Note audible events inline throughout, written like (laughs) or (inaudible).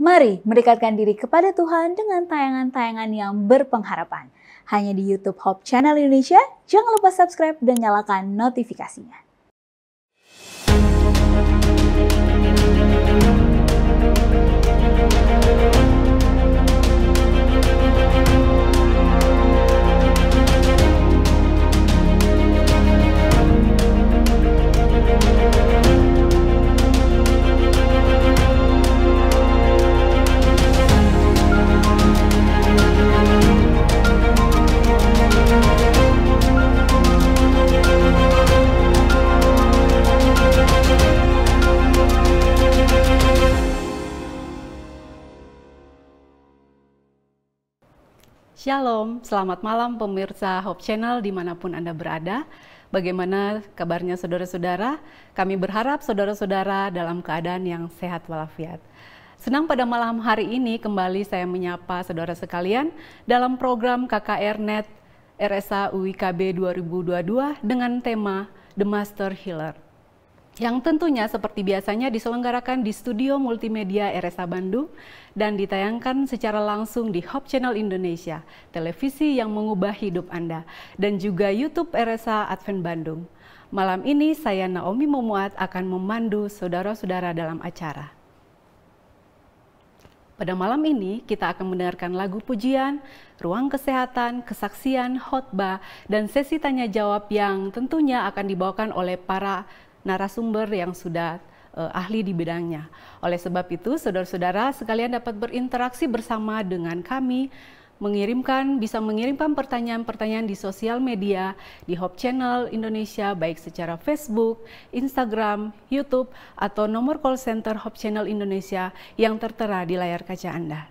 Mari mendekatkan diri kepada Tuhan dengan tayangan-tayangan yang berpengharapan. Hanya di YouTube Hope Channel Indonesia, jangan lupa subscribe dan nyalakan notifikasinya. Shalom, selamat malam pemirsa Hope Channel dimanapun Anda berada. Bagaimana kabarnya saudara-saudara? Kami berharap saudara-saudara dalam keadaan yang sehat walafiat. Senang pada malam hari ini kembali saya menyapa saudara sekalian dalam program KKR Net RSA UIKB 2022 dengan tema The Master Healer yang tentunya seperti biasanya diselenggarakan di studio multimedia RSA Bandung dan ditayangkan secara langsung di Hop Channel Indonesia, televisi yang mengubah hidup Anda, dan juga YouTube RSA Advent Bandung. Malam ini saya Naomi Momuat akan memandu saudara-saudara dalam acara. Pada malam ini kita akan mendengarkan lagu pujian, ruang kesehatan, kesaksian, khotbah, dan sesi tanya jawab yang tentunya akan dibawakan oleh para narasumber yang sudah uh, ahli di bidangnya. Oleh sebab itu, saudara-saudara sekalian dapat berinteraksi bersama dengan kami mengirimkan bisa mengirimkan pertanyaan-pertanyaan di sosial media di Hope Channel Indonesia baik secara Facebook, Instagram, YouTube atau nomor call center Hope Channel Indonesia yang tertera di layar kaca Anda.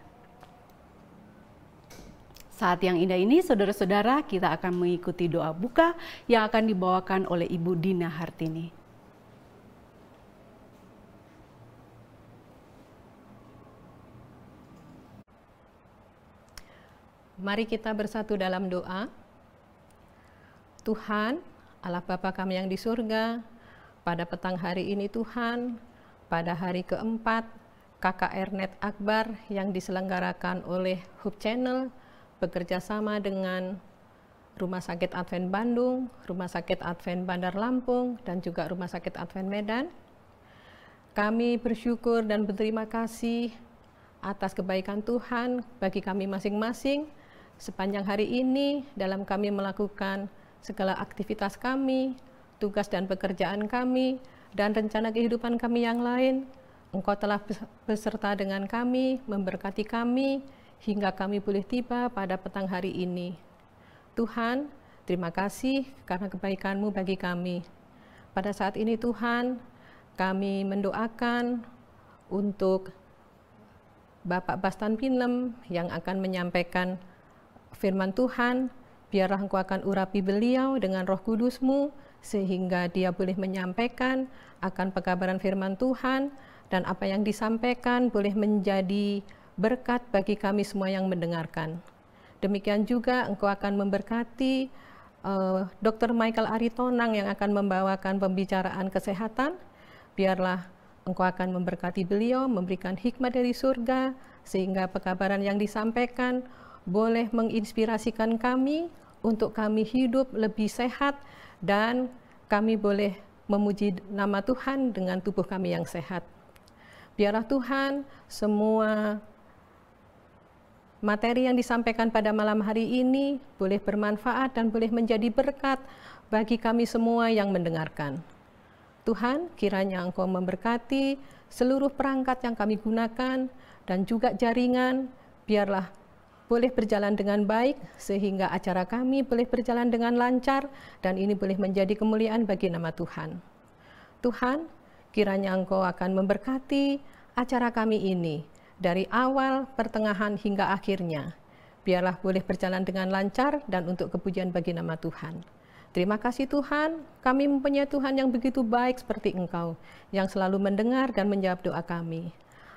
Saat yang indah ini, saudara-saudara, kita akan mengikuti doa buka yang akan dibawakan oleh Ibu Dina Hartini. Mari kita bersatu dalam doa. Tuhan, Allah Bapa kami yang di surga, pada petang hari ini Tuhan, pada hari keempat KKR Net Akbar yang diselenggarakan oleh Hub Channel bekerja sama dengan Rumah Sakit Advent Bandung, Rumah Sakit Advent Bandar Lampung, dan juga Rumah Sakit Advent Medan. Kami bersyukur dan berterima kasih atas kebaikan Tuhan bagi kami masing-masing sepanjang hari ini dalam kami melakukan segala aktivitas kami, tugas dan pekerjaan kami, dan rencana kehidupan kami yang lain. Engkau telah beserta dengan kami, memberkati kami, hingga kami boleh tiba pada petang hari ini. Tuhan, terima kasih karena kebaikan-Mu bagi kami. Pada saat ini Tuhan, kami mendoakan untuk Bapak Bastan Pinlem yang akan menyampaikan firman Tuhan, biarlah engkau akan urapi beliau dengan roh kudusmu, sehingga dia boleh menyampaikan akan pekabaran firman Tuhan, dan apa yang disampaikan boleh menjadi berkat bagi kami semua yang mendengarkan. Demikian juga engkau akan memberkati uh, eh, Dr. Michael Aritonang yang akan membawakan pembicaraan kesehatan. Biarlah engkau akan memberkati beliau, memberikan hikmah dari surga, sehingga pekabaran yang disampaikan boleh menginspirasikan kami untuk kami hidup lebih sehat dan kami boleh memuji nama Tuhan dengan tubuh kami yang sehat. Biarlah Tuhan semua materi yang disampaikan pada malam hari ini boleh bermanfaat dan boleh menjadi berkat bagi kami semua yang mendengarkan. Tuhan, kiranya Engkau memberkati seluruh perangkat yang kami gunakan dan juga jaringan, biarlah boleh berjalan dengan baik sehingga acara kami boleh berjalan dengan lancar dan ini boleh menjadi kemuliaan bagi nama Tuhan. Tuhan, kiranya Engkau akan memberkati acara kami ini dari awal, pertengahan hingga akhirnya. Biarlah boleh berjalan dengan lancar dan untuk kepujian bagi nama Tuhan. Terima kasih Tuhan, kami mempunyai Tuhan yang begitu baik seperti Engkau, yang selalu mendengar dan menjawab doa kami.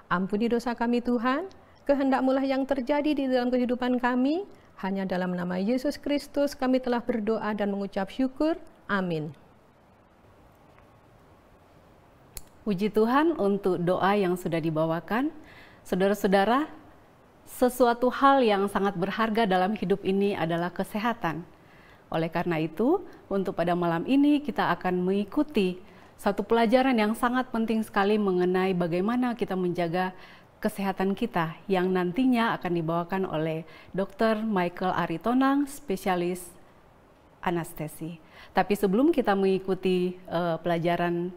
Ampuni dosa kami Tuhan, Kehendakmu lah yang terjadi di dalam kehidupan kami. Hanya dalam nama Yesus Kristus kami telah berdoa dan mengucap syukur. Amin. Puji Tuhan untuk doa yang sudah dibawakan. Saudara-saudara, sesuatu hal yang sangat berharga dalam hidup ini adalah kesehatan. Oleh karena itu, untuk pada malam ini kita akan mengikuti satu pelajaran yang sangat penting sekali mengenai bagaimana kita menjaga kesehatan kita yang nantinya akan dibawakan oleh Dr. Michael Aritonang, spesialis anestesi. Tapi sebelum kita mengikuti uh, pelajaran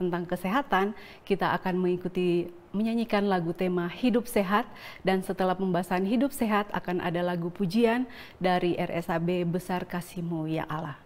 tentang kesehatan, kita akan mengikuti menyanyikan lagu tema Hidup Sehat dan setelah pembahasan Hidup Sehat akan ada lagu pujian dari RSAB Besar Kasihmu Ya Allah.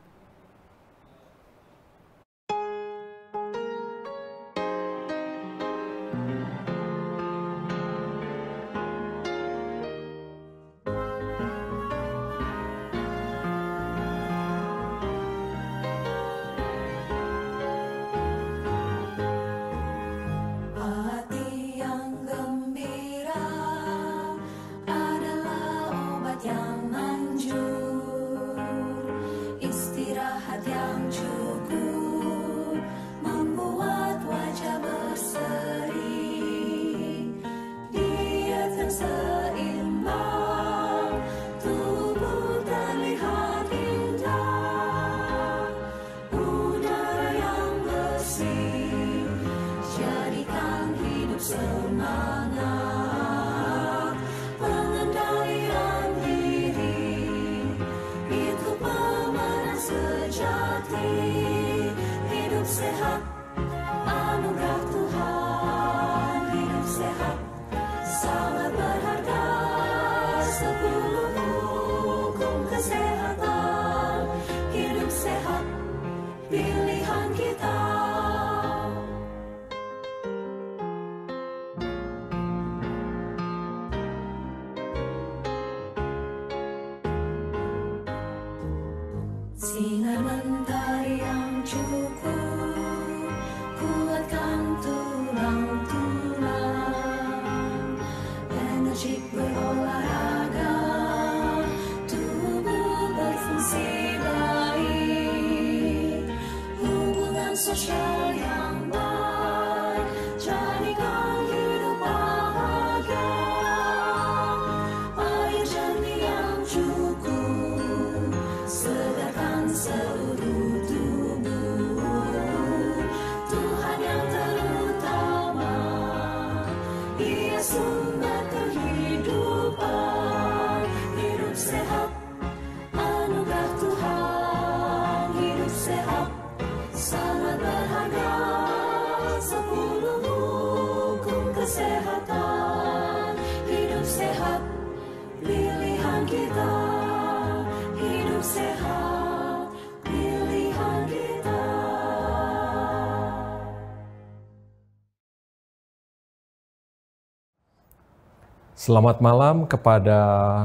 Selamat malam kepada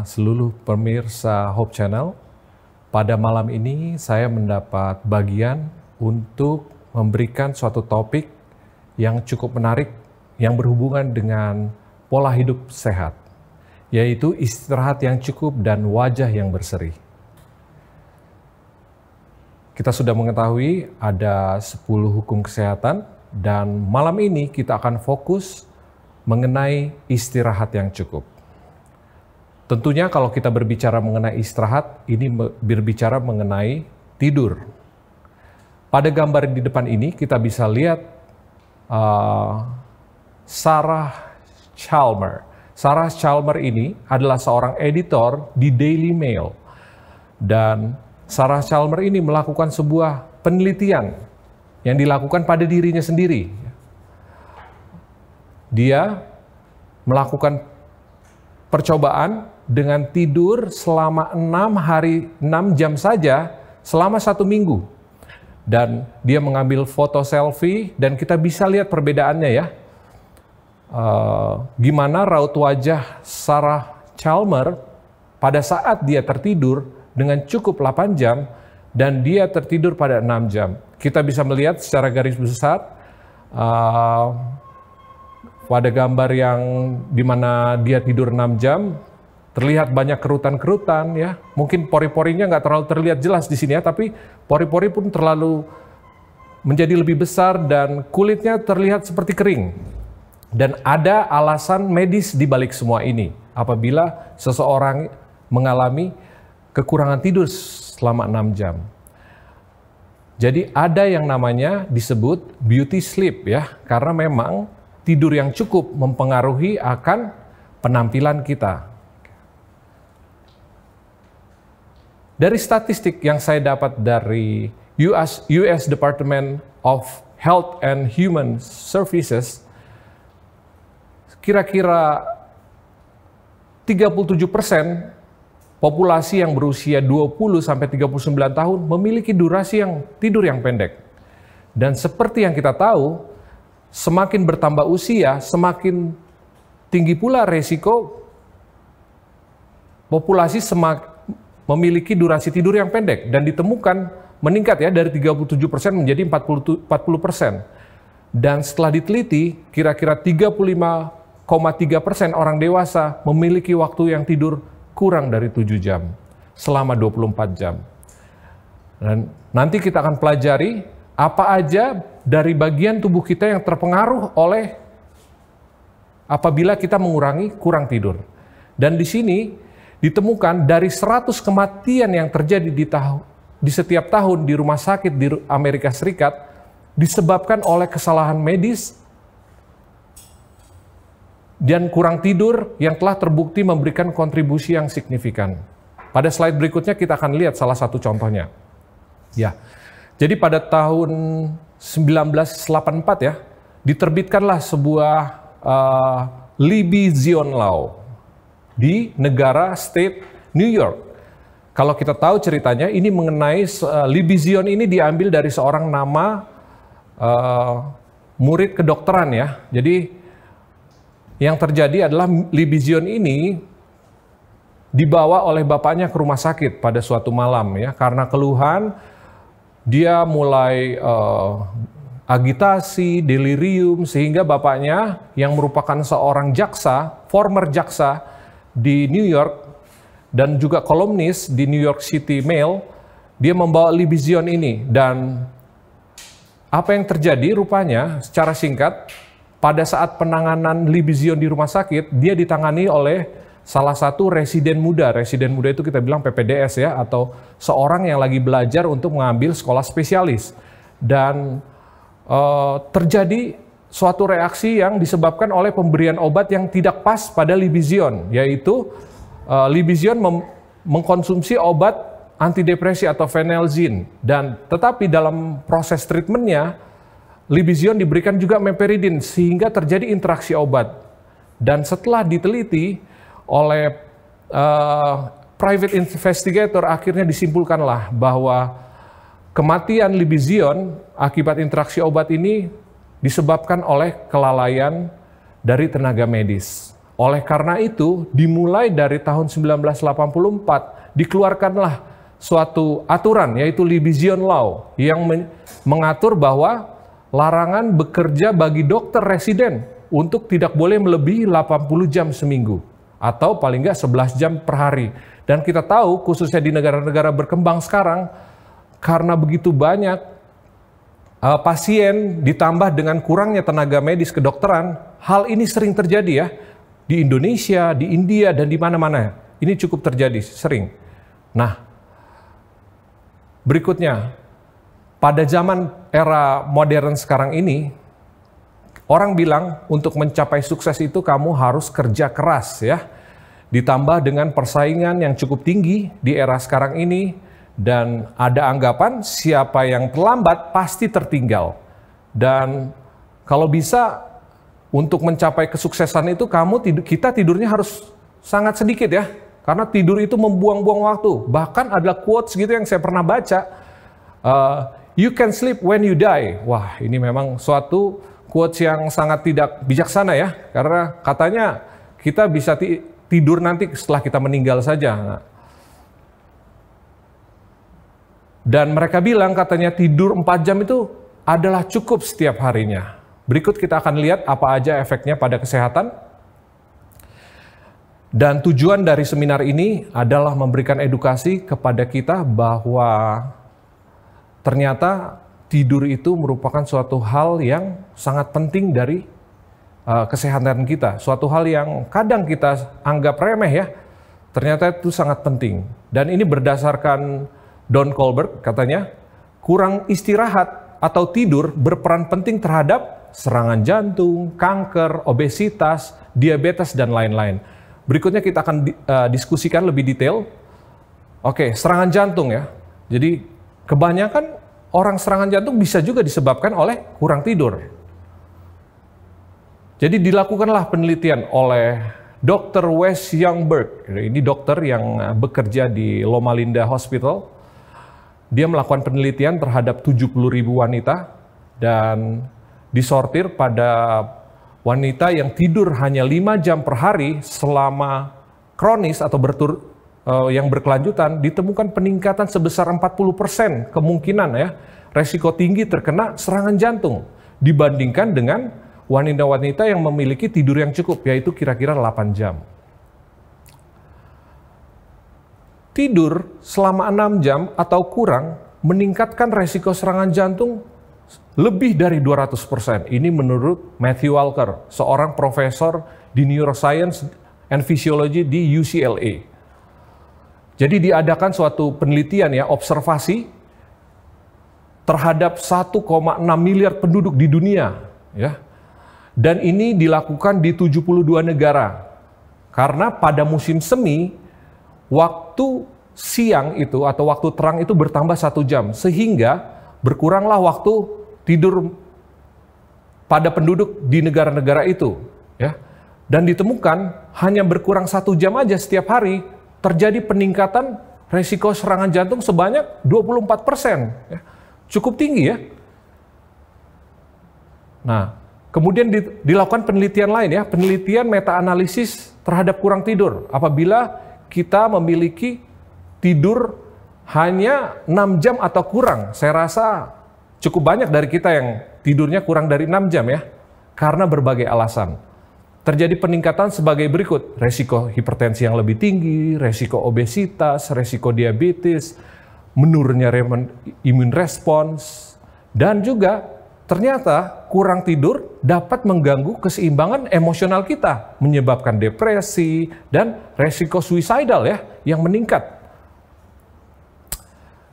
seluruh pemirsa Hope Channel. Pada malam ini saya mendapat bagian untuk memberikan suatu topik yang cukup menarik yang berhubungan dengan pola hidup sehat, yaitu istirahat yang cukup dan wajah yang berseri. Kita sudah mengetahui ada 10 hukum kesehatan dan malam ini kita akan fokus mengenai istirahat yang cukup. Tentunya kalau kita berbicara mengenai istirahat, ini berbicara mengenai tidur. Pada gambar di depan ini kita bisa lihat uh, Sarah Chalmer. Sarah Chalmer ini adalah seorang editor di Daily Mail. Dan Sarah Chalmer ini melakukan sebuah penelitian yang dilakukan pada dirinya sendiri dia melakukan percobaan dengan tidur selama enam hari, enam jam saja selama satu minggu. Dan dia mengambil foto selfie dan kita bisa lihat perbedaannya ya. Uh, gimana raut wajah Sarah Chalmer pada saat dia tertidur dengan cukup 8 jam dan dia tertidur pada 6 jam. Kita bisa melihat secara garis besar uh, pada gambar yang dimana dia tidur 6 jam, terlihat banyak kerutan-kerutan ya. Mungkin pori-porinya nggak terlalu terlihat jelas di sini ya, tapi pori-pori pun terlalu menjadi lebih besar dan kulitnya terlihat seperti kering. Dan ada alasan medis di balik semua ini. Apabila seseorang mengalami kekurangan tidur selama 6 jam. Jadi ada yang namanya disebut beauty sleep ya, karena memang tidur yang cukup mempengaruhi akan penampilan kita. Dari statistik yang saya dapat dari US, US Department of Health and Human Services, kira-kira 37 persen populasi yang berusia 20 sampai 39 tahun memiliki durasi yang tidur yang pendek. Dan seperti yang kita tahu, semakin bertambah usia, semakin tinggi pula resiko populasi semak, memiliki durasi tidur yang pendek dan ditemukan meningkat ya dari 37% menjadi 40 persen. Dan setelah diteliti, kira-kira 35,3 persen orang dewasa memiliki waktu yang tidur kurang dari 7 jam selama 24 jam. Dan nanti kita akan pelajari apa aja dari bagian tubuh kita yang terpengaruh oleh apabila kita mengurangi kurang tidur. Dan di sini ditemukan dari 100 kematian yang terjadi di tahun di setiap tahun di rumah sakit di Amerika Serikat disebabkan oleh kesalahan medis dan kurang tidur yang telah terbukti memberikan kontribusi yang signifikan. Pada slide berikutnya kita akan lihat salah satu contohnya. Ya. Jadi pada tahun 1984 ya, diterbitkanlah sebuah uh, eh, Libby Law di negara state New York. Kalau kita tahu ceritanya, ini mengenai uh, eh, Libby ini diambil dari seorang nama uh, murid kedokteran ya. Jadi yang terjadi adalah Libby ini dibawa oleh bapaknya ke rumah sakit pada suatu malam ya karena keluhan dia mulai uh, agitasi, delirium, sehingga bapaknya yang merupakan seorang jaksa, former jaksa di New York dan juga kolumnis di New York City Mail, dia membawa Libizion ini dan apa yang terjadi rupanya secara singkat pada saat penanganan Libizion di rumah sakit dia ditangani oleh Salah satu residen muda, residen muda itu kita bilang PPDS ya, atau seorang yang lagi belajar untuk mengambil sekolah spesialis. Dan e, terjadi suatu reaksi yang disebabkan oleh pemberian obat yang tidak pas pada libizion, yaitu e, libizion mengkonsumsi obat antidepresi atau fenelzin. Dan tetapi dalam proses treatmentnya, libizion diberikan juga meperidin sehingga terjadi interaksi obat. Dan setelah diteliti, oleh uh, private investigator akhirnya disimpulkanlah bahwa kematian Libizion akibat interaksi obat ini disebabkan oleh kelalaian dari tenaga medis. Oleh karena itu, dimulai dari tahun 1984 dikeluarkanlah suatu aturan yaitu Libizion Law yang mengatur bahwa larangan bekerja bagi dokter residen untuk tidak boleh melebihi 80 jam seminggu atau paling nggak 11 jam per hari. Dan kita tahu khususnya di negara-negara berkembang sekarang karena begitu banyak uh, pasien ditambah dengan kurangnya tenaga medis kedokteran, hal ini sering terjadi ya di Indonesia, di India dan di mana-mana. Ini cukup terjadi sering. Nah, berikutnya pada zaman era modern sekarang ini orang bilang untuk mencapai sukses itu kamu harus kerja keras ya ditambah dengan persaingan yang cukup tinggi di era sekarang ini dan ada anggapan siapa yang terlambat pasti tertinggal. Dan kalau bisa untuk mencapai kesuksesan itu kamu tidur, kita tidurnya harus sangat sedikit ya. Karena tidur itu membuang-buang waktu. Bahkan ada quotes gitu yang saya pernah baca. Uh, you can sleep when you die. Wah ini memang suatu quotes yang sangat tidak bijaksana ya. Karena katanya kita bisa tidur nanti setelah kita meninggal saja. Dan mereka bilang katanya tidur 4 jam itu adalah cukup setiap harinya. Berikut kita akan lihat apa aja efeknya pada kesehatan. Dan tujuan dari seminar ini adalah memberikan edukasi kepada kita bahwa ternyata tidur itu merupakan suatu hal yang sangat penting dari Eh, kesehatan kita. Suatu hal yang kadang kita anggap remeh ya, ternyata itu sangat penting. Dan ini berdasarkan Don Colbert katanya, kurang istirahat atau tidur berperan penting terhadap serangan jantung, kanker, obesitas, diabetes dan lain-lain. Berikutnya kita akan eh, diskusikan lebih detail. Oke, serangan jantung ya. Jadi kebanyakan orang serangan jantung bisa juga disebabkan oleh kurang tidur. Jadi dilakukanlah penelitian oleh Dr. Wes Youngberg. Ini dokter yang eh, bekerja di Loma Linda Hospital. Dia melakukan penelitian terhadap 70 ribu wanita dan disortir pada wanita yang tidur hanya 5 jam per hari selama kronis atau bertur eh, yang berkelanjutan ditemukan peningkatan sebesar 40% kemungkinan ya resiko tinggi terkena serangan jantung dibandingkan dengan wanita-wanita yang memiliki tidur yang cukup, yaitu kira-kira 8 jam. Tidur selama 6 jam atau kurang meningkatkan resiko serangan jantung lebih dari 200%. Ini menurut Matthew Walker, seorang profesor di neuroscience and physiology di UCLA. Jadi diadakan suatu penelitian ya, observasi terhadap 1,6 miliar penduduk di dunia ya dan ini dilakukan di 72 negara. Karena pada musim semi, waktu siang itu atau waktu terang itu bertambah satu jam. Sehingga berkuranglah waktu tidur pada penduduk di negara-negara itu. ya Dan ditemukan hanya berkurang satu jam aja setiap hari terjadi peningkatan resiko serangan jantung sebanyak 24 persen. Ya. Cukup tinggi ya. Nah, Kemudian dilakukan penelitian lain ya, penelitian meta-analisis terhadap kurang tidur. Apabila kita memiliki tidur hanya 6 jam atau kurang, saya rasa cukup banyak dari kita yang tidurnya kurang dari 6 jam ya, karena berbagai alasan. Terjadi peningkatan sebagai berikut, resiko hipertensi yang lebih tinggi, resiko obesitas, resiko diabetes, menurunnya imun respons, dan juga Ternyata kurang tidur dapat mengganggu keseimbangan emosional kita, menyebabkan depresi dan resiko suicidal ya yang meningkat.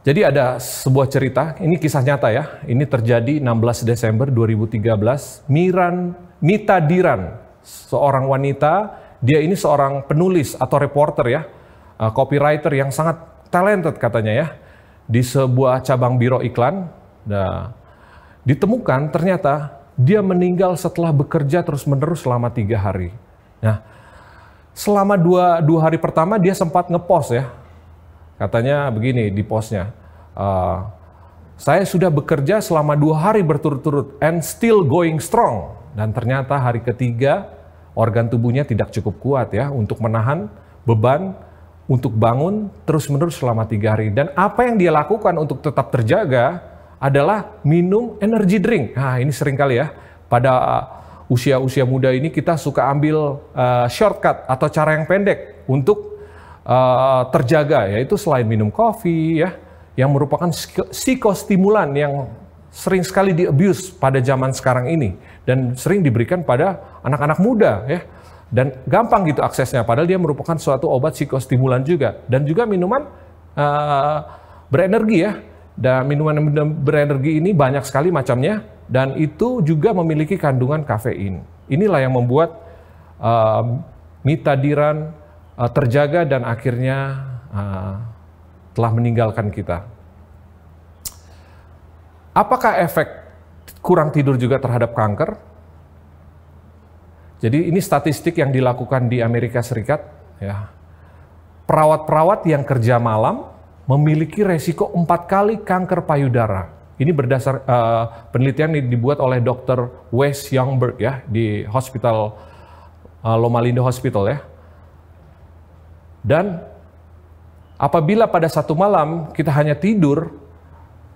Jadi ada sebuah cerita, ini kisah nyata ya. Ini terjadi 16 Desember 2013, Miran Mita Diran, seorang wanita, dia ini seorang penulis atau reporter ya, eh, copywriter yang sangat talented katanya ya di sebuah cabang biro iklan. Nah, Ditemukan ternyata dia meninggal setelah bekerja terus-menerus selama tiga hari. Nah, selama dua, dua hari pertama dia sempat ngepost ya. Katanya begini di posnya, Uh, eh, saya sudah bekerja selama dua hari berturut-turut and still going strong. Dan ternyata hari ketiga organ tubuhnya tidak cukup kuat ya untuk menahan beban, untuk bangun terus-menerus selama tiga hari. Dan apa yang dia lakukan untuk tetap terjaga, adalah minum energy drink. Nah, ini sering kali ya. Pada uh, usia-usia muda ini kita suka ambil uh, shortcut atau cara yang pendek untuk uh, terjaga yaitu selain minum kopi ya yang merupakan psikostimulan yang sering sekali di abuse pada zaman sekarang ini dan sering diberikan pada anak-anak muda ya dan gampang gitu aksesnya padahal dia merupakan suatu obat psikostimulan juga dan juga minuman uh, berenergi ya dan minuman berenergi ini banyak sekali macamnya dan itu juga memiliki kandungan kafein. Inilah yang membuat uh, ehm, mitadiran uh, eh, terjaga dan akhirnya uh, telah meninggalkan kita. Apakah efek kurang tidur juga terhadap kanker? Jadi ini statistik yang dilakukan di Amerika Serikat perawat ya. Perawat-perawat yang kerja malam memiliki resiko empat kali kanker payudara. Ini berdasar uh, penelitian yang dibuat oleh Dr. Wes Youngberg ya di Hospital uh, Loma Linda Hospital ya. Dan apabila pada satu malam kita hanya tidur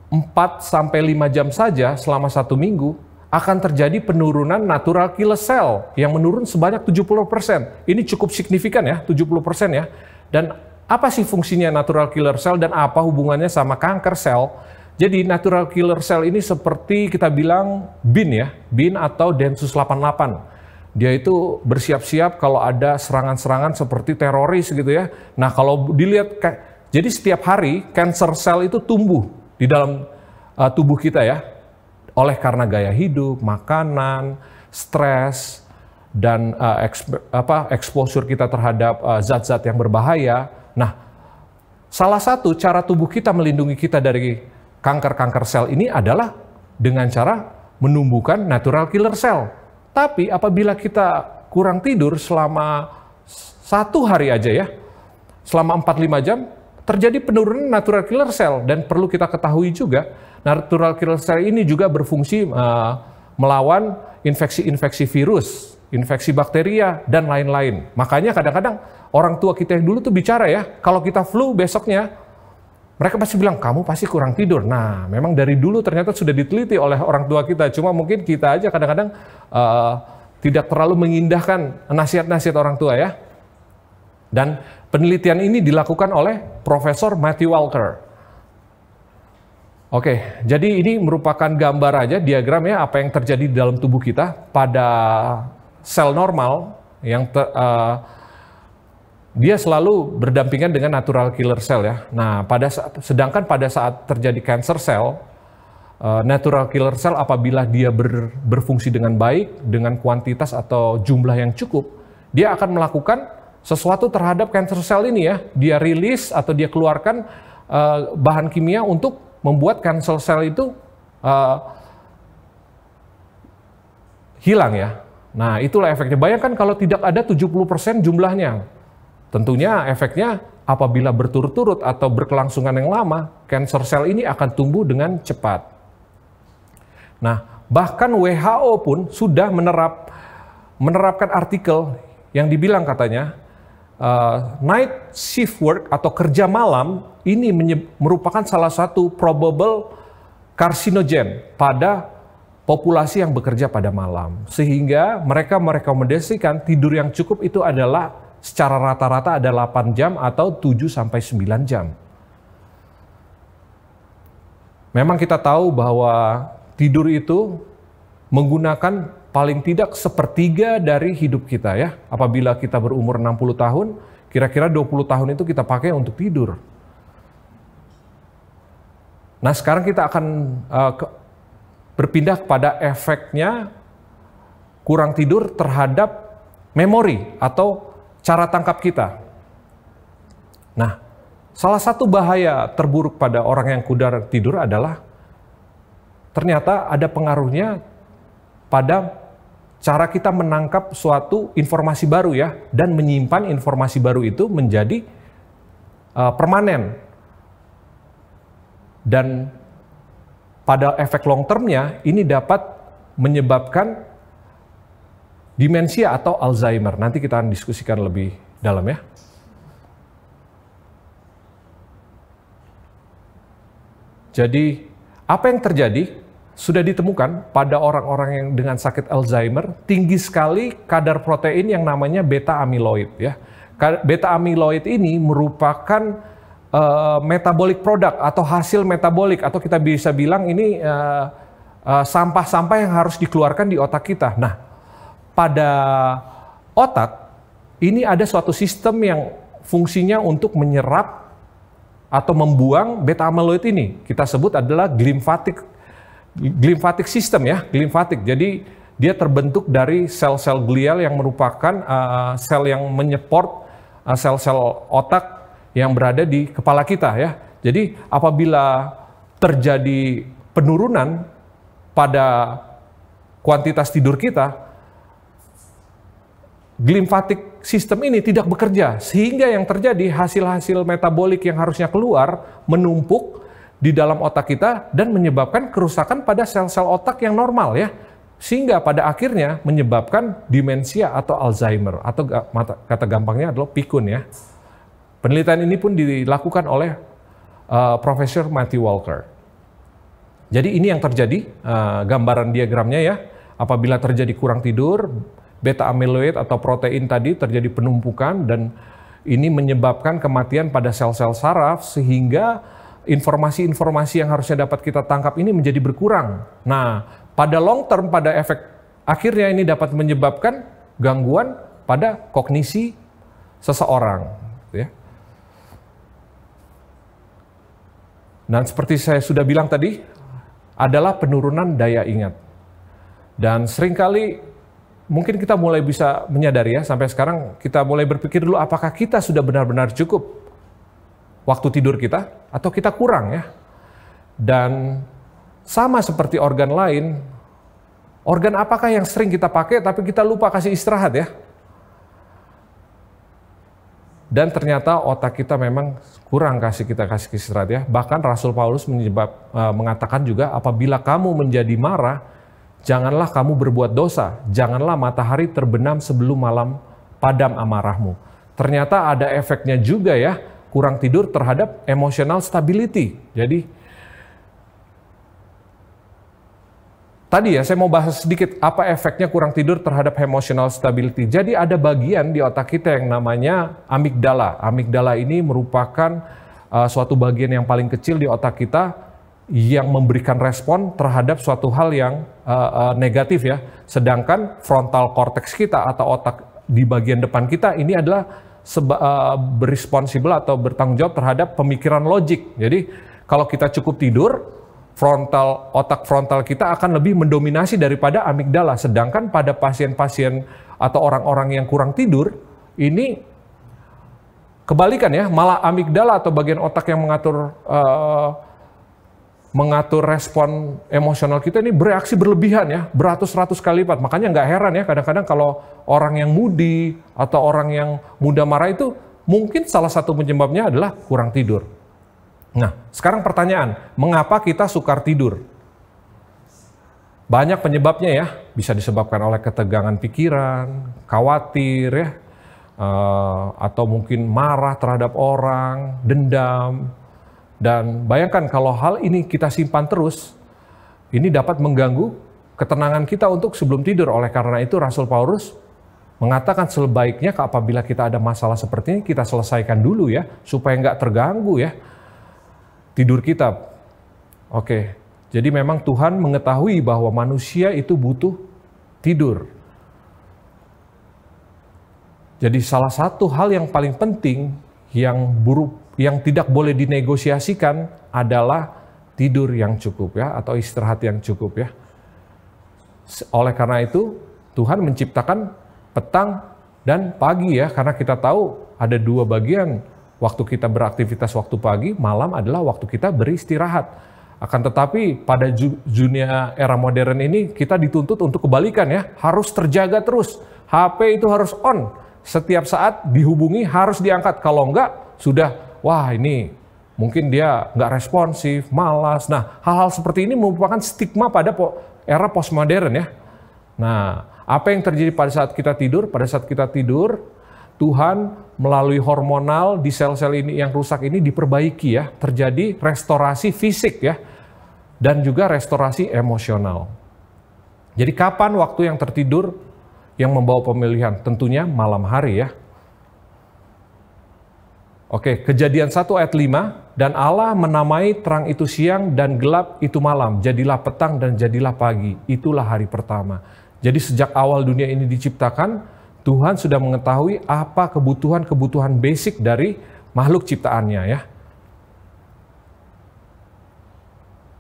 4 sampai 5 jam saja selama satu minggu, akan terjadi penurunan natural killer cell yang menurun sebanyak 70%. Ini cukup signifikan ya, 70% ya. Dan apa sih fungsinya natural killer cell dan apa hubungannya sama kanker sel? Jadi natural killer cell ini seperti kita bilang BIN ya, BIN atau Densus 88. Dia itu bersiap-siap kalau ada serangan-serangan seperti teroris gitu ya. Nah kalau dilihat, jadi setiap hari cancer cell itu tumbuh di dalam uh, tubuh kita ya. Oleh karena gaya hidup, makanan, stres, dan uh, apa, exposure kita terhadap eh, zat-zat uh, zat -zat yang berbahaya Nah, salah satu cara tubuh kita melindungi kita dari kanker-kanker sel ini adalah dengan cara menumbuhkan natural killer cell. Tapi apabila kita kurang tidur selama satu hari aja ya, selama 4-5 jam, terjadi penurunan natural killer cell. Dan perlu kita ketahui juga, natural killer cell ini juga berfungsi uh, melawan infeksi-infeksi virus, infeksi bakteria, dan lain-lain. Makanya kadang-kadang orang tua kita yang dulu tuh bicara ya, kalau kita flu besoknya, mereka pasti bilang, kamu pasti kurang tidur. Nah, memang dari dulu ternyata sudah diteliti oleh orang tua kita. Cuma mungkin kita aja kadang-kadang uh, tidak terlalu mengindahkan nasihat-nasihat orang tua ya. Dan penelitian ini dilakukan oleh Profesor Matthew Walker. Oke, jadi ini merupakan gambar aja diagram ya apa yang terjadi di dalam tubuh kita pada sel normal yang ter, uh, eh, dia selalu berdampingan dengan natural killer cell ya. Nah, pada saat, sedangkan pada saat terjadi cancer cell, eh, natural killer cell apabila dia ber, berfungsi dengan baik, dengan kuantitas atau jumlah yang cukup, dia akan melakukan sesuatu terhadap cancer cell ini ya. Dia rilis atau dia keluarkan eh, bahan kimia untuk membuat cancer cell itu uh, hilang ya. Nah, itulah efeknya. Bayangkan kalau tidak ada 70% jumlahnya Tentunya efeknya apabila berturut-turut atau berkelangsungan yang lama, cancer cell ini akan tumbuh dengan cepat. Nah, bahkan WHO pun sudah menerap menerapkan artikel yang dibilang katanya uh, night shift work atau kerja malam ini merupakan salah satu probable karsinogen pada populasi yang bekerja pada malam. Sehingga mereka merekomendasikan tidur yang cukup itu adalah secara rata-rata ada 8 jam atau 7 sampai 9 jam. Memang kita tahu bahwa tidur itu menggunakan paling tidak sepertiga dari hidup kita ya. Apabila kita berumur 60 tahun, kira-kira 20 tahun itu kita pakai untuk tidur. Nah, sekarang kita akan uh, ke, berpindah kepada efeknya kurang tidur terhadap memori atau cara tangkap kita. Nah, salah satu bahaya terburuk pada orang yang kudar tidur adalah ternyata ada pengaruhnya pada cara kita menangkap suatu informasi baru ya dan menyimpan informasi baru itu menjadi uh, permanen. Dan pada efek long termnya ini dapat menyebabkan Demensia atau Alzheimer, nanti kita akan diskusikan lebih dalam ya. Jadi, apa yang terjadi sudah ditemukan pada orang-orang yang dengan sakit Alzheimer tinggi sekali kadar protein yang namanya beta amyloid ya. Beta amyloid ini merupakan uh, metabolic product atau hasil metabolik atau kita bisa bilang ini uh, uh, sampah-sampah yang harus dikeluarkan di otak kita. Nah, pada otak ini ada suatu sistem yang fungsinya untuk menyerap atau membuang beta amyloid ini. Kita sebut adalah glimfatik glimfatik sistem ya, glimfatik. Jadi dia terbentuk dari sel-sel glial yang merupakan uh, sel yang menyeport uh, sel-sel otak yang berada di kepala kita ya. Jadi apabila terjadi penurunan pada kuantitas tidur kita, glimfatik sistem ini tidak bekerja sehingga yang terjadi hasil-hasil metabolik yang harusnya keluar menumpuk di dalam otak kita dan menyebabkan kerusakan pada sel-sel otak yang normal ya sehingga pada akhirnya menyebabkan demensia atau Alzheimer atau kata gampangnya adalah pikun ya. Penelitian ini pun dilakukan oleh uh, Profesor Matthew Walker. Jadi ini yang terjadi uh, gambaran diagramnya ya. Apabila terjadi kurang tidur, beta amyloid atau protein tadi terjadi penumpukan dan ini menyebabkan kematian pada sel-sel saraf sehingga informasi-informasi yang harusnya dapat kita tangkap ini menjadi berkurang. Nah, pada long term pada efek akhirnya ini dapat menyebabkan gangguan pada kognisi seseorang, ya. Dan seperti saya sudah bilang tadi, adalah penurunan daya ingat. Dan seringkali mungkin kita mulai bisa menyadari ya sampai sekarang kita mulai berpikir dulu apakah kita sudah benar-benar cukup waktu tidur kita atau kita kurang ya. Dan sama seperti organ lain, organ apakah yang sering kita pakai tapi kita lupa kasih istirahat ya? Dan ternyata otak kita memang kurang kasih kita kasih istirahat ya. Bahkan Rasul Paulus menyebab, eh, mengatakan juga apabila kamu menjadi marah, Janganlah kamu berbuat dosa, janganlah matahari terbenam sebelum malam padam amarahmu. Ternyata ada efeknya juga ya, kurang tidur terhadap emotional stability. Jadi tadi ya saya mau bahas sedikit apa efeknya kurang tidur terhadap emotional stability. Jadi ada bagian di otak kita yang namanya amigdala. Amigdala ini merupakan uh, suatu bagian yang paling kecil di otak kita yang memberikan respon terhadap suatu hal yang uh, uh, negatif ya. Sedangkan frontal cortex kita atau otak di bagian depan kita ini adalah seba, uh, eh, berresponsibel atau bertanggung jawab terhadap pemikiran logik. Jadi kalau kita cukup tidur, frontal otak frontal kita akan lebih mendominasi daripada amigdala. Sedangkan pada pasien-pasien atau orang-orang yang kurang tidur ini kebalikan ya, malah amigdala atau bagian otak yang mengatur uh, mengatur respon emosional kita ini bereaksi berlebihan ya, beratus-ratus kali lipat. Makanya nggak heran ya kadang-kadang kalau orang yang mudi atau orang yang mudah marah itu mungkin salah satu penyebabnya adalah kurang tidur. Nah, sekarang pertanyaan, mengapa kita sukar tidur? Banyak penyebabnya ya, bisa disebabkan oleh ketegangan pikiran, khawatir ya, eh, atau mungkin marah terhadap orang, dendam, dan bayangkan kalau hal ini kita simpan terus, ini dapat mengganggu ketenangan kita untuk sebelum tidur. Oleh karena itu Rasul Paulus mengatakan sebaiknya apabila kita ada masalah seperti ini kita selesaikan dulu ya supaya nggak terganggu ya tidur kita. Oke, jadi memang Tuhan mengetahui bahwa manusia itu butuh tidur. Jadi salah satu hal yang paling penting yang buruk yang tidak boleh dinegosiasikan adalah tidur yang cukup ya atau istirahat yang cukup ya. Oleh karena itu Tuhan menciptakan petang dan pagi ya karena kita tahu ada dua bagian waktu kita beraktivitas waktu pagi, malam adalah waktu kita beristirahat. Akan tetapi pada dunia era modern ini kita dituntut untuk kebalikan ya, harus terjaga terus. HP itu harus on, setiap saat dihubungi harus diangkat. Kalau enggak sudah wah ini mungkin dia nggak responsif, malas. Nah, hal-hal seperti ini merupakan stigma pada era postmodern ya. Nah, apa yang terjadi pada saat kita tidur? Pada saat kita tidur, Tuhan melalui hormonal di sel-sel ini yang rusak ini diperbaiki ya, terjadi restorasi fisik ya dan juga restorasi emosional. Jadi kapan waktu yang tertidur yang membawa pemilihan? Tentunya malam hari ya. Oke, kejadian 1 ayat 5, dan Allah menamai terang itu siang dan gelap itu malam, jadilah petang dan jadilah pagi, itulah hari pertama. Jadi sejak awal dunia ini diciptakan, Tuhan sudah mengetahui apa kebutuhan-kebutuhan basic dari makhluk ciptaannya ya.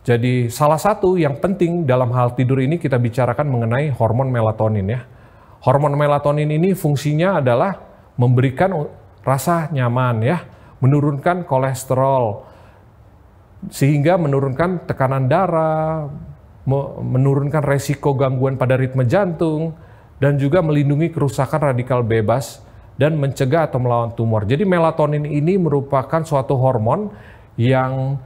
Jadi salah satu yang penting dalam hal tidur ini kita bicarakan mengenai hormon melatonin ya. Hormon melatonin ini fungsinya adalah memberikan rasa nyaman ya, menurunkan kolesterol, sehingga menurunkan tekanan darah, menurunkan resiko gangguan pada ritme jantung, dan juga melindungi kerusakan radikal bebas dan mencegah atau melawan tumor. Jadi melatonin ini merupakan suatu hormon yang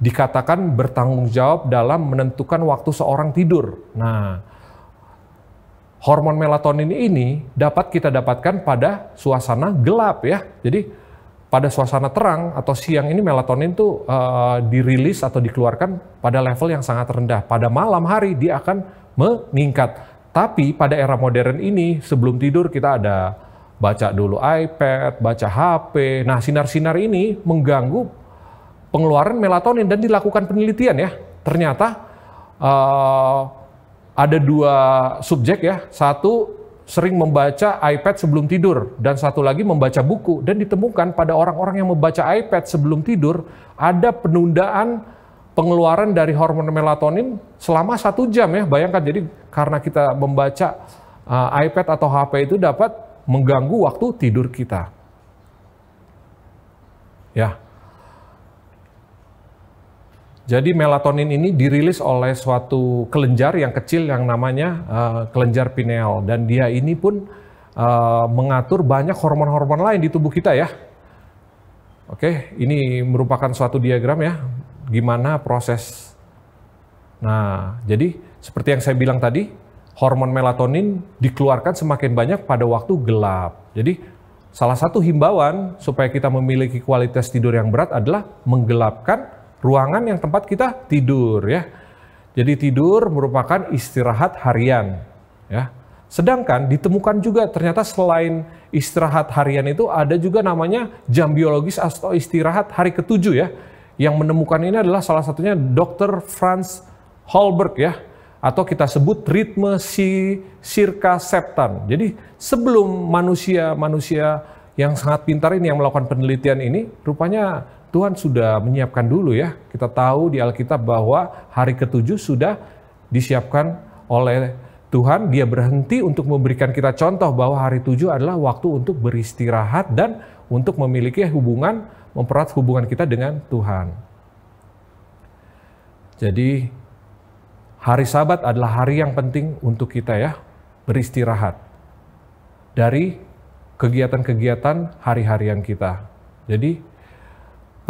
dikatakan bertanggung jawab dalam menentukan waktu seorang tidur. Nah, hormon melatonin ini dapat kita dapatkan pada suasana gelap ya. Jadi pada suasana terang atau siang ini melatonin tuh uh, dirilis atau dikeluarkan pada level yang sangat rendah. Pada malam hari dia akan meningkat. Tapi pada era modern ini sebelum tidur kita ada baca dulu iPad, baca HP. Nah, sinar-sinar ini mengganggu pengeluaran melatonin dan dilakukan penelitian ya. Ternyata uh, ada dua subjek ya. Satu sering membaca iPad sebelum tidur dan satu lagi membaca buku dan ditemukan pada orang-orang yang membaca iPad sebelum tidur ada penundaan pengeluaran dari hormon melatonin selama satu jam ya bayangkan jadi karena kita membaca uh, iPad atau HP itu dapat mengganggu waktu tidur kita ya jadi melatonin ini dirilis oleh suatu kelenjar yang kecil yang namanya uh, kelenjar pineal dan dia ini pun uh, mengatur banyak hormon-hormon lain di tubuh kita ya. Oke, ini merupakan suatu diagram ya gimana proses. Nah, jadi seperti yang saya bilang tadi, hormon melatonin dikeluarkan semakin banyak pada waktu gelap. Jadi salah satu himbauan supaya kita memiliki kualitas tidur yang berat adalah menggelapkan ruangan yang tempat kita tidur ya. Jadi tidur merupakan istirahat harian ya. Sedangkan ditemukan juga ternyata selain istirahat harian itu ada juga namanya jam biologis atau istirahat hari ketujuh ya. Yang menemukan ini adalah salah satunya Dr. Franz Holberg ya atau kita sebut ritme si sirka septan. Jadi sebelum manusia-manusia yang sangat pintar ini yang melakukan penelitian ini rupanya Tuhan sudah menyiapkan dulu ya. Kita tahu di Alkitab bahwa hari ketujuh sudah disiapkan oleh Tuhan. Dia berhenti untuk memberikan kita contoh bahwa hari tujuh adalah waktu untuk beristirahat dan untuk memiliki hubungan, memperat hubungan kita dengan Tuhan. Jadi hari sabat adalah hari yang penting untuk kita ya, beristirahat dari kegiatan-kegiatan hari-harian kita. Jadi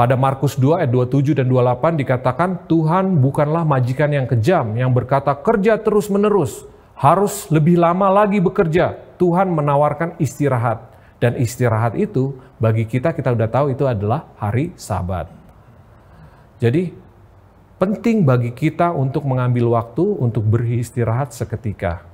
pada Markus 2 ayat 27 dan 28 dikatakan Tuhan bukanlah majikan yang kejam yang berkata kerja terus-menerus, harus lebih lama lagi bekerja. Tuhan menawarkan istirahat dan istirahat itu bagi kita kita sudah tahu itu adalah hari Sabat. Jadi penting bagi kita untuk mengambil waktu untuk beristirahat seketika.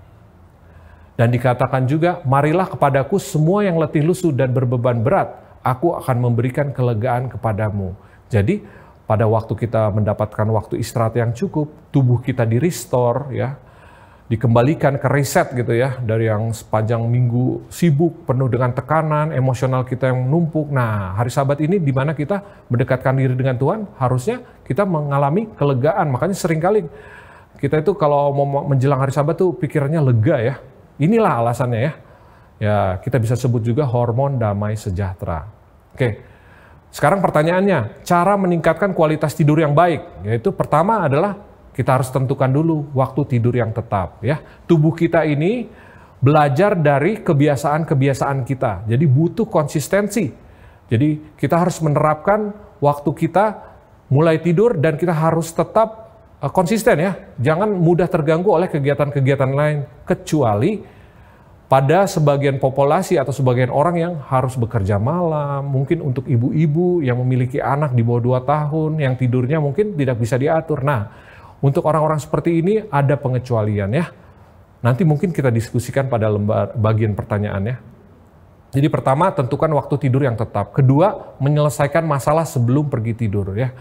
Dan dikatakan juga, marilah kepadaku semua yang letih lusuh dan berbeban berat, aku akan memberikan kelegaan kepadamu. Jadi pada waktu kita mendapatkan waktu istirahat yang cukup, tubuh kita di restore ya, dikembalikan ke reset gitu ya dari yang sepanjang minggu sibuk penuh dengan tekanan emosional kita yang numpuk. Nah, hari Sabat ini di mana kita mendekatkan diri dengan Tuhan, harusnya kita mengalami kelegaan. Makanya seringkali kita itu kalau mau menjelang hari Sabat tuh pikirannya lega ya. Inilah alasannya ya. Ya, kita bisa sebut juga hormon damai sejahtera. Oke. Sekarang pertanyaannya, cara meningkatkan kualitas tidur yang baik yaitu pertama adalah kita harus tentukan dulu waktu tidur yang tetap ya. Tubuh kita ini belajar dari kebiasaan-kebiasaan kita. Jadi butuh konsistensi. Jadi kita harus menerapkan waktu kita mulai tidur dan kita harus tetap eh, konsisten ya. Jangan mudah terganggu oleh kegiatan-kegiatan lain kecuali pada sebagian populasi atau sebagian orang yang harus bekerja malam, mungkin untuk ibu-ibu yang memiliki anak di bawah 2 tahun yang tidurnya mungkin tidak bisa diatur. Nah, untuk orang-orang seperti ini ada pengecualian ya. Nanti mungkin kita diskusikan pada lembar bagian pertanyaannya. Jadi pertama tentukan waktu tidur yang tetap. Kedua, menyelesaikan masalah sebelum pergi tidur ya.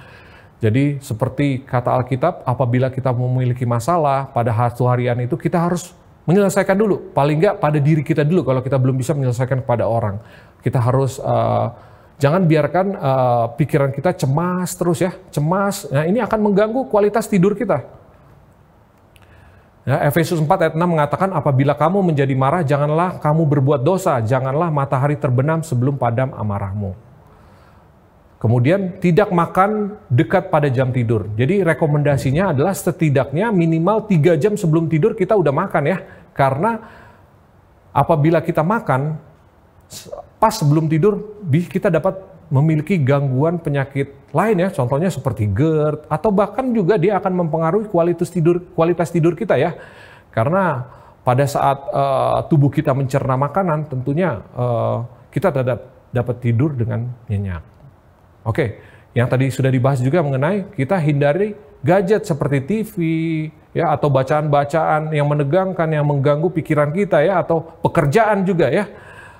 Jadi seperti kata Alkitab, apabila kita memiliki masalah pada satu harian itu kita harus menyelesaikan dulu. Paling nggak pada diri kita dulu kalau kita belum bisa menyelesaikan kepada orang. Kita harus uh, jangan biarkan uh, pikiran kita cemas terus ya, cemas. Nah ini akan mengganggu kualitas tidur kita. Ya, Efesus 4 ayat 6 mengatakan apabila kamu menjadi marah janganlah kamu berbuat dosa, janganlah matahari terbenam sebelum padam amarahmu. Kemudian tidak makan dekat pada jam tidur. Jadi rekomendasinya adalah setidaknya minimal 3 jam sebelum tidur kita udah makan ya. Karena apabila kita makan pas sebelum tidur kita dapat memiliki gangguan penyakit lain ya, contohnya seperti GERD atau bahkan juga dia akan mempengaruhi kualitas tidur kualitas tidur kita ya. Karena pada saat uh, tubuh kita mencerna makanan tentunya uh, kita tidak dapat tidur dengan nyenyak. Oke, yang tadi sudah dibahas juga mengenai kita hindari gadget seperti TV ya atau bacaan-bacaan yang menegangkan yang mengganggu pikiran kita ya atau pekerjaan juga ya.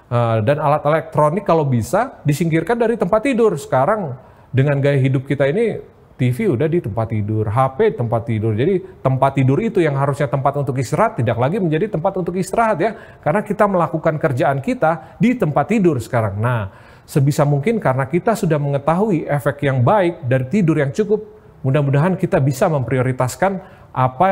Eh, dan alat elektronik kalau bisa disingkirkan dari tempat tidur. Sekarang dengan gaya hidup kita ini TV udah di tempat tidur, HP tempat tidur. Jadi tempat tidur itu yang harusnya tempat untuk istirahat tidak lagi menjadi tempat untuk istirahat ya. Karena kita melakukan kerjaan kita di tempat tidur sekarang. Nah, sebisa mungkin karena kita sudah mengetahui efek yang baik dari tidur yang cukup, mudah-mudahan kita bisa memprioritaskan apa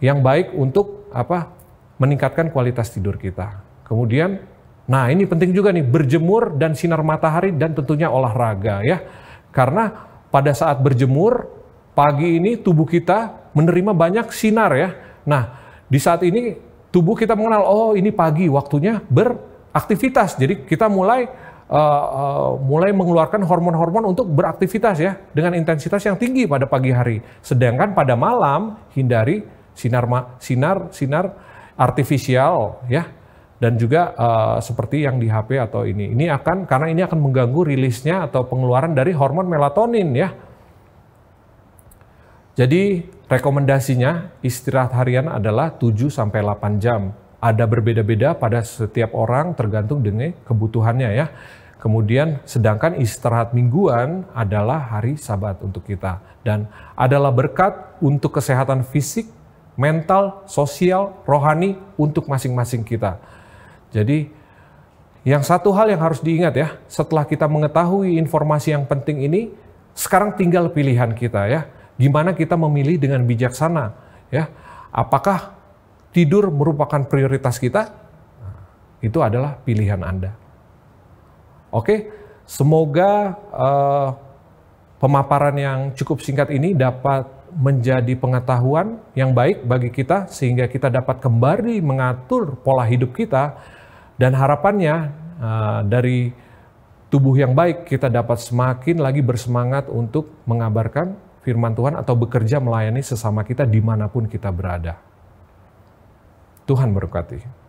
yang baik untuk apa meningkatkan kualitas tidur kita. Kemudian, nah ini penting juga nih berjemur dan sinar matahari dan tentunya olahraga ya. Karena pada saat berjemur pagi ini tubuh kita menerima banyak sinar ya. Nah, di saat ini tubuh kita mengenal oh ini pagi waktunya beraktivitas. Jadi kita mulai uh, mulai mengeluarkan hormon-hormon untuk beraktivitas ya dengan intensitas yang tinggi pada pagi hari. Sedangkan pada malam hindari sinar sinar sinar artifisial ya dan juga uh, seperti yang di HP atau ini. Ini akan karena ini akan mengganggu rilisnya atau pengeluaran dari hormon melatonin ya. Jadi rekomendasinya istirahat harian adalah 7 sampai 8 jam. Ada berbeda-beda pada setiap orang tergantung dengan kebutuhannya ya. Kemudian sedangkan istirahat mingguan adalah hari sabat untuk kita dan adalah berkat untuk kesehatan fisik, mental, sosial, rohani untuk masing-masing kita. Jadi yang satu hal yang harus diingat ya, setelah kita mengetahui informasi yang penting ini, sekarang tinggal pilihan kita ya. Gimana kita memilih dengan bijaksana ya. Apakah tidur merupakan prioritas kita? Nah, itu adalah pilihan Anda. Oke, semoga uh, pemaparan yang cukup singkat ini dapat menjadi pengetahuan yang baik bagi kita sehingga kita dapat kembali mengatur pola hidup kita dan harapannya uh, dari tubuh yang baik kita dapat semakin lagi bersemangat untuk mengabarkan firman Tuhan atau bekerja melayani sesama kita dimanapun kita berada. Tuhan berkati.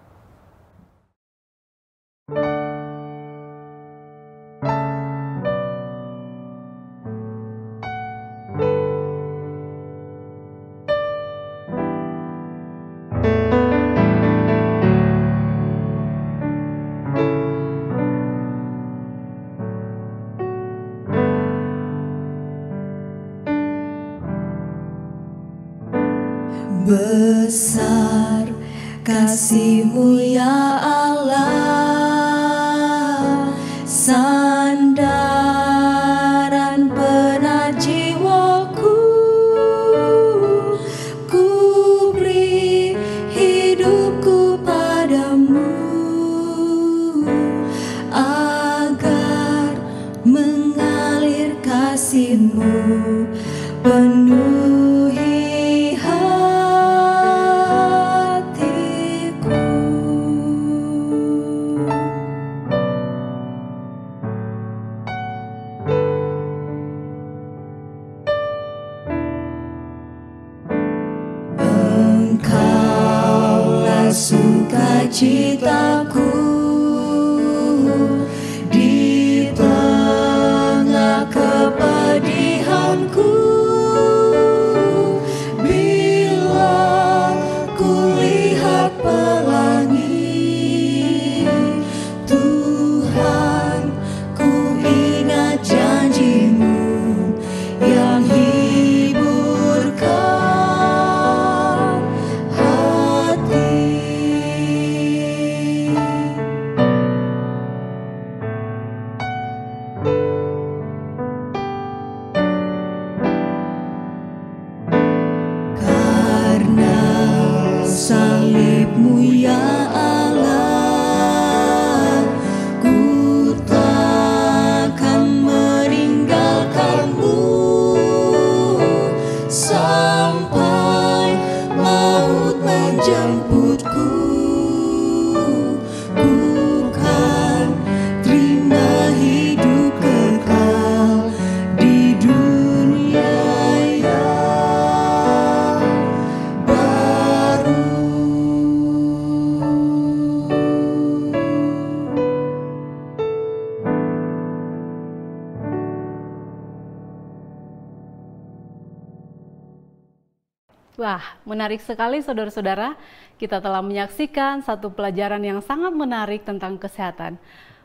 you. Menarik sekali saudara-saudara, kita telah menyaksikan satu pelajaran yang sangat menarik tentang kesehatan.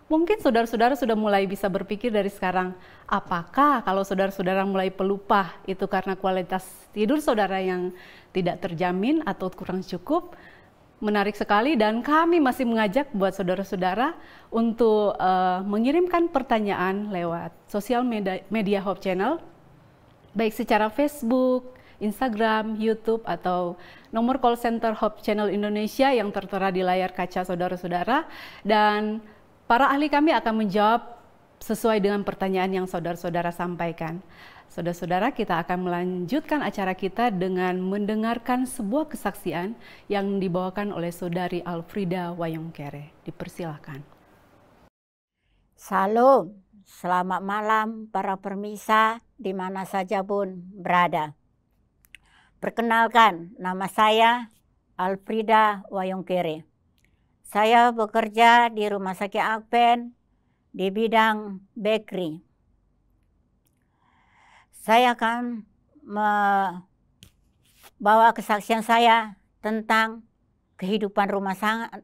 Mungkin saudara-saudara sudah mulai bisa berpikir dari sekarang, apakah kalau saudara-saudara mulai pelupa itu karena kualitas tidur saudara yang tidak terjamin atau kurang cukup? menarik sekali dan kami masih mengajak buat saudara-saudara untuk uh, mengirimkan pertanyaan lewat sosial media, media Hope Channel baik secara Facebook, Instagram, YouTube, atau nomor call center Hope Channel Indonesia yang tertera di layar kaca saudara-saudara. Dan para ahli kami akan menjawab sesuai dengan pertanyaan yang saudara-saudara sampaikan. Saudara-saudara, kita akan melanjutkan acara kita dengan mendengarkan sebuah kesaksian yang dibawakan oleh saudari Alfrida Wayongkere. Dipersilahkan. Salam, selamat malam para permisa di mana saja pun berada. Perkenalkan, nama saya Alfrida Wayongkere. Saya bekerja di Rumah Sakit Akpen di bidang bakery. Saya akan membawa kesaksian saya tentang kehidupan rumah,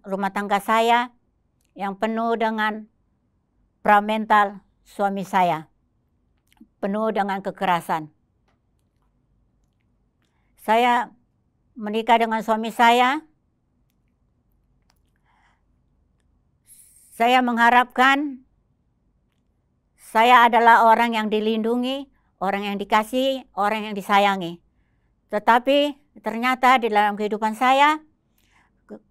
rumah tangga saya yang penuh dengan pramental suami saya, penuh dengan kekerasan saya menikah dengan suami saya. Saya mengharapkan saya adalah orang yang dilindungi, orang yang dikasih, orang yang disayangi. Tetapi ternyata di dalam kehidupan saya,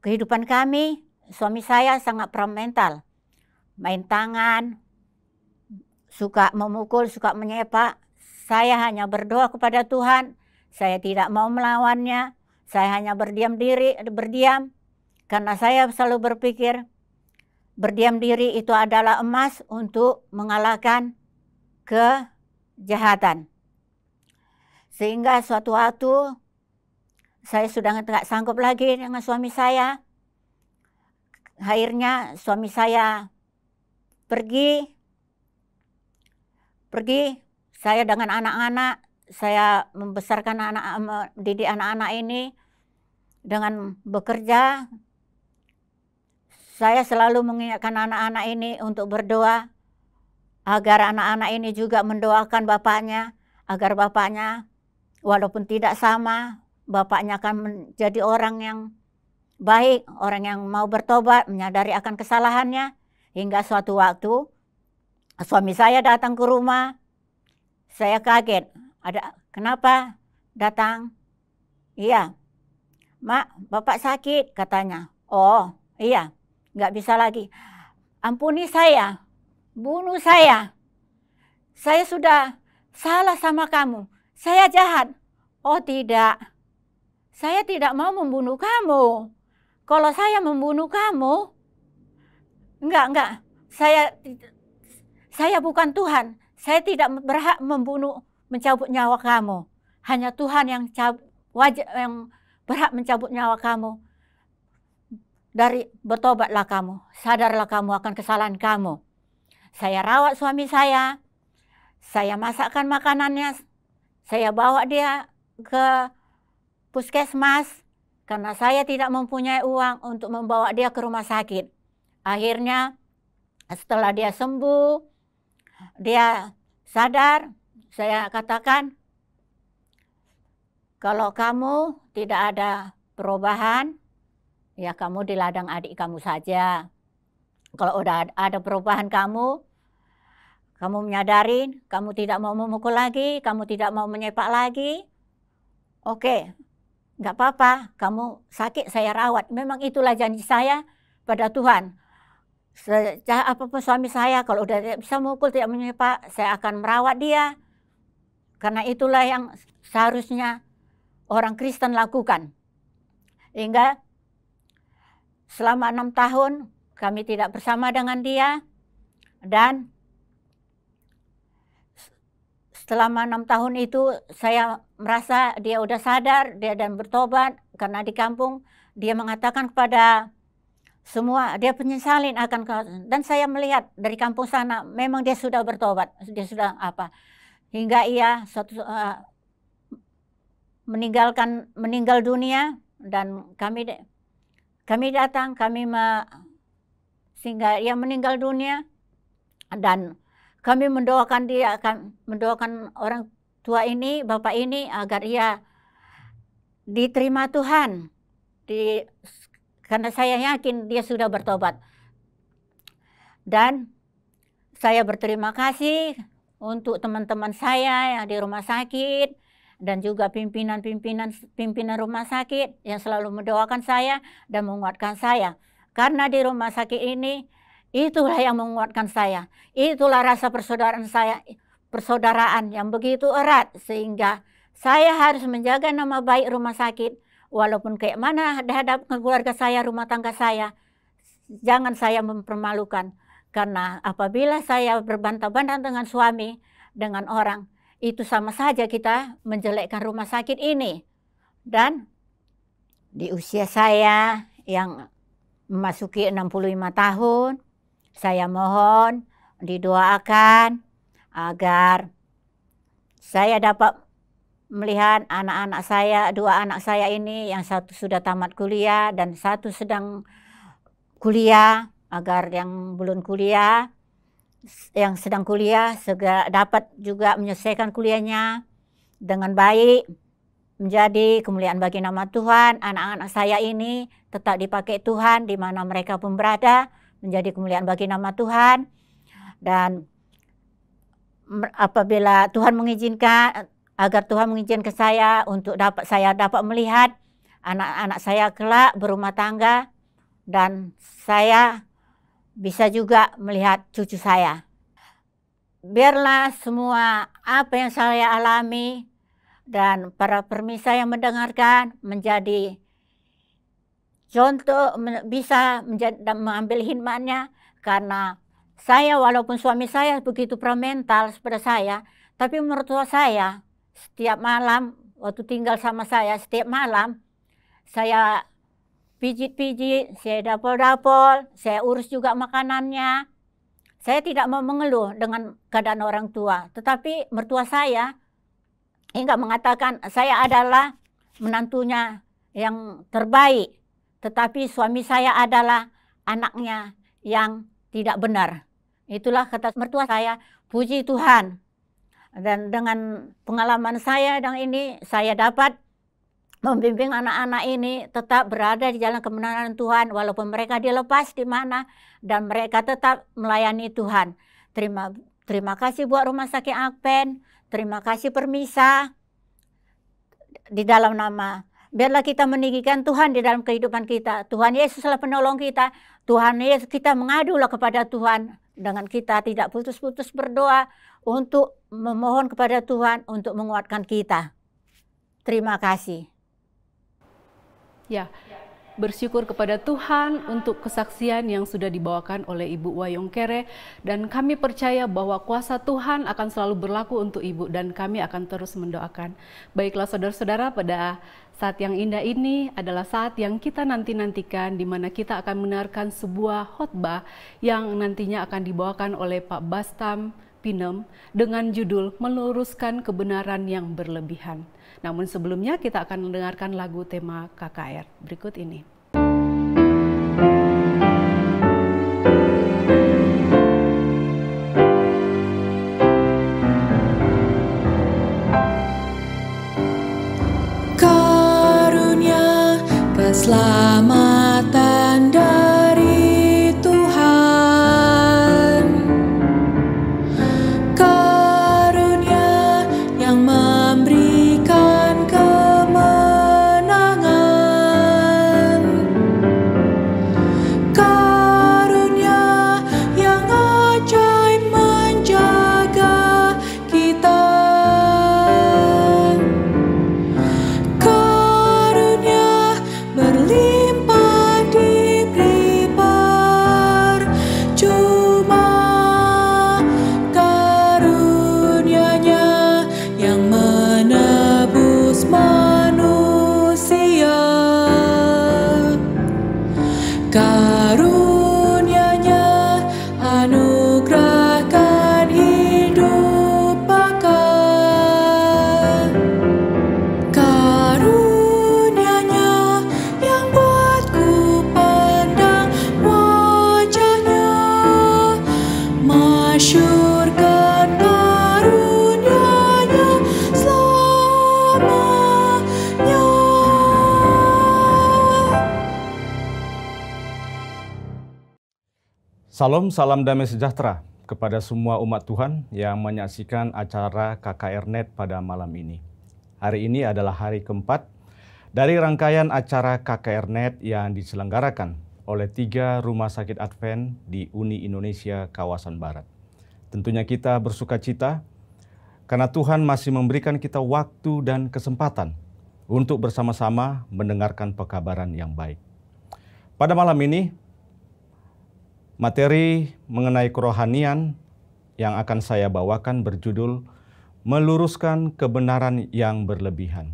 kehidupan kami, suami saya sangat pramental. Main tangan, suka memukul, suka menyepak. Saya hanya berdoa kepada Tuhan, saya tidak mau melawannya. Saya hanya berdiam diri, berdiam. Karena saya selalu berpikir, berdiam diri itu adalah emas untuk mengalahkan kejahatan. Sehingga suatu waktu saya sudah tidak sanggup lagi dengan suami saya. Akhirnya suami saya pergi, pergi saya dengan anak-anak saya membesarkan anak didik anak-anak ini dengan bekerja saya selalu mengingatkan anak-anak ini untuk berdoa agar anak-anak ini juga mendoakan bapaknya agar bapaknya walaupun tidak sama bapaknya akan menjadi orang yang baik, orang yang mau bertobat, menyadari akan kesalahannya hingga suatu waktu suami saya datang ke rumah saya kaget ada kenapa datang? Iya. Mak, bapak sakit katanya. Oh, iya. Nggak bisa lagi. Ampuni saya. Bunuh saya. Saya sudah salah sama kamu. Saya jahat. Oh, tidak. Saya tidak mau membunuh kamu. Kalau saya membunuh kamu, enggak, enggak. Saya saya bukan Tuhan. Saya tidak berhak membunuh mencabut nyawa kamu. Hanya Tuhan yang wajib, yang berhak mencabut nyawa kamu. Dari bertobatlah kamu, sadarlah kamu akan kesalahan kamu. Saya rawat suami saya, saya masakkan makanannya, saya bawa dia ke puskesmas karena saya tidak mempunyai uang untuk membawa dia ke rumah sakit. Akhirnya setelah dia sembuh, dia sadar, saya katakan, kalau kamu tidak ada perubahan, ya kamu di ladang adik kamu saja. Kalau udah ada perubahan kamu, kamu menyadari kamu tidak mau memukul lagi, kamu tidak mau menyepak lagi, oke, okay, nggak apa-apa, kamu sakit saya rawat. Memang itulah janji saya pada Tuhan. Sejak apapun suami saya, kalau udah tidak bisa memukul, tidak menyepak, saya akan merawat dia, karena itulah yang seharusnya orang Kristen lakukan. Hingga selama enam tahun kami tidak bersama dengan dia dan selama enam tahun itu saya merasa dia sudah sadar dia dan bertobat karena di kampung dia mengatakan kepada semua dia penyesalin akan dan saya melihat dari kampung sana memang dia sudah bertobat dia sudah apa hingga ia suatu uh, meninggalkan meninggal dunia dan kami kami datang kami ma, sehingga ia meninggal dunia dan kami mendoakan dia akan mendoakan orang tua ini bapak ini agar ia diterima Tuhan di karena saya yakin dia sudah bertobat dan saya berterima kasih untuk teman-teman saya yang di rumah sakit dan juga pimpinan-pimpinan pimpinan rumah sakit yang selalu mendoakan saya dan menguatkan saya. Karena di rumah sakit ini itulah yang menguatkan saya. Itulah rasa persaudaraan saya, persaudaraan yang begitu erat sehingga saya harus menjaga nama baik rumah sakit walaupun kayak mana terhadap keluarga saya, rumah tangga saya. Jangan saya mempermalukan karena apabila saya berbantah-bantah dengan suami, dengan orang, itu sama saja kita menjelekkan rumah sakit ini. Dan di usia saya yang memasuki 65 tahun, saya mohon didoakan agar saya dapat melihat anak-anak saya, dua anak saya ini yang satu sudah tamat kuliah dan satu sedang kuliah agar yang belum kuliah, yang sedang kuliah segera dapat juga menyelesaikan kuliahnya dengan baik menjadi kemuliaan bagi nama Tuhan. Anak-anak saya ini tetap dipakai Tuhan di mana mereka pun berada menjadi kemuliaan bagi nama Tuhan. Dan apabila Tuhan mengizinkan agar Tuhan mengizinkan saya untuk dapat saya dapat melihat anak-anak saya kelak berumah tangga dan saya bisa juga melihat cucu saya. Biarlah semua apa yang saya alami dan para permisa yang mendengarkan menjadi contoh bisa menjadi, mengambil hikmahnya karena saya walaupun suami saya begitu pramental seperti saya, tapi mertua saya setiap malam waktu tinggal sama saya setiap malam saya pijit-pijit, saya dapol-dapol, saya urus juga makanannya. Saya tidak mau mengeluh dengan keadaan orang tua, tetapi mertua saya hingga mengatakan saya adalah menantunya yang terbaik, tetapi suami saya adalah anaknya yang tidak benar. Itulah kata mertua saya, puji Tuhan. Dan dengan pengalaman saya dan ini saya dapat membimbing anak-anak ini tetap berada di jalan kebenaran Tuhan walaupun mereka dilepas di mana dan mereka tetap melayani Tuhan. Terima terima kasih buat Rumah Sakit Akpen, terima kasih permisa di dalam nama biarlah kita meninggikan Tuhan di dalam kehidupan kita. Tuhan Yesuslah penolong kita. Tuhan Yesus kita mengadulah kepada Tuhan dengan kita tidak putus-putus berdoa untuk memohon kepada Tuhan untuk menguatkan kita. Terima kasih. Ya, bersyukur kepada Tuhan untuk kesaksian yang sudah dibawakan oleh Ibu Wayong Kere dan kami percaya bahwa kuasa Tuhan akan selalu berlaku untuk Ibu dan kami akan terus mendoakan. Baiklah saudara-saudara pada saat yang indah ini adalah saat yang kita nanti-nantikan di mana kita akan menarikan sebuah khotbah yang nantinya akan dibawakan oleh Pak Bastam Pinem dengan judul Meluruskan Kebenaran yang Berlebihan. Namun sebelumnya kita akan mendengarkan lagu tema KKR berikut ini. Shalom, salam damai sejahtera kepada semua umat Tuhan yang menyaksikan acara KKR Net pada malam ini. Hari ini adalah hari keempat dari rangkaian acara KKR Net yang diselenggarakan oleh tiga rumah sakit Advent di Uni Indonesia kawasan Barat. Tentunya kita bersuka cita karena Tuhan masih memberikan kita waktu dan kesempatan untuk bersama-sama mendengarkan pekabaran yang baik. Pada malam ini, Materi mengenai kerohanian yang akan saya bawakan berjudul Meluruskan Kebenaran yang Berlebihan.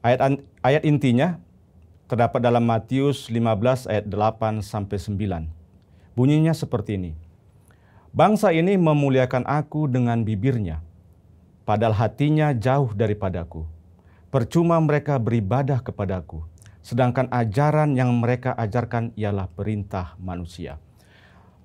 Ayat, ayat intinya terdapat dalam Matius 15 ayat 8 sampai 9. Bunyinya seperti ini. Bangsa ini memuliakan aku dengan bibirnya, padahal hatinya jauh daripadaku. Percuma mereka beribadah kepadaku sedangkan ajaran yang mereka ajarkan ialah perintah manusia.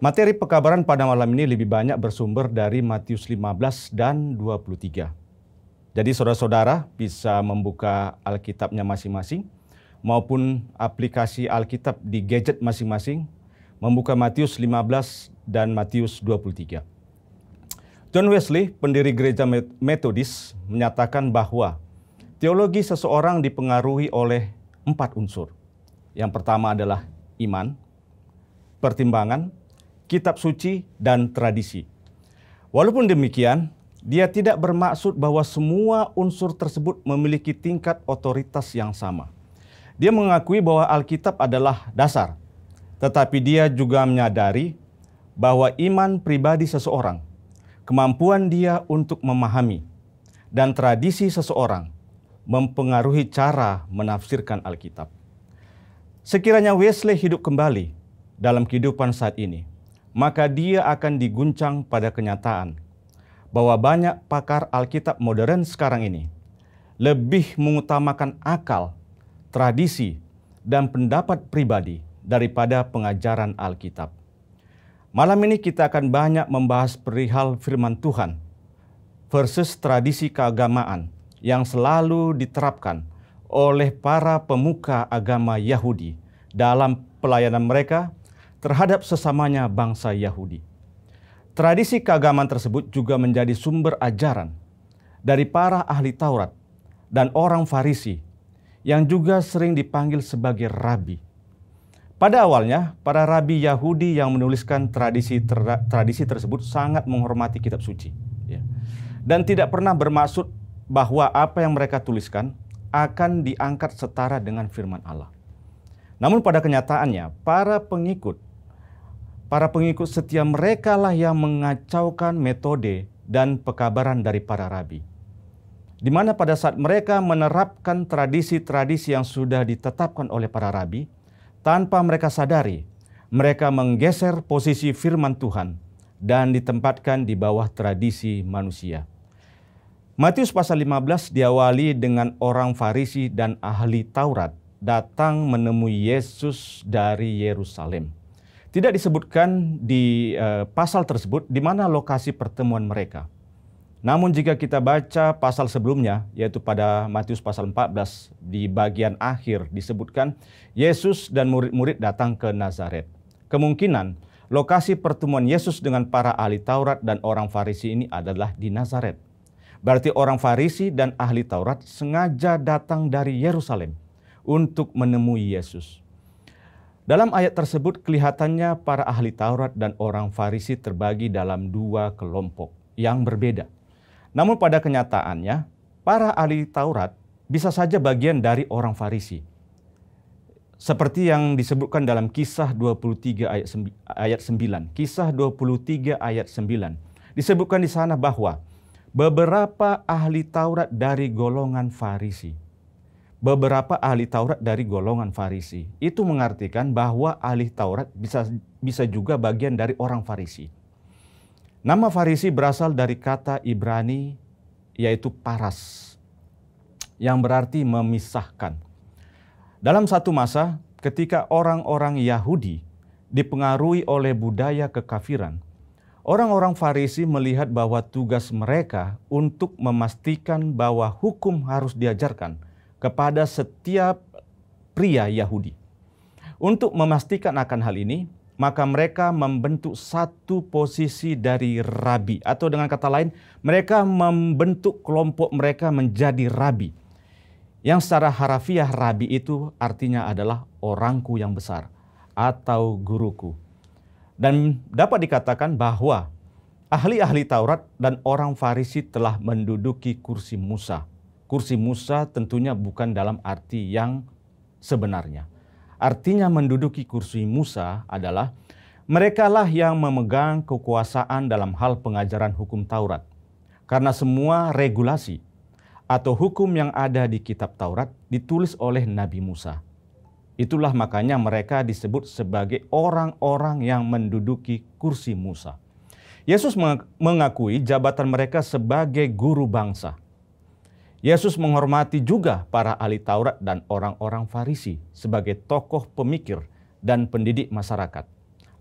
Materi pekabaran pada malam ini lebih banyak bersumber dari Matius 15 dan 23. Jadi saudara-saudara bisa membuka Alkitabnya masing-masing maupun aplikasi Alkitab di gadget masing-masing membuka Matius 15 dan Matius 23. John Wesley, pendiri gereja metodis, menyatakan bahwa teologi seseorang dipengaruhi oleh empat unsur. Yang pertama adalah iman, pertimbangan, kitab suci, dan tradisi. Walaupun demikian, dia tidak bermaksud bahwa semua unsur tersebut memiliki tingkat otoritas yang sama. Dia mengakui bahwa Alkitab adalah dasar, tetapi dia juga menyadari bahwa iman pribadi seseorang, kemampuan dia untuk memahami, dan tradisi seseorang mempengaruhi cara menafsirkan Alkitab. Sekiranya Wesley hidup kembali dalam kehidupan saat ini, maka dia akan diguncang pada kenyataan bahwa banyak pakar Alkitab modern sekarang ini lebih mengutamakan akal, tradisi, dan pendapat pribadi daripada pengajaran Alkitab. Malam ini kita akan banyak membahas perihal firman Tuhan versus tradisi keagamaan yang selalu diterapkan oleh para pemuka agama Yahudi dalam pelayanan mereka terhadap sesamanya bangsa Yahudi. Tradisi keagamaan tersebut juga menjadi sumber ajaran dari para ahli Taurat dan orang Farisi yang juga sering dipanggil sebagai rabi. Pada awalnya, para rabi Yahudi yang menuliskan tradisi tradisi tersebut sangat menghormati kitab suci ya. dan tidak pernah bermaksud bahwa apa yang mereka tuliskan akan diangkat setara dengan firman Allah. Namun pada kenyataannya, para pengikut para pengikut setia mereka lah yang mengacaukan metode dan pekabaran dari para rabi. Di mana pada saat mereka menerapkan tradisi-tradisi yang sudah ditetapkan oleh para rabi, tanpa mereka sadari, mereka menggeser posisi firman Tuhan dan ditempatkan di bawah tradisi manusia. Matius pasal 15 diawali dengan orang Farisi dan ahli Taurat datang menemui Yesus dari Yerusalem. Tidak disebutkan di eh, pasal tersebut di mana lokasi pertemuan mereka. Namun jika kita baca pasal sebelumnya yaitu pada Matius pasal 14 di bagian akhir disebutkan Yesus dan murid-murid datang ke Nazaret. Kemungkinan lokasi pertemuan Yesus dengan para ahli Taurat dan orang Farisi ini adalah di Nazaret. Berarti orang Farisi dan ahli Taurat sengaja datang dari Yerusalem untuk menemui Yesus. Dalam ayat tersebut kelihatannya para ahli Taurat dan orang Farisi terbagi dalam dua kelompok yang berbeda. Namun pada kenyataannya, para ahli Taurat bisa saja bagian dari orang Farisi seperti yang disebutkan dalam kisah 23 ayat 9. Kisah 23 ayat 9. Disebutkan di sana bahwa beberapa ahli Taurat dari golongan Farisi. Beberapa ahli Taurat dari golongan Farisi itu mengartikan bahwa ahli Taurat bisa bisa juga bagian dari orang Farisi. Nama Farisi berasal dari kata Ibrani yaitu paras yang berarti memisahkan. Dalam satu masa ketika orang-orang Yahudi dipengaruhi oleh budaya kekafiran, Orang-orang Farisi melihat bahwa tugas mereka untuk memastikan bahwa hukum harus diajarkan kepada setiap pria Yahudi. Untuk memastikan akan hal ini, maka mereka membentuk satu posisi dari rabi, atau dengan kata lain, mereka membentuk kelompok mereka menjadi rabi. Yang secara harafiah rabi itu artinya adalah orangku yang besar atau guruku. Dan dapat dikatakan bahwa ahli-ahli Taurat dan orang Farisi telah menduduki kursi Musa. Kursi Musa tentunya bukan dalam arti yang sebenarnya. Artinya menduduki kursi Musa adalah mereka lah yang memegang kekuasaan dalam hal pengajaran hukum Taurat. Karena semua regulasi atau hukum yang ada di kitab Taurat ditulis oleh Nabi Musa. Itulah makanya mereka disebut sebagai orang-orang yang menduduki kursi Musa. Yesus mengakui jabatan mereka sebagai guru bangsa. Yesus menghormati juga para ahli Taurat dan orang-orang Farisi sebagai tokoh pemikir dan pendidik masyarakat,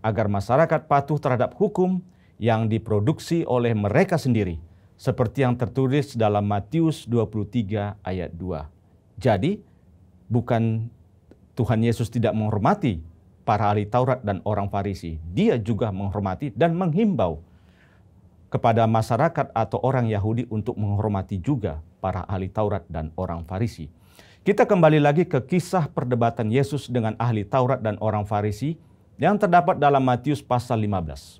agar masyarakat patuh terhadap hukum yang diproduksi oleh mereka sendiri, seperti yang tertulis dalam Matius 23 ayat 2. Jadi, bukan Tuhan Yesus tidak menghormati para ahli Taurat dan orang Farisi. Dia juga menghormati dan menghimbau kepada masyarakat atau orang Yahudi untuk menghormati juga para ahli Taurat dan orang Farisi. Kita kembali lagi ke kisah perdebatan Yesus dengan ahli Taurat dan orang Farisi yang terdapat dalam Matius pasal 15.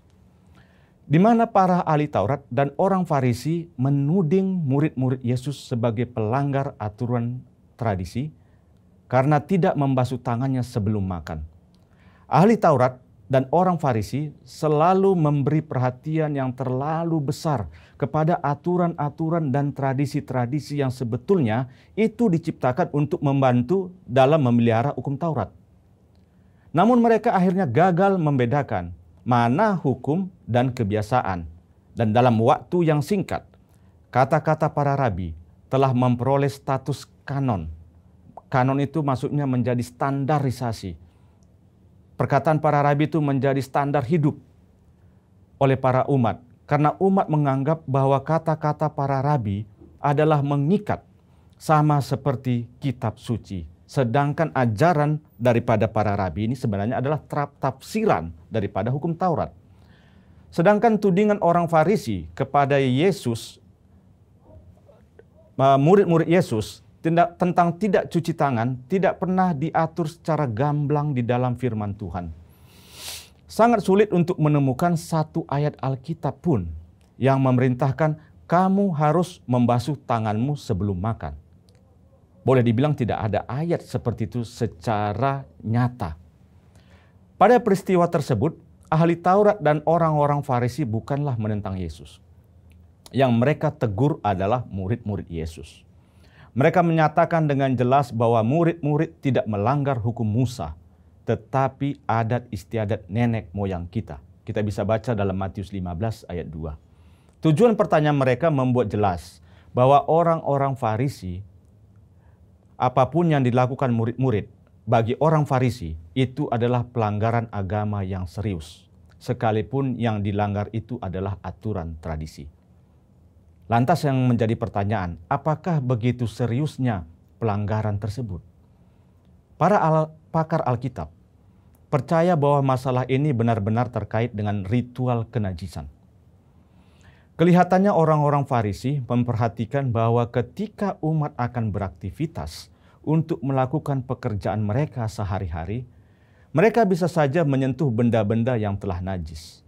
Di mana para ahli Taurat dan orang Farisi menuding murid-murid Yesus sebagai pelanggar aturan tradisi karena tidak membasuh tangannya sebelum makan. Ahli Taurat dan orang Farisi selalu memberi perhatian yang terlalu besar kepada aturan-aturan dan tradisi-tradisi yang sebetulnya itu diciptakan untuk membantu dalam memelihara hukum Taurat. Namun mereka akhirnya gagal membedakan mana hukum dan kebiasaan. Dan dalam waktu yang singkat, kata-kata para rabi telah memperoleh status kanon Kanon itu maksudnya menjadi standarisasi. Perkataan para rabi itu menjadi standar hidup oleh para umat. Karena umat menganggap bahwa kata-kata para rabi adalah mengikat sama seperti kitab suci. Sedangkan ajaran daripada para rabi ini sebenarnya adalah tafsiran daripada hukum Taurat. Sedangkan tudingan orang Farisi kepada Yesus, murid-murid Yesus, tindak, tentang tidak cuci tangan tidak pernah diatur secara gamblang di dalam firman Tuhan. Sangat sulit untuk menemukan satu ayat Alkitab pun yang memerintahkan kamu harus membasuh tanganmu sebelum makan. Boleh dibilang tidak ada ayat seperti itu secara nyata. Pada peristiwa tersebut, ahli Taurat dan orang-orang Farisi bukanlah menentang Yesus. Yang mereka tegur adalah murid-murid Yesus. Mereka menyatakan dengan jelas bahwa murid-murid tidak melanggar hukum Musa, tetapi adat istiadat nenek moyang kita. Kita bisa baca dalam Matius 15 ayat 2. Tujuan pertanyaan mereka membuat jelas bahwa orang-orang Farisi apapun yang dilakukan murid-murid bagi orang Farisi itu adalah pelanggaran agama yang serius, sekalipun yang dilanggar itu adalah aturan tradisi. Lantas yang menjadi pertanyaan, apakah begitu seriusnya pelanggaran tersebut? Para al pakar Alkitab percaya bahwa masalah ini benar-benar terkait dengan ritual kenajisan. Kelihatannya orang-orang Farisi memperhatikan bahwa ketika umat akan beraktivitas untuk melakukan pekerjaan mereka sehari-hari, mereka bisa saja menyentuh benda-benda yang telah najis.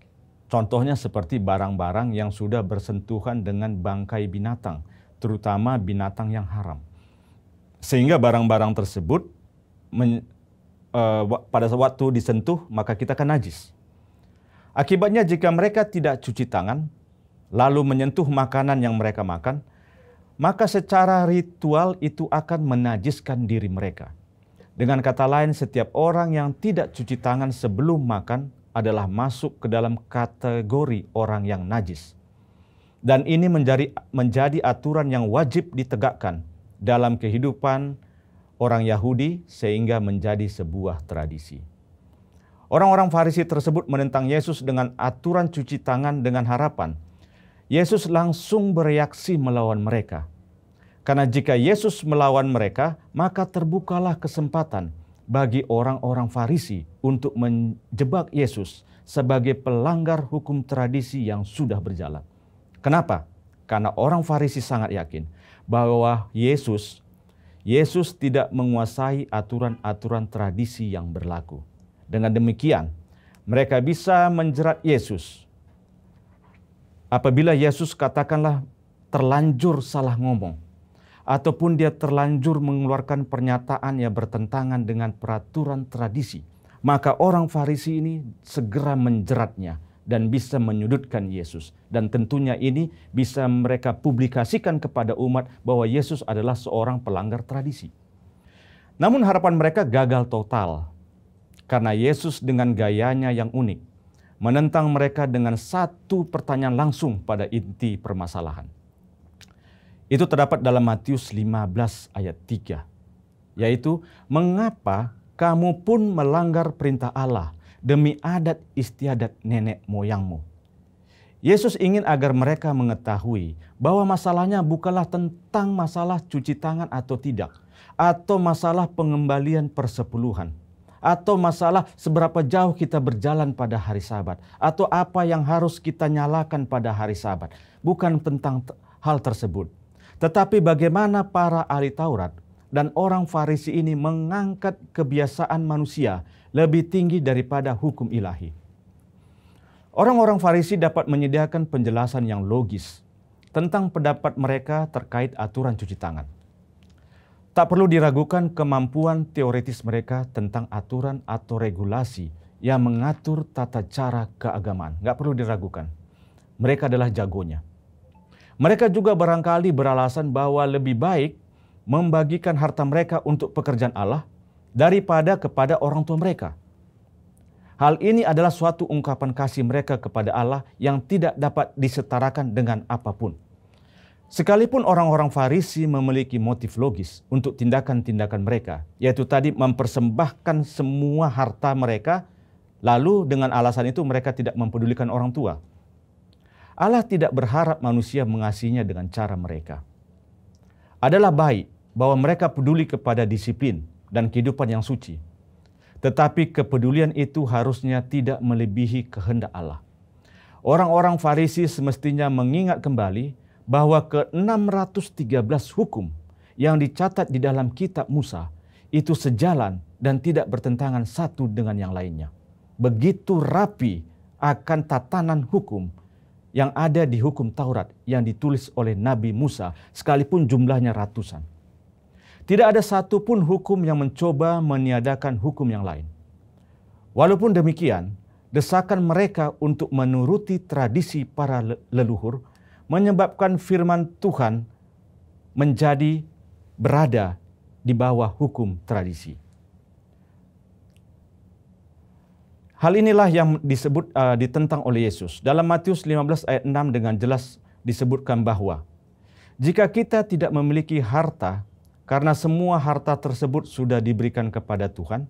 Contohnya seperti barang-barang yang sudah bersentuhan dengan bangkai binatang, terutama binatang yang haram. Sehingga barang-barang tersebut men, e, pada waktu disentuh maka kita akan najis. Akibatnya jika mereka tidak cuci tangan, lalu menyentuh makanan yang mereka makan, maka secara ritual itu akan menajiskan diri mereka. Dengan kata lain, setiap orang yang tidak cuci tangan sebelum makan adalah masuk ke dalam kategori orang yang najis. Dan ini menjadi menjadi aturan yang wajib ditegakkan dalam kehidupan orang Yahudi sehingga menjadi sebuah tradisi. Orang-orang Farisi tersebut menentang Yesus dengan aturan cuci tangan dengan harapan Yesus langsung bereaksi melawan mereka. Karena jika Yesus melawan mereka, maka terbukalah kesempatan bagi orang-orang Farisi untuk menjebak Yesus sebagai pelanggar hukum tradisi yang sudah berjalan. Kenapa? Karena orang Farisi sangat yakin bahwa Yesus Yesus tidak menguasai aturan-aturan tradisi yang berlaku. Dengan demikian, mereka bisa menjerat Yesus. Apabila Yesus katakanlah terlanjur salah ngomong, ataupun dia terlanjur mengeluarkan pernyataan yang bertentangan dengan peraturan tradisi, maka orang Farisi ini segera menjeratnya dan bisa menyudutkan Yesus. Dan tentunya ini bisa mereka publikasikan kepada umat bahwa Yesus adalah seorang pelanggar tradisi. Namun harapan mereka gagal total karena Yesus dengan gayanya yang unik menentang mereka dengan satu pertanyaan langsung pada inti permasalahan. Itu terdapat dalam Matius 15 ayat 3, yaitu mengapa kamu pun melanggar perintah Allah demi adat istiadat nenek moyangmu. Yesus ingin agar mereka mengetahui bahwa masalahnya bukanlah tentang masalah cuci tangan atau tidak, atau masalah pengembalian persepuluhan, atau masalah seberapa jauh kita berjalan pada hari Sabat, atau apa yang harus kita nyalakan pada hari Sabat, bukan tentang hal tersebut. Tetapi bagaimana para ahli Taurat dan orang Farisi ini mengangkat kebiasaan manusia lebih tinggi daripada hukum ilahi. Orang-orang Farisi dapat menyediakan penjelasan yang logis tentang pendapat mereka terkait aturan cuci tangan. Tak perlu diragukan kemampuan teoritis mereka tentang aturan atau regulasi yang mengatur tata cara keagamaan. Nggak perlu diragukan. Mereka adalah jagonya. Mereka juga barangkali beralasan bahwa lebih baik membagikan harta mereka untuk pekerjaan Allah daripada kepada orang tua mereka. Hal ini adalah suatu ungkapan kasih mereka kepada Allah yang tidak dapat disetarakan dengan apapun. Sekalipun orang-orang Farisi memiliki motif logis untuk tindakan-tindakan mereka, yaitu tadi mempersembahkan semua harta mereka, lalu dengan alasan itu mereka tidak mempedulikan orang tua. Allah tidak berharap manusia mengasihinya dengan cara mereka. Adalah baik bahwa mereka peduli kepada disiplin dan kehidupan yang suci. Tetapi kepedulian itu harusnya tidak melebihi kehendak Allah. Orang-orang Farisi semestinya mengingat kembali bahwa ke-613 hukum yang dicatat di dalam kitab Musa itu sejalan dan tidak bertentangan satu dengan yang lainnya. Begitu rapi akan tatanan hukum yang ada di hukum Taurat yang ditulis oleh Nabi Musa sekalipun jumlahnya ratusan. Tidak ada satu pun hukum yang mencoba meniadakan hukum yang lain. Walaupun demikian, desakan mereka untuk menuruti tradisi para leluhur menyebabkan firman Tuhan menjadi berada di bawah hukum tradisi. Hal inilah yang disebut uh, ditentang oleh Yesus. Dalam Matius 15 ayat 6 dengan jelas disebutkan bahwa jika kita tidak memiliki harta karena semua harta tersebut sudah diberikan kepada Tuhan,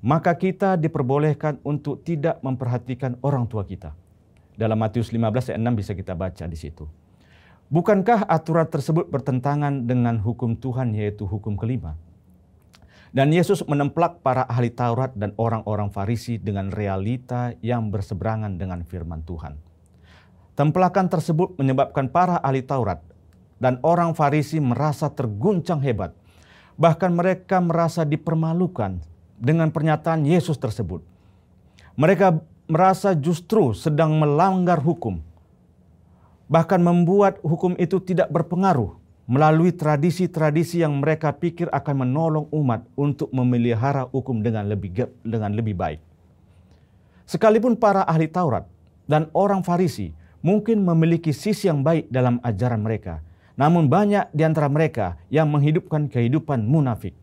maka kita diperbolehkan untuk tidak memperhatikan orang tua kita. Dalam Matius 15 ayat 6 bisa kita baca di situ. Bukankah aturan tersebut bertentangan dengan hukum Tuhan yaitu hukum kelima? Dan Yesus menemplak para ahli Taurat dan orang-orang Farisi dengan realita yang berseberangan dengan firman Tuhan. Templakan tersebut menyebabkan para ahli Taurat dan orang Farisi merasa terguncang hebat. Bahkan mereka merasa dipermalukan dengan pernyataan Yesus tersebut. Mereka merasa justru sedang melanggar hukum, bahkan membuat hukum itu tidak berpengaruh melalui tradisi-tradisi yang mereka pikir akan menolong umat untuk memelihara hukum dengan lebih dengan lebih baik. Sekalipun para ahli Taurat dan orang Farisi mungkin memiliki sisi yang baik dalam ajaran mereka, namun banyak di antara mereka yang menghidupkan kehidupan munafik.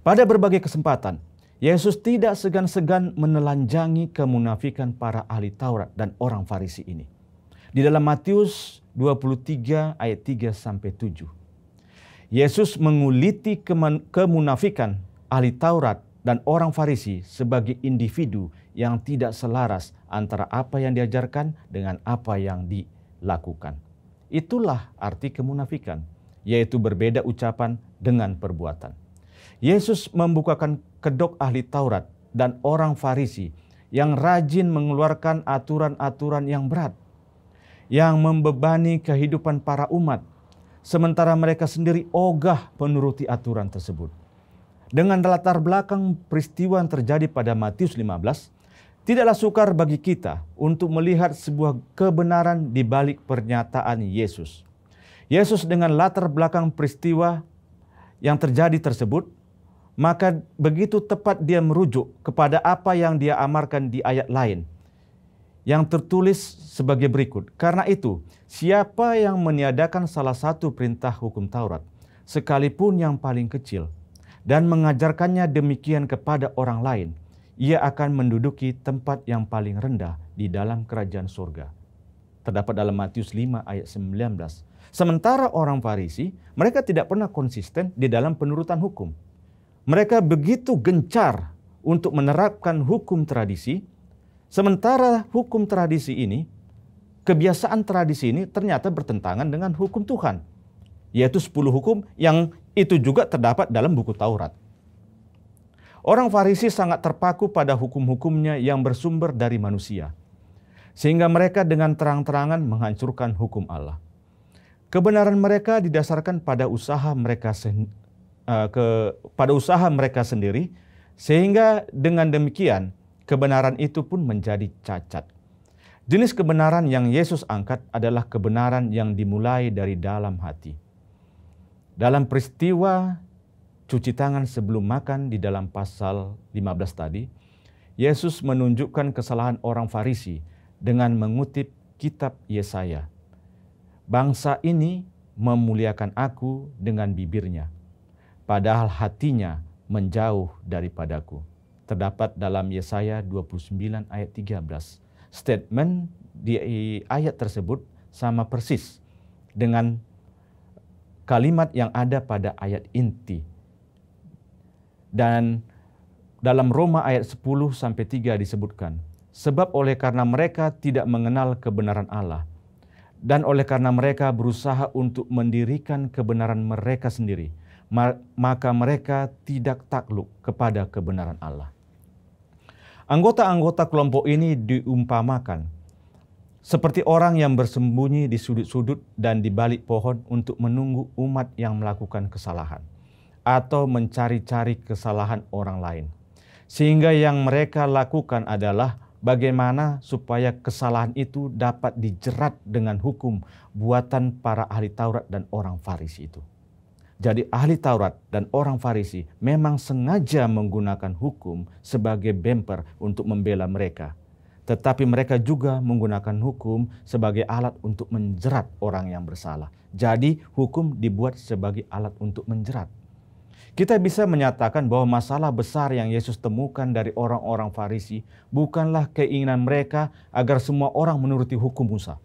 Pada berbagai kesempatan, Yesus tidak segan-segan menelanjangi kemunafikan para ahli Taurat dan orang Farisi ini. Di dalam Matius 23 ayat 3 sampai 7. Yesus menguliti kemunafikan ahli Taurat dan orang Farisi sebagai individu yang tidak selaras antara apa yang diajarkan dengan apa yang dilakukan. Itulah arti kemunafikan, yaitu berbeda ucapan dengan perbuatan. Yesus membukakan kedok ahli Taurat dan orang Farisi yang rajin mengeluarkan aturan-aturan yang berat, yang membebani kehidupan para umat, sementara mereka sendiri ogah menuruti aturan tersebut. Dengan latar belakang peristiwa yang terjadi pada Matius 15, Tidaklah sukar bagi kita untuk melihat sebuah kebenaran di balik pernyataan Yesus. Yesus dengan latar belakang peristiwa yang terjadi tersebut, maka begitu tepat dia merujuk kepada apa yang dia amarkan di ayat lain yang tertulis sebagai berikut. Karena itu, siapa yang meniadakan salah satu perintah hukum Taurat, sekalipun yang paling kecil, dan mengajarkannya demikian kepada orang lain – ia akan menduduki tempat yang paling rendah di dalam kerajaan surga. Terdapat dalam Matius 5 ayat 19. Sementara orang Farisi, mereka tidak pernah konsisten di dalam penurutan hukum. Mereka begitu gencar untuk menerapkan hukum tradisi, sementara hukum tradisi ini, kebiasaan tradisi ini ternyata bertentangan dengan hukum Tuhan, yaitu 10 hukum yang itu juga terdapat dalam buku Taurat. Orang Farisi sangat terpaku pada hukum-hukumnya yang bersumber dari manusia, sehingga mereka dengan terang-terangan menghancurkan hukum Allah. Kebenaran mereka didasarkan pada usaha mereka sen, uh, ke, pada usaha mereka sendiri, sehingga dengan demikian kebenaran itu pun menjadi cacat. Jenis kebenaran yang Yesus angkat adalah kebenaran yang dimulai dari dalam hati. Dalam peristiwa cuci tangan sebelum makan di dalam pasal 15 tadi, Yesus menunjukkan kesalahan orang Farisi dengan mengutip kitab Yesaya. Bangsa ini memuliakan aku dengan bibirnya, padahal hatinya menjauh daripadaku. Terdapat dalam Yesaya 29 ayat 13. Statement di ayat tersebut sama persis dengan kalimat yang ada pada ayat inti dan dalam Roma ayat 10 sampai 3 disebutkan, sebab oleh karena mereka tidak mengenal kebenaran Allah dan oleh karena mereka berusaha untuk mendirikan kebenaran mereka sendiri, maka mereka tidak takluk kepada kebenaran Allah. Anggota-anggota kelompok ini diumpamakan seperti orang yang bersembunyi di sudut-sudut dan di balik pohon untuk menunggu umat yang melakukan kesalahan atau mencari-cari kesalahan orang lain. Sehingga yang mereka lakukan adalah bagaimana supaya kesalahan itu dapat dijerat dengan hukum buatan para ahli Taurat dan orang Farisi itu. Jadi ahli Taurat dan orang Farisi memang sengaja menggunakan hukum sebagai bemper untuk membela mereka. Tetapi mereka juga menggunakan hukum sebagai alat untuk menjerat orang yang bersalah. Jadi hukum dibuat sebagai alat untuk menjerat. Kita bisa menyatakan bahwa masalah besar yang Yesus temukan dari orang-orang Farisi bukanlah keinginan mereka agar semua orang menuruti hukum Musa.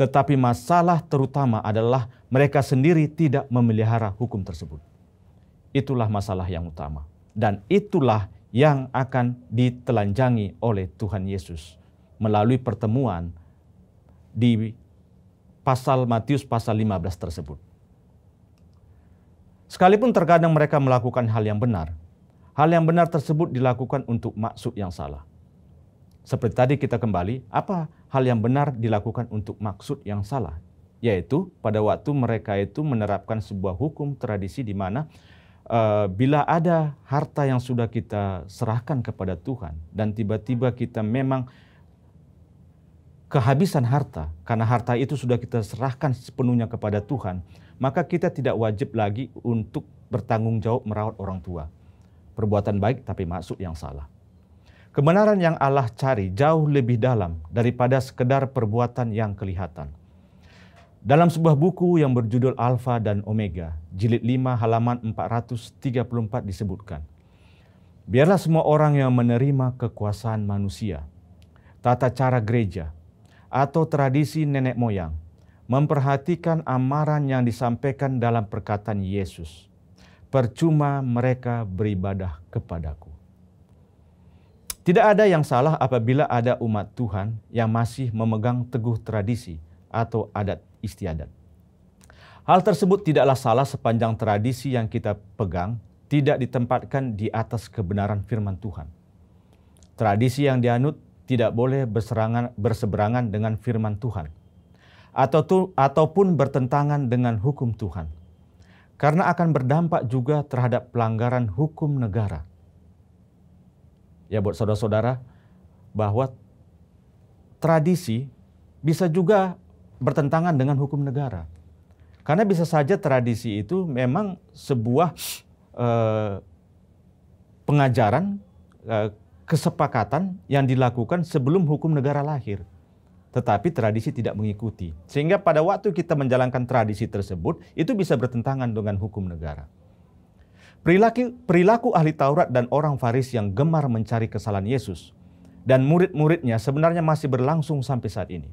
Tetapi masalah terutama adalah mereka sendiri tidak memelihara hukum tersebut. Itulah masalah yang utama dan itulah yang akan ditelanjangi oleh Tuhan Yesus melalui pertemuan di pasal Matius pasal 15 tersebut. Sekalipun terkadang mereka melakukan hal yang benar, hal yang benar tersebut dilakukan untuk maksud yang salah. Seperti tadi kita kembali, apa hal yang benar dilakukan untuk maksud yang salah? Yaitu pada waktu mereka itu menerapkan sebuah hukum tradisi di mana uh, bila ada harta yang sudah kita serahkan kepada Tuhan dan tiba-tiba kita memang kehabisan harta karena harta itu sudah kita serahkan sepenuhnya kepada Tuhan, maka kita tidak wajib lagi untuk bertanggung jawab merawat orang tua. Perbuatan baik tapi maksud yang salah. Kebenaran yang Allah cari jauh lebih dalam daripada sekedar perbuatan yang kelihatan. Dalam sebuah buku yang berjudul Alfa dan Omega, jilid 5 halaman 434 disebutkan, Biarlah semua orang yang menerima kekuasaan manusia, tata cara gereja, atau tradisi nenek moyang, memperhatikan amaran yang disampaikan dalam perkataan Yesus. Percuma mereka beribadah kepadaku. Tidak ada yang salah apabila ada umat Tuhan yang masih memegang teguh tradisi atau adat istiadat. Hal tersebut tidaklah salah sepanjang tradisi yang kita pegang tidak ditempatkan di atas kebenaran firman Tuhan. Tradisi yang dianut tidak boleh berseberangan dengan firman Tuhan atau tu, ataupun bertentangan dengan hukum Tuhan. Karena akan berdampak juga terhadap pelanggaran hukum negara. Ya buat saudara-saudara, bahwa tradisi bisa juga bertentangan dengan hukum negara. Karena bisa saja tradisi itu memang sebuah eh, pengajaran, eh, kesepakatan yang dilakukan sebelum hukum negara lahir tetapi tradisi tidak mengikuti. Sehingga pada waktu kita menjalankan tradisi tersebut, itu bisa bertentangan dengan hukum negara. Perilaku, perilaku ahli Taurat dan orang Faris yang gemar mencari kesalahan Yesus dan murid-muridnya sebenarnya masih berlangsung sampai saat ini.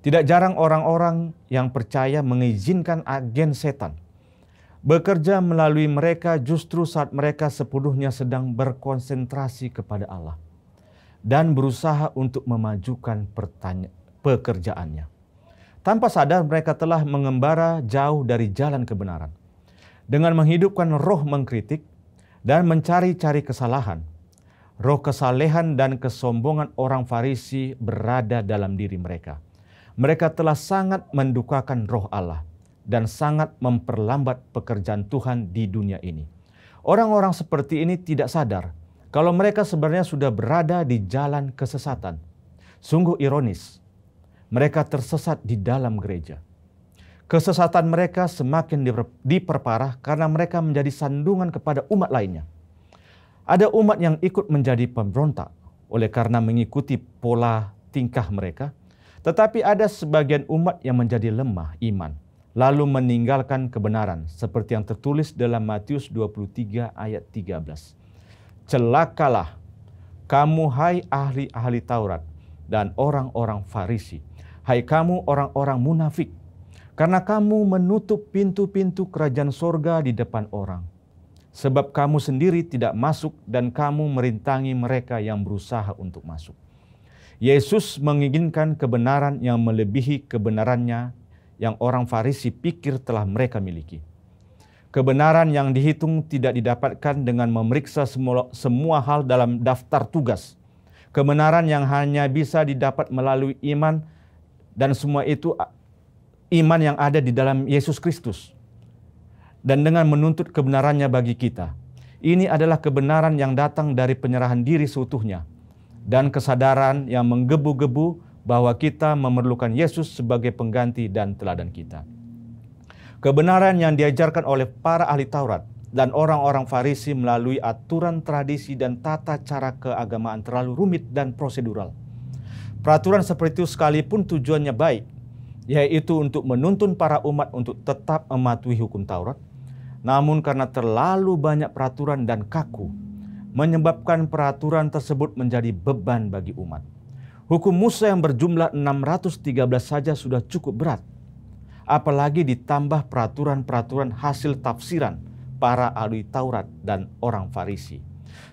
Tidak jarang orang-orang yang percaya mengizinkan agen setan bekerja melalui mereka justru saat mereka sepenuhnya sedang berkonsentrasi kepada Allah dan berusaha untuk memajukan pekerjaannya. Tanpa sadar mereka telah mengembara jauh dari jalan kebenaran. Dengan menghidupkan roh mengkritik dan mencari-cari kesalahan, roh kesalehan dan kesombongan orang Farisi berada dalam diri mereka. Mereka telah sangat mendukakan roh Allah dan sangat memperlambat pekerjaan Tuhan di dunia ini. Orang-orang seperti ini tidak sadar kalau mereka sebenarnya sudah berada di jalan kesesatan. Sungguh ironis, mereka tersesat di dalam gereja. Kesesatan mereka semakin diperparah karena mereka menjadi sandungan kepada umat lainnya. Ada umat yang ikut menjadi pemberontak oleh karena mengikuti pola tingkah mereka, tetapi ada sebagian umat yang menjadi lemah iman, lalu meninggalkan kebenaran seperti yang tertulis dalam Matius 23 ayat 13 celakalah kamu hai ahli-ahli Taurat dan orang-orang Farisi, hai kamu orang-orang munafik, karena kamu menutup pintu-pintu kerajaan sorga di depan orang. Sebab kamu sendiri tidak masuk dan kamu merintangi mereka yang berusaha untuk masuk. Yesus menginginkan kebenaran yang melebihi kebenarannya yang orang Farisi pikir telah mereka miliki. Kebenaran yang dihitung tidak didapatkan dengan memeriksa semua, semua hal dalam daftar tugas. Kebenaran yang hanya bisa didapat melalui iman dan semua itu iman yang ada di dalam Yesus Kristus. Dan dengan menuntut kebenarannya bagi kita. Ini adalah kebenaran yang datang dari penyerahan diri seutuhnya dan kesadaran yang menggebu-gebu bahwa kita memerlukan Yesus sebagai pengganti dan teladan kita. Kebenaran yang diajarkan oleh para ahli Taurat dan orang-orang Farisi melalui aturan tradisi dan tata cara keagamaan terlalu rumit dan prosedural. Peraturan seperti itu sekalipun tujuannya baik, yaitu untuk menuntun para umat untuk tetap mematuhi hukum Taurat, namun karena terlalu banyak peraturan dan kaku, menyebabkan peraturan tersebut menjadi beban bagi umat. Hukum Musa yang berjumlah 613 saja sudah cukup berat apalagi ditambah peraturan-peraturan hasil tafsiran para ahli Taurat dan orang Farisi.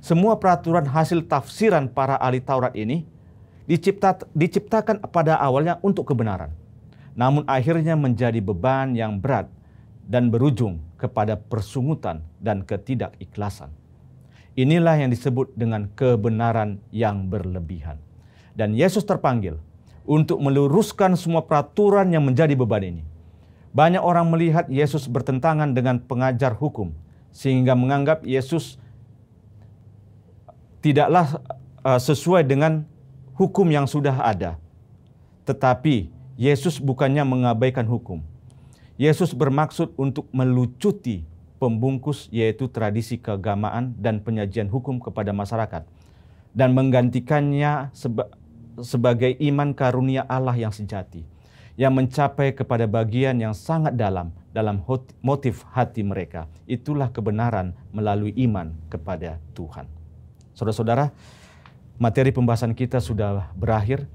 Semua peraturan hasil tafsiran para ahli Taurat ini dicipta, diciptakan pada awalnya untuk kebenaran, namun akhirnya menjadi beban yang berat dan berujung kepada persungutan dan ketidakikhlasan. Inilah yang disebut dengan kebenaran yang berlebihan. Dan Yesus terpanggil untuk meluruskan semua peraturan yang menjadi beban ini. Banyak orang melihat Yesus bertentangan dengan pengajar hukum sehingga menganggap Yesus tidaklah eh, sesuai dengan hukum yang sudah ada. Tetapi Yesus bukannya mengabaikan hukum. Yesus bermaksud untuk melucuti pembungkus yaitu tradisi keagamaan dan penyajian hukum kepada masyarakat dan menggantikannya sebagai iman karunia Allah yang sejati yang mencapai kepada bagian yang sangat dalam dalam motif hati mereka. Itulah kebenaran melalui iman kepada Tuhan. Saudara-saudara, materi pembahasan kita sudah berakhir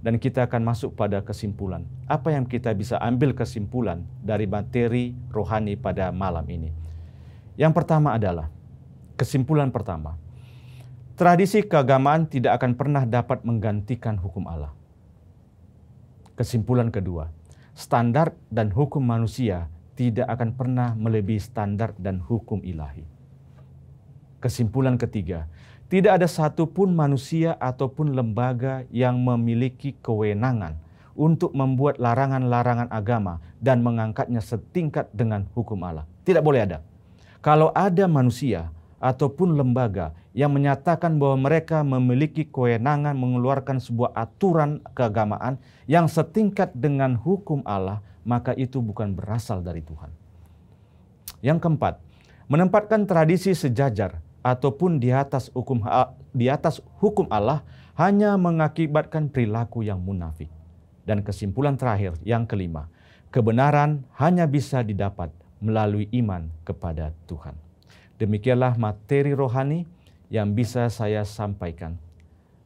dan kita akan masuk pada kesimpulan. Apa yang kita bisa ambil kesimpulan dari materi rohani pada malam ini? Yang pertama adalah kesimpulan pertama. Tradisi keagamaan tidak akan pernah dapat menggantikan hukum Allah. Kesimpulan kedua, standar dan hukum manusia tidak akan pernah melebihi standar dan hukum ilahi. Kesimpulan ketiga, tidak ada satupun manusia ataupun lembaga yang memiliki kewenangan untuk membuat larangan-larangan agama dan mengangkatnya setingkat dengan hukum Allah. Tidak boleh ada. Kalau ada manusia, ataupun lembaga yang menyatakan bahwa mereka memiliki kewenangan mengeluarkan sebuah aturan keagamaan yang setingkat dengan hukum Allah, maka itu bukan berasal dari Tuhan. Yang keempat, menempatkan tradisi sejajar ataupun di atas hukum di atas hukum Allah hanya mengakibatkan perilaku yang munafik. Dan kesimpulan terakhir yang kelima, kebenaran hanya bisa didapat melalui iman kepada Tuhan. Demikianlah materi rohani yang bisa saya sampaikan.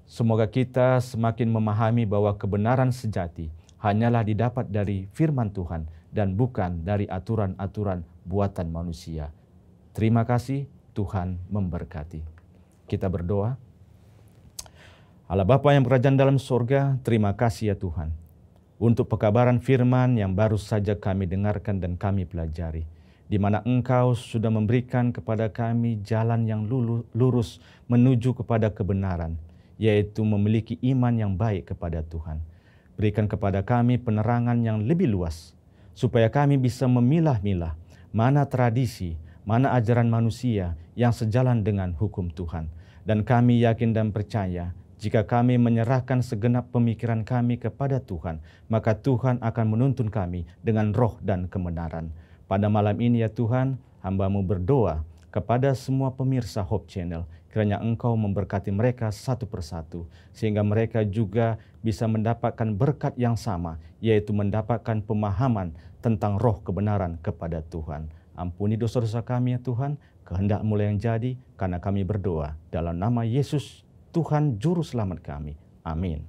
Semoga kita semakin memahami bahwa kebenaran sejati hanyalah didapat dari firman Tuhan dan bukan dari aturan-aturan buatan manusia. Terima kasih, Tuhan memberkati. Kita berdoa. Allah Bapa yang berajaan dalam surga, terima kasih ya Tuhan. Untuk pekabaran firman yang baru saja kami dengarkan dan kami pelajari di mana Engkau sudah memberikan kepada kami jalan yang lurus menuju kepada kebenaran, yaitu memiliki iman yang baik kepada Tuhan. Berikan kepada kami penerangan yang lebih luas, supaya kami bisa memilah-milah mana tradisi, mana ajaran manusia yang sejalan dengan hukum Tuhan. Dan kami yakin dan percaya jika kami menyerahkan segenap pemikiran kami kepada Tuhan, maka Tuhan akan menuntun kami dengan roh dan kebenaran. Pada malam ini ya Tuhan, hambamu berdoa kepada semua pemirsa Hope Channel. Kiranya Engkau memberkati mereka satu persatu, sehingga mereka juga bisa mendapatkan berkat yang sama, yaitu mendapatkan pemahaman tentang roh kebenaran kepada Tuhan. Ampuni dosa-dosa kami ya Tuhan, kehendak-Mu yang jadi, karena kami berdoa dalam nama Yesus Tuhan Juru Selamat kami. Amin.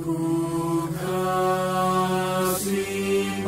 Kukasih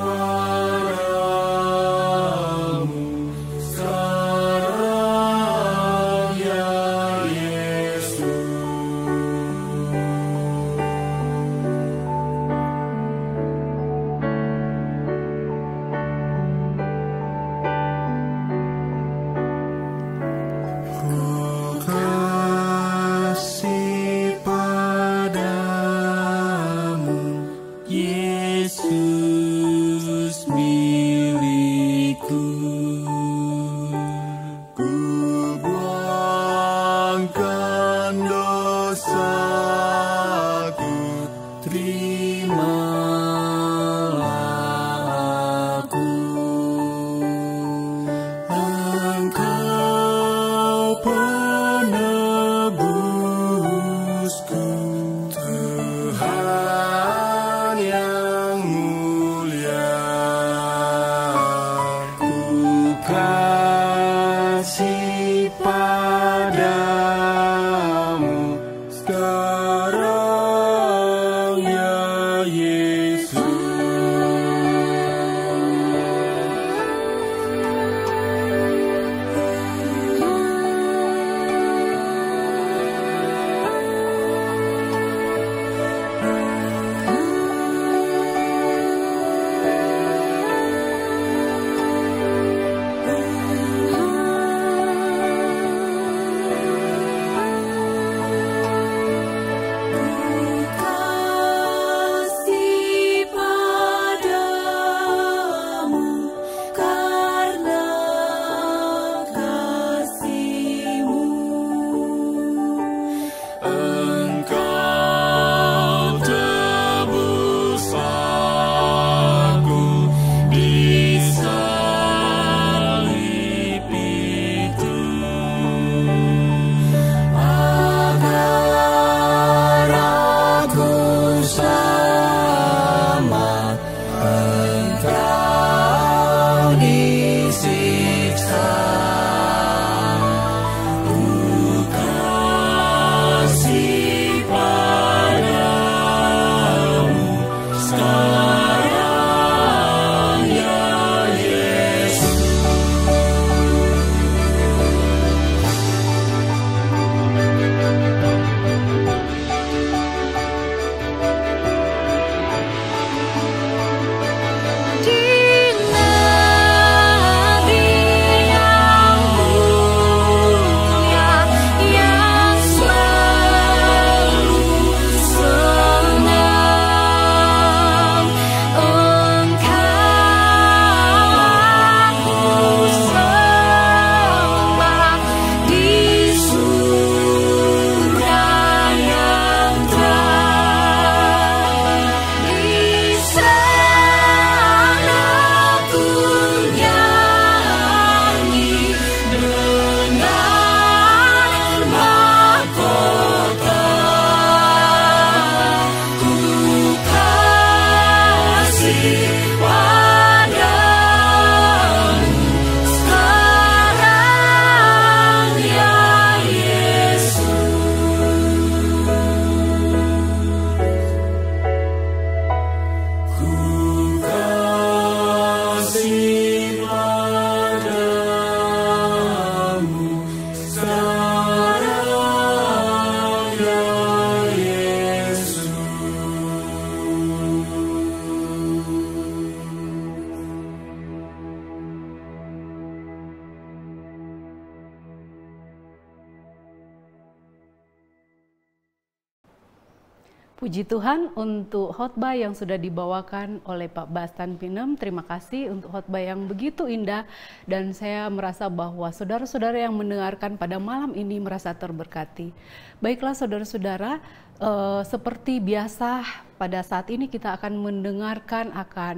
untuk khotbah yang sudah dibawakan oleh Pak Bastan Pinem. Terima kasih untuk khotbah yang begitu indah dan saya merasa bahwa saudara-saudara yang mendengarkan pada malam ini merasa terberkati. Baiklah saudara-saudara, eh, seperti biasa pada saat ini kita akan mendengarkan akan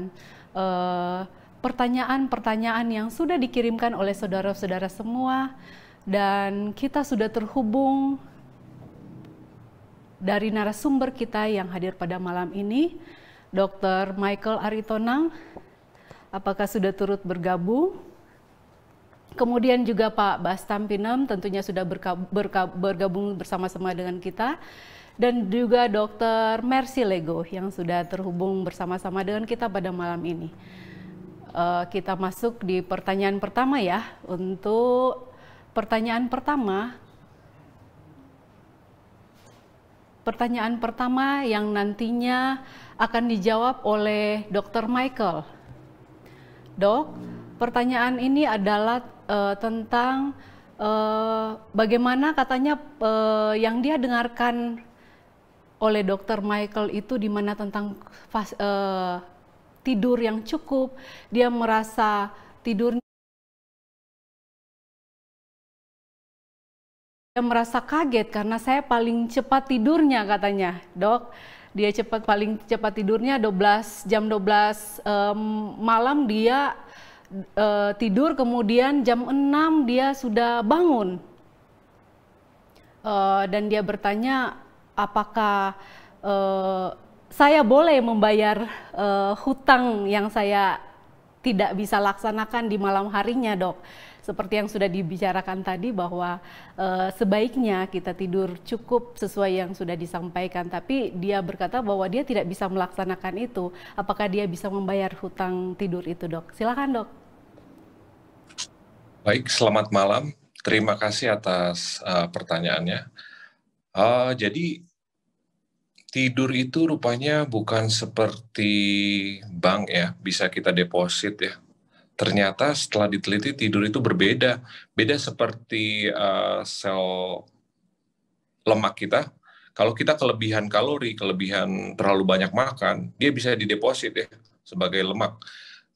eh, pertanyaan-pertanyaan yang sudah dikirimkan oleh saudara-saudara semua dan kita sudah terhubung dari narasumber kita yang hadir pada malam ini, Dr. Michael Aritonang, apakah sudah turut bergabung? Kemudian juga Pak Bastam Pinem tentunya sudah bergabung bersama-sama dengan kita. Dan juga Dr. Mercy Lego yang sudah terhubung bersama-sama dengan kita pada malam ini. Uh, kita masuk di pertanyaan pertama ya. Untuk pertanyaan pertama, pertanyaan pertama yang nantinya akan dijawab oleh Dr. Michael. Dok, pertanyaan ini adalah uh, tentang uh, bagaimana katanya uh, yang dia dengarkan oleh Dr. Michael itu di mana tentang fas, uh, tidur yang cukup, dia merasa tidurnya Saya eh, merasa kaget karena saya paling cepat tidurnya katanya, dok. Dia cepat paling cepat tidurnya 12 jam 12 um, malam dia uh, tidur, kemudian jam 6 dia sudah bangun. Uh, dan dia bertanya apakah uh, saya boleh membayar uh, hutang yang saya tidak bisa laksanakan di malam harinya, dok seperti yang sudah dibicarakan tadi bahwa e, sebaiknya kita tidur cukup sesuai yang sudah disampaikan tapi dia berkata bahwa dia tidak bisa melaksanakan itu apakah dia bisa membayar hutang tidur itu dok silakan dok baik selamat malam terima kasih atas uh, pertanyaannya uh, jadi tidur itu rupanya bukan seperti bank ya, bisa kita deposit ya ternyata setelah diteliti tidur itu berbeda. Beda seperti uh, sel lemak kita. Kalau kita kelebihan kalori, kelebihan terlalu banyak makan, dia bisa dideposit ya sebagai lemak.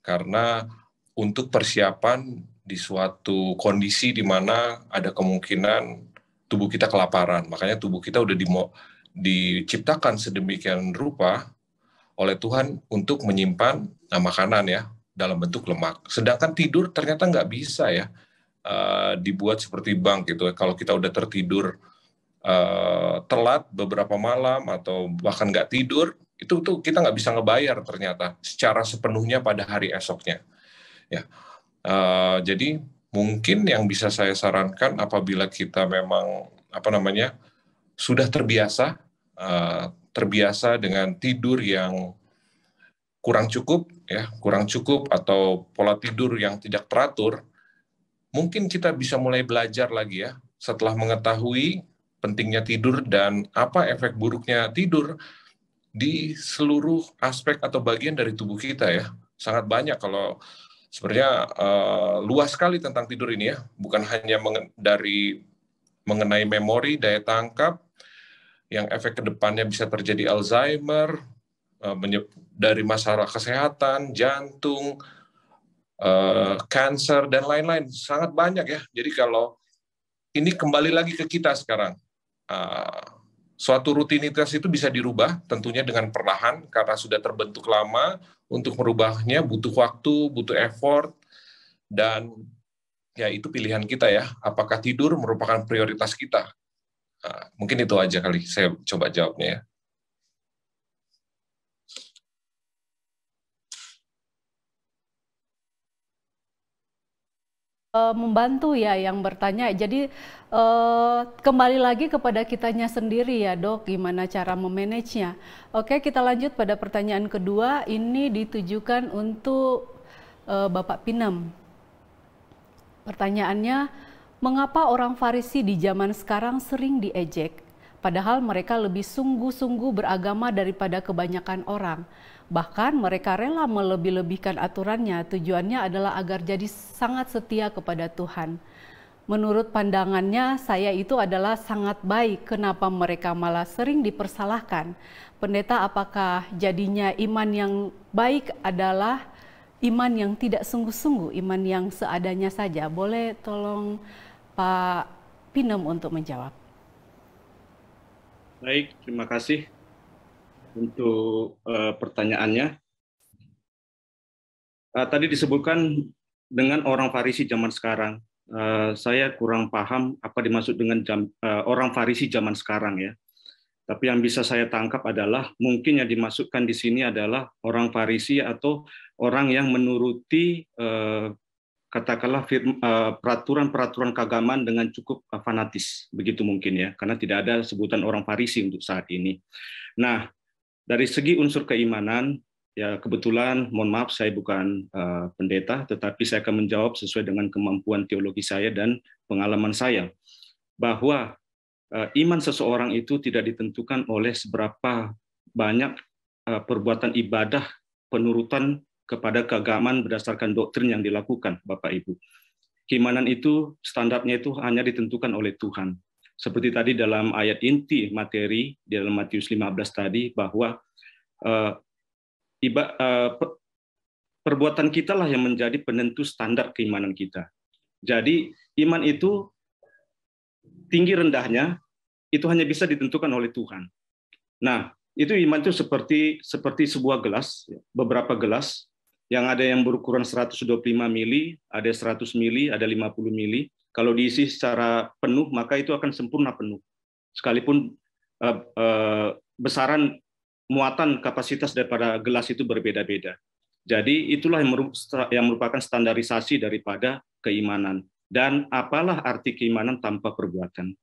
Karena untuk persiapan di suatu kondisi di mana ada kemungkinan tubuh kita kelaparan. Makanya tubuh kita udah di diciptakan sedemikian rupa oleh Tuhan untuk menyimpan nah, makanan ya dalam bentuk lemak. Sedangkan tidur ternyata nggak bisa ya uh, dibuat seperti bank gitu. Kalau kita udah tertidur uh, telat beberapa malam atau bahkan nggak tidur, itu tuh kita nggak bisa ngebayar ternyata secara sepenuhnya pada hari esoknya. Ya, uh, jadi mungkin yang bisa saya sarankan apabila kita memang apa namanya sudah terbiasa uh, terbiasa dengan tidur yang kurang cukup ya kurang cukup atau pola tidur yang tidak teratur mungkin kita bisa mulai belajar lagi ya setelah mengetahui pentingnya tidur dan apa efek buruknya tidur di seluruh aspek atau bagian dari tubuh kita ya sangat banyak kalau sebenarnya uh, luas sekali tentang tidur ini ya bukan hanya mengen dari mengenai memori daya tangkap yang efek kedepannya bisa terjadi Alzheimer eh, dari masalah kesehatan, jantung, eh, kanker dan lain-lain sangat banyak ya. Jadi kalau ini kembali lagi ke kita sekarang. Eh, suatu rutinitas itu bisa dirubah tentunya dengan perlahan karena sudah terbentuk lama untuk merubahnya butuh waktu, butuh effort dan ya itu pilihan kita ya. Apakah tidur merupakan prioritas kita? Eh, mungkin itu aja kali saya coba jawabnya ya. Eh, membantu ya yang bertanya. Jadi eh, kembali lagi kepada kitanya sendiri ya dok, gimana cara memanagenya. Oke kita lanjut pada pertanyaan kedua, ini ditujukan untuk eh, Bapak Pinem. Pertanyaannya, mengapa orang Farisi di zaman sekarang sering diejek? Padahal mereka lebih sungguh-sungguh beragama daripada kebanyakan orang. Bahkan mereka rela melebih-lebihkan aturannya, tujuannya adalah agar jadi sangat setia kepada Tuhan. Menurut pandangannya, saya itu adalah sangat baik. Kenapa mereka malah sering dipersalahkan? Pendeta, apakah jadinya iman yang baik adalah iman yang tidak sungguh-sungguh, iman yang seadanya saja? Boleh tolong Pak Pinem untuk menjawab. Baik, terima kasih untuk uh, pertanyaannya. Uh, tadi disebutkan dengan orang Farisi zaman sekarang. Uh, saya kurang paham apa dimaksud dengan jam, uh, orang Farisi zaman sekarang ya. Tapi yang bisa saya tangkap adalah mungkin yang dimasukkan di sini adalah orang Farisi atau orang yang menuruti katakanlah peraturan-peraturan keagamaan dengan cukup fanatis, begitu mungkin ya, karena tidak ada sebutan orang Farisi untuk saat ini. Nah, dari segi unsur keimanan, ya kebetulan mohon maaf saya bukan uh, pendeta, tetapi saya akan menjawab sesuai dengan kemampuan teologi saya dan pengalaman saya bahwa uh, iman seseorang itu tidak ditentukan oleh seberapa banyak uh, perbuatan ibadah penurutan kepada keagamaan berdasarkan doktrin yang dilakukan, Bapak Ibu. Keimanan itu standarnya itu hanya ditentukan oleh Tuhan seperti tadi dalam ayat inti materi di dalam Matius 15 tadi bahwa eh, eh, perbuatan kita lah yang menjadi penentu standar keimanan kita. Jadi iman itu tinggi rendahnya itu hanya bisa ditentukan oleh Tuhan. Nah, itu iman itu seperti seperti sebuah gelas, beberapa gelas yang ada yang berukuran 125 mili, ada 100 mili, ada 50 mili. Kalau diisi secara penuh, maka itu akan sempurna penuh. Sekalipun uh, uh, besaran muatan kapasitas daripada gelas itu berbeda-beda. Jadi itulah yang merupakan standarisasi daripada keimanan. Dan apalah arti keimanan tanpa perbuatan?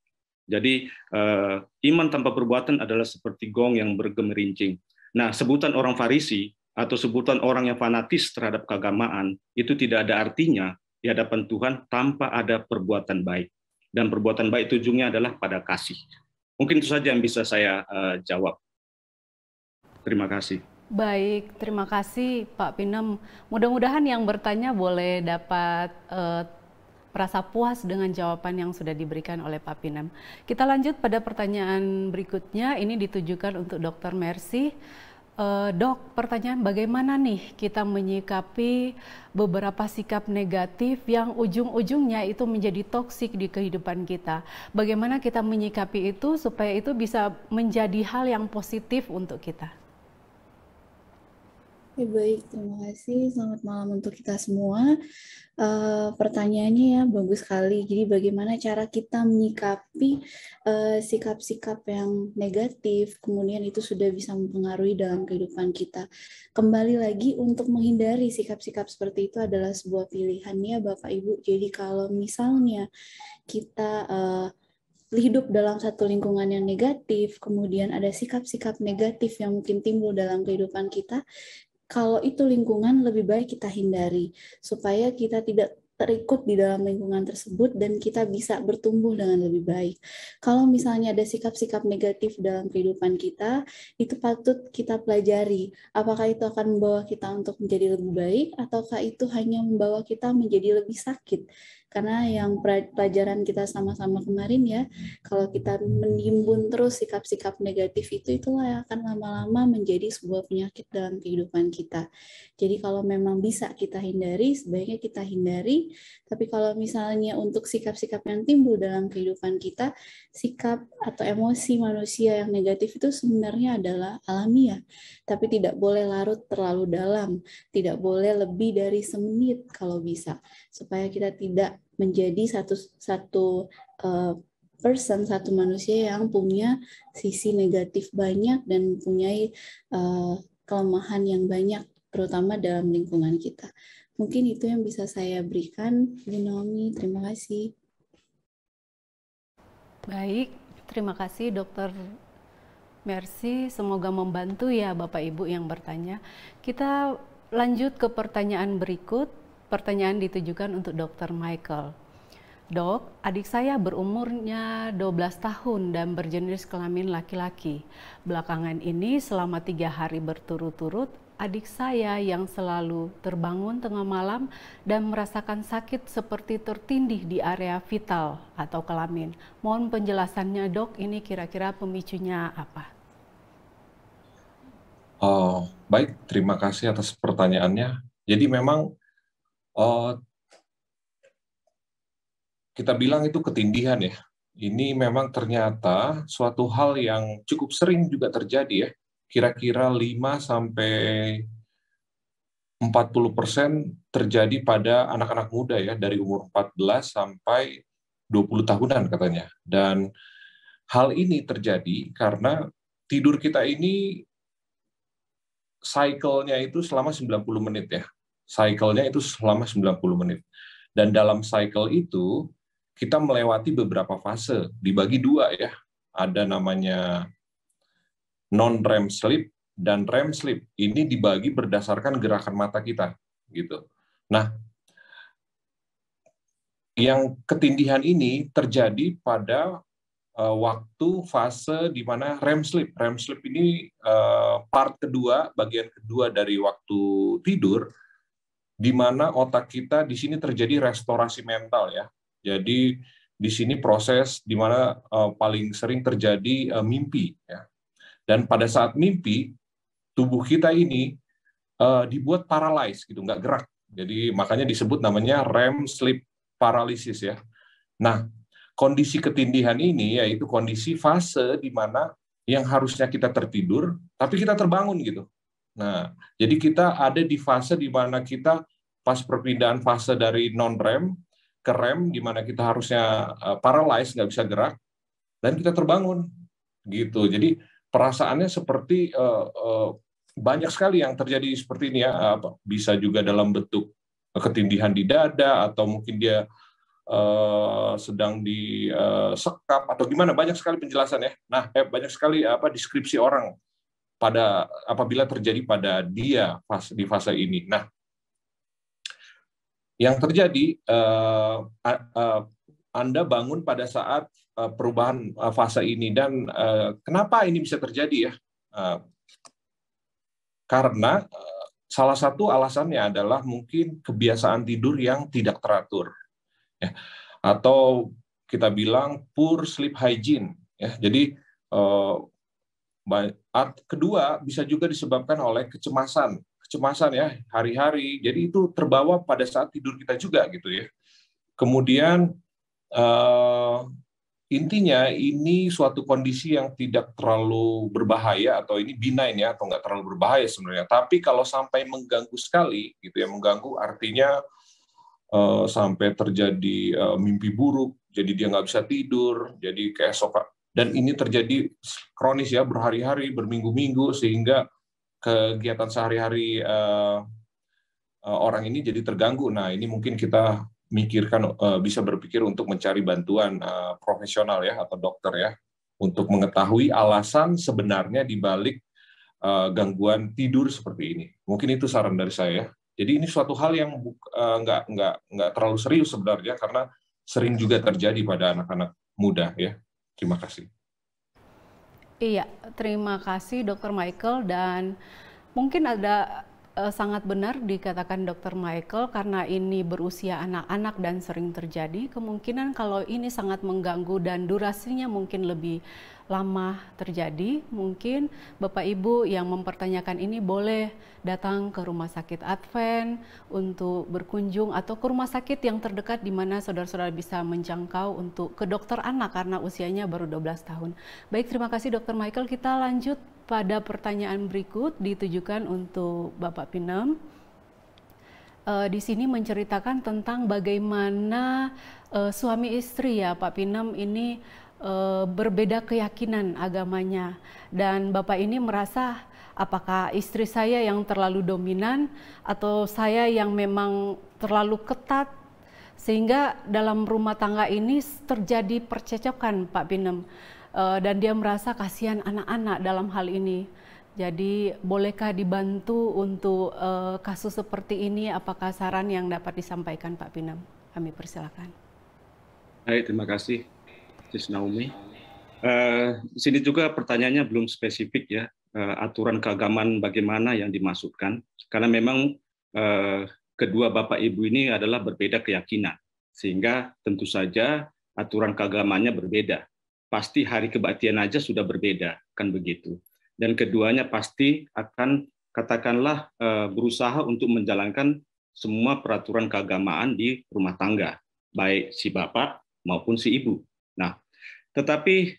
Jadi uh, iman tanpa perbuatan adalah seperti gong yang bergemerincing. Nah, sebutan orang Farisi atau sebutan orang yang fanatis terhadap keagamaan itu tidak ada artinya di hadapan Tuhan tanpa ada perbuatan baik. Dan perbuatan baik tujuannya adalah pada kasih. Mungkin itu saja yang bisa saya uh, jawab. Terima kasih. Baik, terima kasih Pak Pinem. Mudah-mudahan yang bertanya boleh dapat uh, merasa puas dengan jawaban yang sudah diberikan oleh Pak Pinem. Kita lanjut pada pertanyaan berikutnya. Ini ditujukan untuk Dr. Mercy. Uh, dok, pertanyaan bagaimana nih kita menyikapi beberapa sikap negatif yang ujung-ujungnya itu menjadi toksik di kehidupan kita. Bagaimana kita menyikapi itu supaya itu bisa menjadi hal yang positif untuk kita? Oke baik, terima kasih. Selamat malam untuk kita semua. Uh, pertanyaannya ya bagus sekali. Jadi bagaimana cara kita menyikapi eh, sikap-sikap uh, yang negatif, kemudian itu sudah bisa mempengaruhi dalam kehidupan kita. Kembali lagi untuk menghindari sikap-sikap seperti itu adalah sebuah pilihan ya Bapak Ibu. Jadi kalau misalnya kita uh, hidup dalam satu lingkungan yang negatif, kemudian ada sikap-sikap negatif yang mungkin timbul dalam kehidupan kita, kalau itu lingkungan lebih baik kita hindari supaya kita tidak terikut di dalam lingkungan tersebut dan kita bisa bertumbuh dengan lebih baik. Kalau misalnya ada sikap-sikap negatif dalam kehidupan kita, itu patut kita pelajari. Apakah itu akan membawa kita untuk menjadi lebih baik ataukah itu hanya membawa kita menjadi lebih sakit karena yang pelajaran kita sama-sama kemarin ya, kalau kita menimbun terus sikap-sikap negatif itu, itulah yang akan lama-lama menjadi sebuah penyakit dalam kehidupan kita. Jadi kalau memang bisa kita hindari, sebaiknya kita hindari. Tapi kalau misalnya untuk sikap-sikap yang timbul dalam kehidupan kita, sikap atau emosi manusia yang negatif itu sebenarnya adalah alamiah. Tapi tidak boleh larut terlalu dalam, tidak boleh lebih dari semenit kalau bisa supaya kita tidak menjadi satu satu uh, person satu manusia yang punya sisi negatif banyak dan mempunyai uh, eh, kelemahan yang banyak terutama dalam lingkungan kita. Mungkin itu yang bisa saya berikan, Bu Naomi. Terima kasih. Baik, terima kasih Dokter Mercy. Semoga membantu ya Bapak Ibu yang bertanya. Kita lanjut ke pertanyaan berikut Pertanyaan ditujukan untuk Dr. Michael. Dok, adik saya berumurnya 12 tahun dan berjenis kelamin laki-laki. Belakangan ini selama tiga hari berturut-turut, adik saya yang selalu terbangun tengah malam dan merasakan sakit seperti tertindih di area vital atau kelamin. Mohon penjelasannya dok, ini kira-kira pemicunya apa? Oh, baik. Terima kasih atas pertanyaannya. Jadi memang Oh, kita bilang itu ketindihan ya. Ini memang ternyata suatu hal yang cukup sering juga terjadi ya. Kira-kira 5 sampai 40 persen terjadi pada anak-anak muda ya dari umur 14 sampai 20 tahunan katanya. Dan hal ini terjadi karena tidur kita ini cycle-nya itu selama 90 menit ya cycle-nya itu selama 90 menit. Dan dalam cycle itu, kita melewati beberapa fase, dibagi dua ya. Ada namanya non-REM sleep dan REM sleep. Ini dibagi berdasarkan gerakan mata kita. gitu. Nah, yang ketindihan ini terjadi pada eh, waktu fase di mana REM sleep. REM sleep ini eh, part kedua, bagian kedua dari waktu tidur di mana otak kita di sini terjadi restorasi mental ya. Jadi di sini proses di mana eh, paling sering terjadi eh, mimpi ya. Dan pada saat mimpi tubuh kita ini eh, dibuat paralyzed gitu, nggak gerak. Jadi makanya disebut namanya REM sleep paralysis ya. Nah, kondisi ketindihan ini yaitu kondisi fase di mana yang harusnya kita tertidur tapi kita terbangun gitu. Nah, jadi kita ada di fase di mana kita pas perpindahan fase dari non-REM ke REM, di mana kita harusnya eh, paralyzed, nggak bisa gerak, dan kita terbangun. gitu. Jadi perasaannya seperti eh, eh, banyak sekali yang terjadi seperti ini ya, bisa juga dalam bentuk ketindihan di dada, atau mungkin dia Uh, sedang di uh, atau gimana banyak sekali penjelasan ya. Nah, eh, banyak sekali apa deskripsi orang pada apabila terjadi pada dia fase, di fase ini. Nah, yang terjadi uh, uh, Anda bangun pada saat uh, perubahan uh, fase ini dan uh, kenapa ini bisa terjadi ya? Uh, karena uh, salah satu alasannya adalah mungkin kebiasaan tidur yang tidak teratur, ya. atau kita bilang poor sleep hygiene. Ya. Jadi uh, Kedua, bisa juga disebabkan oleh kecemasan. Kecemasan ya, hari-hari. Jadi itu terbawa pada saat tidur kita juga gitu ya. Kemudian uh, intinya ini suatu kondisi yang tidak terlalu berbahaya atau ini benign ya atau nggak terlalu berbahaya sebenarnya. Tapi kalau sampai mengganggu sekali gitu ya mengganggu artinya uh, sampai terjadi uh, mimpi buruk, jadi dia nggak bisa tidur, jadi keesokan dan ini terjadi kronis ya berhari-hari berminggu-minggu sehingga kegiatan sehari-hari eh, eh, orang ini jadi terganggu nah ini mungkin kita mikirkan eh, bisa berpikir untuk mencari bantuan profesional ya atau dokter ya untuk mengetahui alasan sebenarnya di balik gangguan tidur seperti ini mungkin itu saran dari saya jadi ini suatu hal yang nggak nggak nggak terlalu serius sebenarnya karena sering juga terjadi pada anak-anak muda ya. Terima kasih. Iya, terima kasih Dr. Michael dan mungkin ada Eh, sangat benar dikatakan Dr. Michael karena ini berusia anak-anak dan sering terjadi, kemungkinan kalau ini sangat mengganggu dan durasinya mungkin lebih lama terjadi, mungkin Bapak Ibu yang mempertanyakan ini boleh datang ke rumah sakit Advent untuk berkunjung atau ke rumah sakit yang terdekat di mana saudara-saudara bisa menjangkau untuk ke dokter anak karena usianya baru 12 tahun. Baik, terima kasih Dr. Michael. Kita lanjut pada pertanyaan berikut ditujukan untuk Bapak Pinem. Uh, eh, di sini menceritakan tentang bagaimana uh, suami istri ya Pak Pinem ini uh, berbeda keyakinan agamanya dan Bapak ini merasa apakah istri saya yang terlalu dominan atau saya yang memang terlalu ketat sehingga dalam rumah tangga ini terjadi percecokan Pak Pinem uh, dan dia merasa kasihan anak-anak dalam hal ini. Jadi bolehkah dibantu untuk uh, kasus seperti ini? Apakah saran yang dapat disampaikan Pak Pinam? Kami persilakan. Baik, terima kasih, Sis Naomi. Uh, sini juga pertanyaannya belum spesifik ya uh, aturan keagamaan bagaimana yang dimaksudkan karena memang uh, kedua bapak ibu ini adalah berbeda keyakinan sehingga tentu saja aturan keagamannya berbeda pasti hari kebaktian aja sudah berbeda, kan begitu. Dan keduanya pasti akan katakanlah eh, berusaha untuk menjalankan semua peraturan keagamaan di rumah tangga, baik si bapak maupun si ibu. Nah, tetapi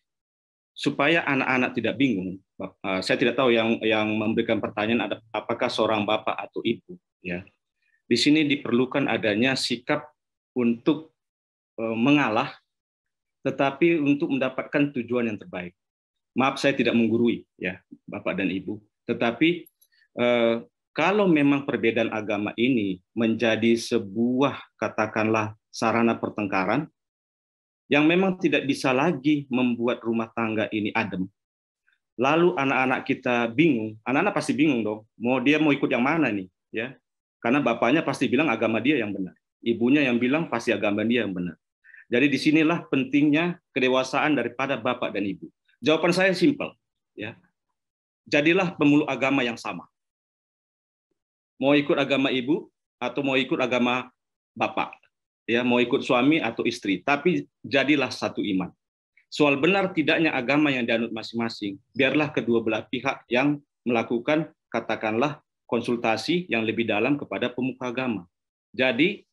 supaya anak-anak tidak bingung, eh, saya tidak tahu yang yang memberikan pertanyaan ada apakah seorang bapak atau ibu, ya. Di sini diperlukan adanya sikap untuk eh, mengalah tetapi untuk mendapatkan tujuan yang terbaik. Maaf saya tidak menggurui ya Bapak dan Ibu, tetapi eh, kalau memang perbedaan agama ini menjadi sebuah katakanlah sarana pertengkaran yang memang tidak bisa lagi membuat rumah tangga ini adem. Lalu anak-anak kita bingung, anak-anak pasti bingung dong, mau dia mau ikut yang mana nih, ya? Karena bapaknya pasti bilang agama dia yang benar, ibunya yang bilang pasti agama dia yang benar. Jadi disinilah pentingnya kedewasaan daripada bapak dan ibu. Jawaban saya simpel, ya. Jadilah pemuluh agama yang sama. Mau ikut agama ibu atau mau ikut agama bapak, ya mau ikut suami atau istri, tapi jadilah satu iman. Soal benar tidaknya agama yang dianut masing-masing, biarlah kedua belah pihak yang melakukan katakanlah konsultasi yang lebih dalam kepada pemuka agama. Jadi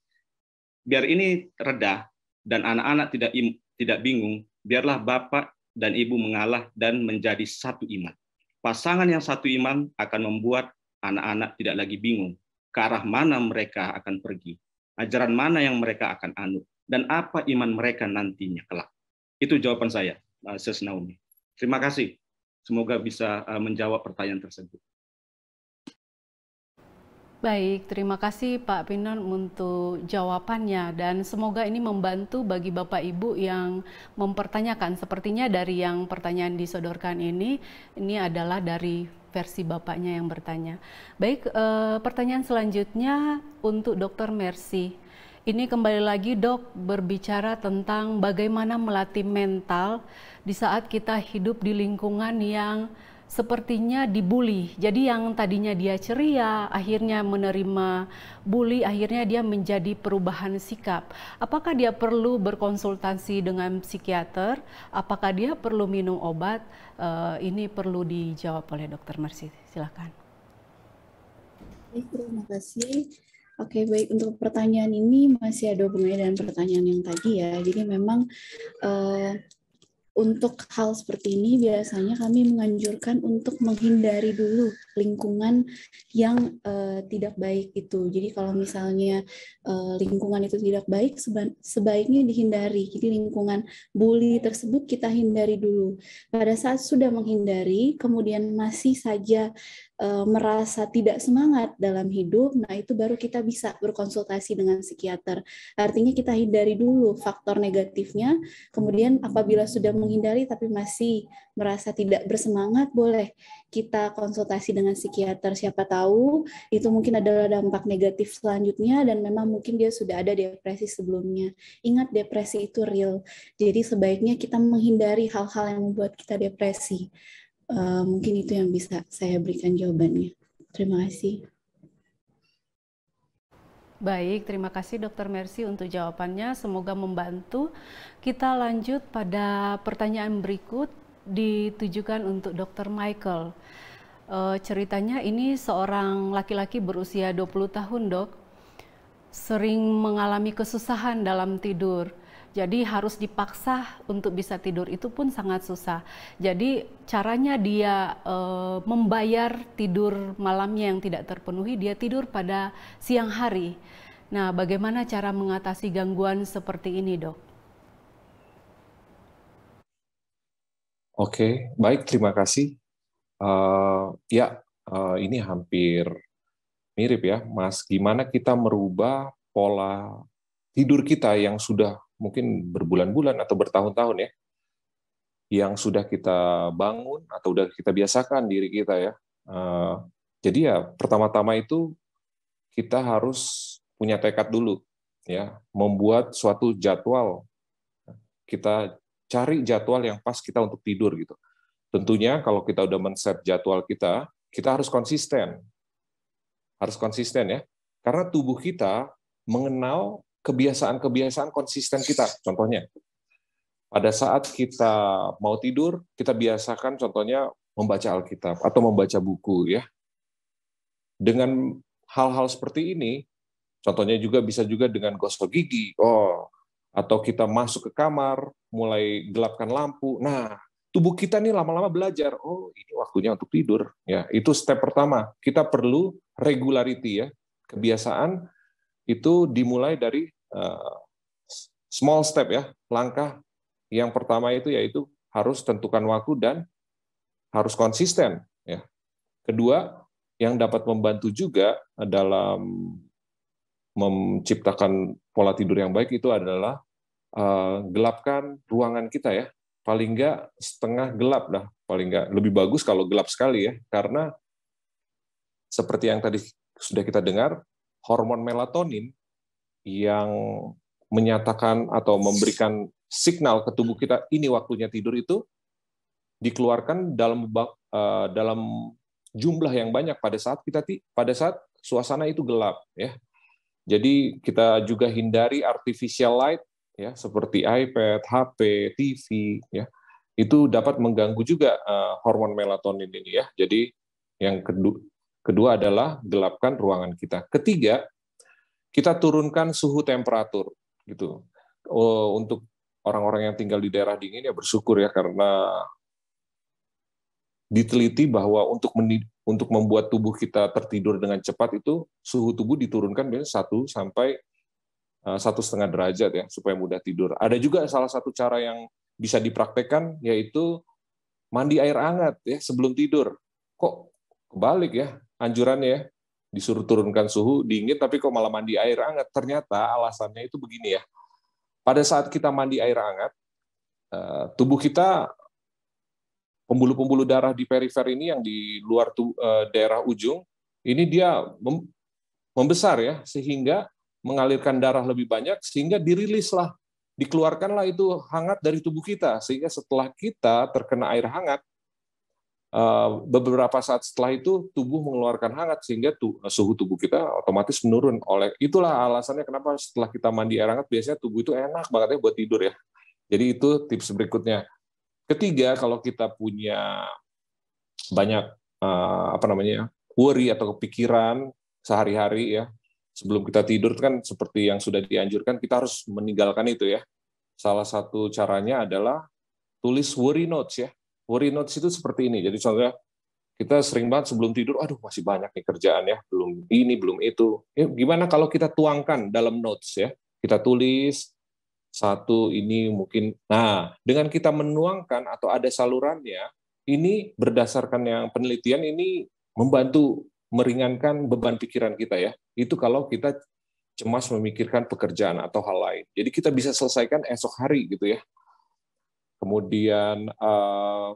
biar ini reda, dan anak-anak tidak tidak bingung, biarlah bapak dan ibu mengalah dan menjadi satu iman. Pasangan yang satu iman akan membuat anak-anak tidak lagi bingung ke arah mana mereka akan pergi, ajaran mana yang mereka akan anut, dan apa iman mereka nantinya kelak. Itu jawaban saya, Sis Naomi. Terima kasih. Semoga bisa eh, menjawab pertanyaan tersebut. Baik, terima kasih Pak Pinon untuk jawabannya dan semoga ini membantu bagi Bapak Ibu yang mempertanyakan. Sepertinya dari yang pertanyaan disodorkan ini, ini adalah dari versi Bapaknya yang bertanya. Baik, eh, pertanyaan selanjutnya untuk Dr. Mercy. Ini kembali lagi dok berbicara tentang bagaimana melatih mental di saat kita hidup di lingkungan yang sepertinya dibully. Jadi yang tadinya dia ceria, akhirnya menerima bully, akhirnya dia menjadi perubahan sikap. Apakah dia perlu berkonsultasi dengan psikiater? Apakah dia perlu minum obat? Uh, ini perlu dijawab oleh Dokter Mercy. Silakan. terima kasih. Oke, baik untuk pertanyaan ini masih ada hubungannya dengan pertanyaan yang tadi ya. Jadi memang uh, untuk hal seperti ini biasanya kami menganjurkan untuk menghindari dulu lingkungan yang uh, tidak baik itu. Jadi kalau misalnya uh, lingkungan itu tidak baik sebaiknya dihindari. Jadi lingkungan bully tersebut kita hindari dulu. Pada saat sudah menghindari kemudian masih saja Eh, merasa tidak semangat dalam hidup, nah itu baru kita bisa berkonsultasi dengan psikiater. Artinya kita hindari dulu faktor negatifnya, kemudian apabila sudah menghindari tapi masih merasa tidak bersemangat, boleh kita konsultasi dengan psikiater. Siapa tahu itu mungkin adalah dampak negatif selanjutnya dan memang mungkin dia sudah ada depresi sebelumnya. Ingat depresi itu real. Jadi sebaiknya kita menghindari hal-hal yang membuat kita depresi. Eh, mungkin itu yang bisa saya berikan jawabannya. Terima kasih. Baik, terima kasih Dokter Mercy untuk jawabannya. Semoga membantu. Kita lanjut pada pertanyaan berikut ditujukan untuk Dokter Michael. E, ceritanya ini seorang laki-laki berusia 20 tahun, Dok. Sering mengalami kesusahan dalam tidur jadi harus dipaksa untuk bisa tidur itu pun sangat susah. Jadi caranya dia e, membayar tidur malamnya yang tidak terpenuhi, dia tidur pada siang hari. Nah, bagaimana cara mengatasi gangguan seperti ini, Dok? Oke, baik, terima kasih. Uh, ya, uh, ini hampir mirip ya, Mas. Gimana kita merubah pola tidur kita yang sudah mungkin berbulan-bulan atau bertahun-tahun ya yang sudah kita bangun atau sudah kita biasakan diri kita ya. Eh, jadi ya pertama-tama itu kita harus punya tekad dulu ya, membuat suatu jadwal. Kita cari jadwal yang pas kita untuk tidur gitu. Tentunya kalau kita udah men-set jadwal kita, kita harus konsisten. Harus konsisten ya. Karena tubuh kita mengenal kebiasaan-kebiasaan konsisten kita. Contohnya, pada saat kita mau tidur, kita biasakan contohnya membaca Alkitab atau membaca buku ya. Dengan hal-hal seperti ini, contohnya juga bisa juga dengan gosok gigi. Oh, atau kita masuk ke kamar, mulai gelapkan lampu. Nah, tubuh kita nih lama-lama belajar, oh ini waktunya untuk tidur. Ya, itu step pertama. Kita perlu regularity ya. Kebiasaan itu dimulai dari Eh, small step ya, langkah yang pertama itu yaitu harus tentukan waktu dan harus konsisten ya. Kedua, yang dapat membantu juga dalam menciptakan pola tidur yang baik itu adalah eh, gelapkan ruangan kita ya. Paling nggak setengah gelap dah, paling nggak lebih bagus kalau gelap sekali ya karena seperti yang tadi sudah kita dengar hormon melatonin yang menyatakan atau memberikan signal ke tubuh kita ini waktunya tidur itu dikeluarkan dalam eh, dalam jumlah yang banyak pada saat kita pada saat suasana itu gelap ya. Jadi kita juga hindari artificial light ya seperti iPad, HP, TV ya. Itu dapat mengganggu juga eh, hormon melatonin ini ya. Jadi yang kedua adalah gelapkan ruangan kita. Ketiga, kita turunkan suhu temperatur gitu. Oh, untuk orang-orang yang tinggal di daerah dingin ya bersyukur ya karena diteliti bahwa untuk untuk membuat tubuh kita tertidur dengan cepat itu suhu tubuh diturunkan biasanya satu sampai eh, satu setengah derajat ya supaya mudah tidur. Ada juga salah satu cara yang bisa dipraktekkan yaitu mandi air hangat ya sebelum tidur. Kok kebalik ya anjurannya ya disuruh turunkan suhu dingin tapi kok malah mandi air hangat. Ternyata alasannya itu begini ya. Pada saat kita mandi air hangat, eh, tubuh kita pembuluh-pembuluh darah di perifer ini yang di luar eh, daerah ujung ini dia membesar ya sehingga mengalirkan darah lebih banyak sehingga dirilislah dikeluarkanlah itu hangat dari tubuh kita sehingga setelah kita terkena air hangat Eh, beberapa saat setelah itu tubuh mengeluarkan hangat sehingga eh, suhu tubuh kita otomatis menurun oleh itulah alasannya kenapa setelah kita mandi air hangat biasanya tubuh itu enak banget ya buat tidur ya jadi itu tips berikutnya ketiga kalau kita punya banyak eh, apa namanya ya, worry atau kepikiran sehari-hari ya sebelum kita tidur kan seperti yang sudah dianjurkan kita harus meninggalkan itu ya salah satu caranya adalah tulis worry notes ya worry notes itu seperti ini. Jadi contohnya kita sering banget sebelum tidur, aduh masih banyak nih kerjaan ya, belum ini, belum itu. Ya, gimana kalau kita tuangkan dalam notes ya? Kita tulis satu ini mungkin. Nah, dengan kita menuangkan atau ada salurannya, ini berdasarkan yang penelitian ini membantu meringankan beban pikiran kita ya. Itu kalau kita cemas memikirkan pekerjaan atau hal lain. Jadi kita bisa selesaikan esok hari gitu ya. Kemudian uh,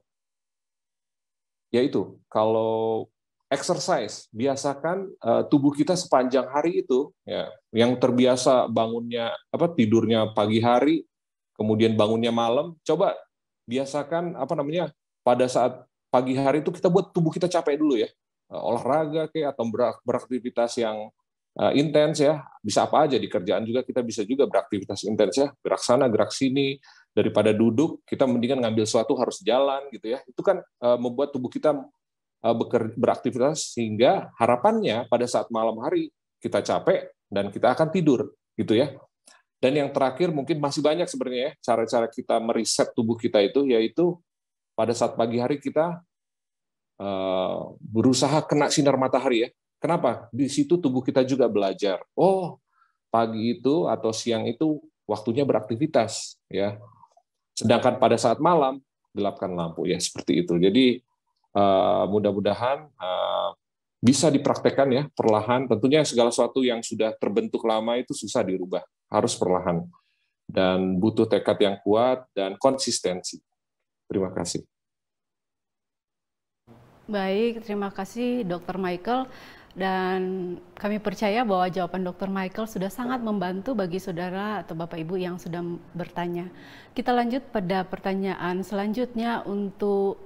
ya itu kalau exercise biasakan uh, tubuh kita sepanjang hari itu ya yang terbiasa bangunnya apa tidurnya pagi hari kemudian bangunnya malam coba biasakan apa namanya pada saat pagi hari itu kita buat tubuh kita capek dulu ya eh, olahraga kayak atau beraktivitas yang intens ya bisa apa aja di kerjaan juga kita bisa juga beraktivitas intens ya gerak sana gerak sini daripada duduk kita mendingan ngambil sesuatu harus jalan gitu ya itu kan eh, membuat tubuh kita eh, beraktivitas sehingga harapannya pada saat malam hari kita capek dan kita akan tidur gitu ya dan yang terakhir mungkin masih banyak sebenarnya ya cara-cara kita meriset tubuh kita itu yaitu pada saat pagi hari kita eh, berusaha kena sinar matahari ya kenapa di situ tubuh kita juga belajar oh pagi itu atau siang itu waktunya beraktivitas ya Sedangkan pada saat malam gelapkan lampu ya seperti itu. Jadi uh, mudah-mudahan uh, bisa dipraktekkan ya perlahan. Tentunya segala sesuatu yang sudah terbentuk lama itu susah dirubah, harus perlahan dan butuh tekad yang kuat dan konsistensi. Terima kasih. Baik, terima kasih Dr. Michael dan kami percaya bahwa jawaban Dr. Michael sudah sangat membantu bagi saudara atau Bapak Ibu yang sudah bertanya. Kita lanjut pada pertanyaan selanjutnya untuk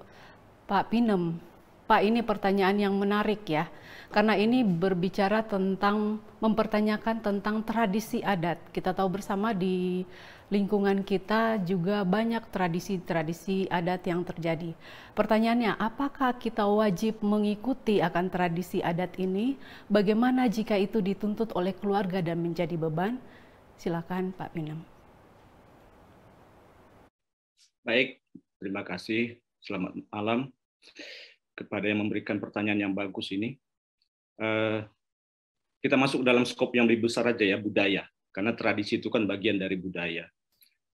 Pak Pinem. Pak ini pertanyaan yang menarik ya. Karena ini berbicara tentang mempertanyakan tentang tradisi adat. Kita tahu bersama di lingkungan kita juga banyak tradisi-tradisi adat yang terjadi. Pertanyaannya, apakah kita wajib mengikuti akan tradisi adat ini? Bagaimana jika itu dituntut oleh keluarga dan menjadi beban? Silakan Pak Pinem. Baik, terima kasih. Selamat malam kepada yang memberikan pertanyaan yang bagus ini. Eh, kita masuk dalam skop yang lebih besar aja ya budaya karena tradisi itu kan bagian dari budaya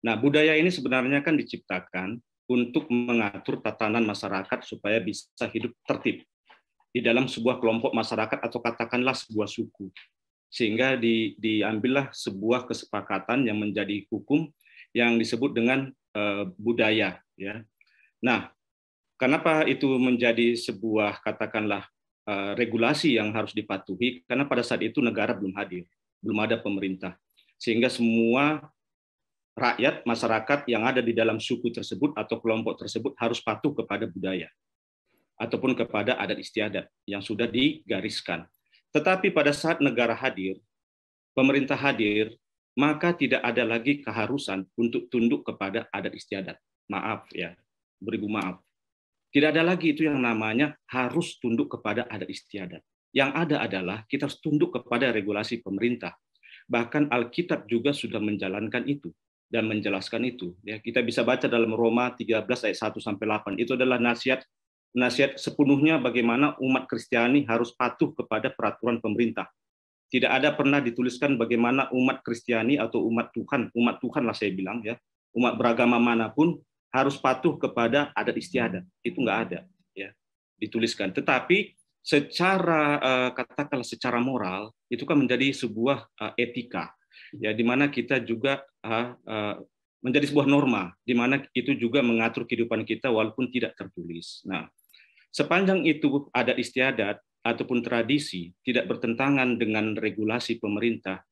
Nah, budaya ini sebenarnya kan diciptakan untuk mengatur tatanan masyarakat supaya bisa hidup tertib di dalam sebuah kelompok masyarakat atau katakanlah sebuah suku. Sehingga di, diambillah sebuah kesepakatan yang menjadi hukum yang disebut dengan e, budaya. Ya. Nah, kenapa itu menjadi sebuah katakanlah e, regulasi yang harus dipatuhi? Karena pada saat itu negara belum hadir, belum ada pemerintah, sehingga semua rakyat, masyarakat yang ada di dalam suku tersebut atau kelompok tersebut harus patuh kepada budaya ataupun kepada adat istiadat yang sudah digariskan. Tetapi pada saat negara hadir, pemerintah hadir, maka tidak ada lagi keharusan untuk tunduk kepada adat istiadat. Maaf ya, beribu maaf. Tidak ada lagi itu yang namanya harus tunduk kepada adat istiadat. Yang ada adalah kita harus tunduk kepada regulasi pemerintah. Bahkan Alkitab juga sudah menjalankan itu dan menjelaskan itu. Ya, kita bisa baca dalam Roma 13 ayat 1 sampai 8. Itu adalah nasihat nasihat sepenuhnya bagaimana umat Kristiani harus patuh kepada peraturan pemerintah. Tidak ada pernah dituliskan bagaimana umat Kristiani atau umat Tuhan, umat Tuhan lah saya bilang ya, umat beragama manapun harus patuh kepada adat istiadat. Itu enggak ada ya dituliskan. Tetapi secara eh, katakanlah secara moral itu kan menjadi sebuah eh, etika ya di mana kita juga uh, uh, menjadi sebuah norma di mana itu juga mengatur kehidupan kita walaupun tidak tertulis. Nah, sepanjang itu ada istiadat ataupun tradisi tidak bertentangan dengan regulasi pemerintah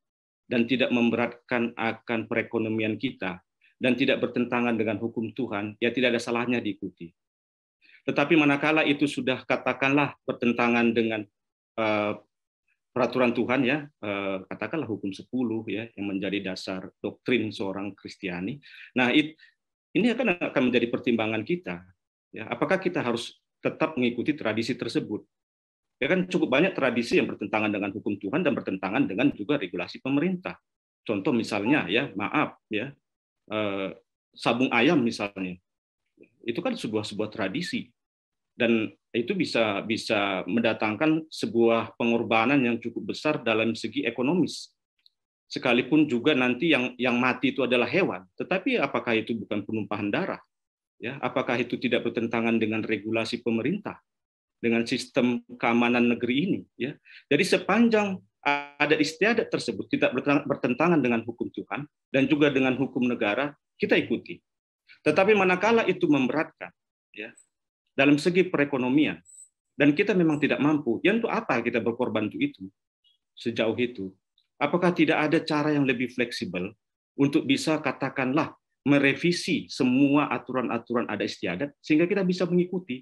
dan tidak memberatkan akan perekonomian kita dan tidak bertentangan dengan hukum Tuhan, ya tidak ada salahnya diikuti. Tetapi manakala itu sudah katakanlah bertentangan dengan ah, peraturan Tuhan ya, eh, katakanlah hukum 10 ya yang menjadi dasar doktrin seorang Kristiani. Nah, ini akan akan menjadi pertimbangan kita ya, apakah kita harus tetap mengikuti tradisi tersebut? Ya kan cukup banyak tradisi yang bertentangan dengan hukum Tuhan dan bertentangan dengan juga regulasi pemerintah. Contoh misalnya ya, maaf ya, eh, sabung ayam misalnya. Itu kan sebuah sebuah tradisi dan itu bisa bisa mendatangkan sebuah pengorbanan yang cukup besar dalam segi ekonomis. Sekalipun juga nanti yang yang mati itu adalah hewan, tetapi apakah itu bukan penumpahan darah? Ya, apakah itu tidak bertentangan dengan regulasi pemerintah, dengan sistem keamanan negeri ini? Ya, jadi sepanjang ada istiadat tersebut tidak bertentangan dengan hukum Tuhan dan juga dengan hukum negara, kita ikuti. Tetapi manakala itu memberatkan, ya dalam segi perekonomian. Dan kita memang tidak mampu. Ya untuk apa kita berkorban untuk itu? Sejauh itu. Apakah tidak ada cara yang lebih fleksibel untuk bisa katakanlah merevisi semua aturan-aturan ada istiadat sehingga kita bisa mengikuti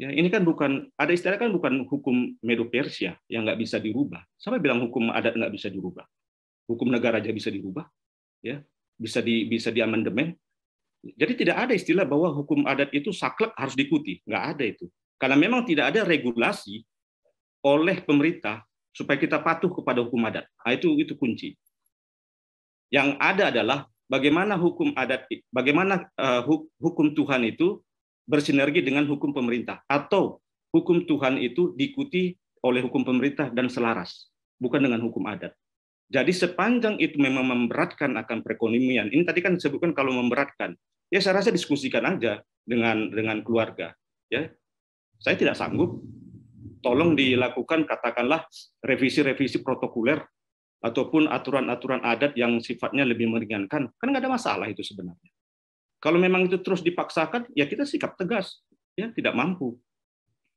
Ya, ini kan bukan ada istiadat kan bukan hukum Medo Persia yang nggak bisa dirubah. sampai bilang hukum adat nggak bisa dirubah. Hukum negara aja bisa dirubah, ya bisa di bisa diamandemen. Jadi tidak ada istilah bahwa hukum adat itu saklek harus diikuti, nggak ada itu. Karena memang tidak ada regulasi oleh pemerintah supaya kita patuh kepada hukum adat. Nah, itu itu kunci. Yang ada adalah bagaimana hukum adat, bagaimana uh, hukum Tuhan itu bersinergi dengan hukum pemerintah atau hukum Tuhan itu diikuti oleh hukum pemerintah dan selaras, bukan dengan hukum adat. Jadi sepanjang itu memang memberatkan akan perekonomian, ini tadi kan disebutkan kalau memberatkan, ya saya rasa diskusikan aja dengan dengan keluarga. Ya, saya tidak sanggup. Tolong dilakukan katakanlah revisi-revisi protokuler ataupun aturan-aturan adat yang sifatnya lebih meringankan. Kan nggak ada masalah itu sebenarnya. Kalau memang itu terus dipaksakan, ya kita sikap tegas, ya tidak mampu.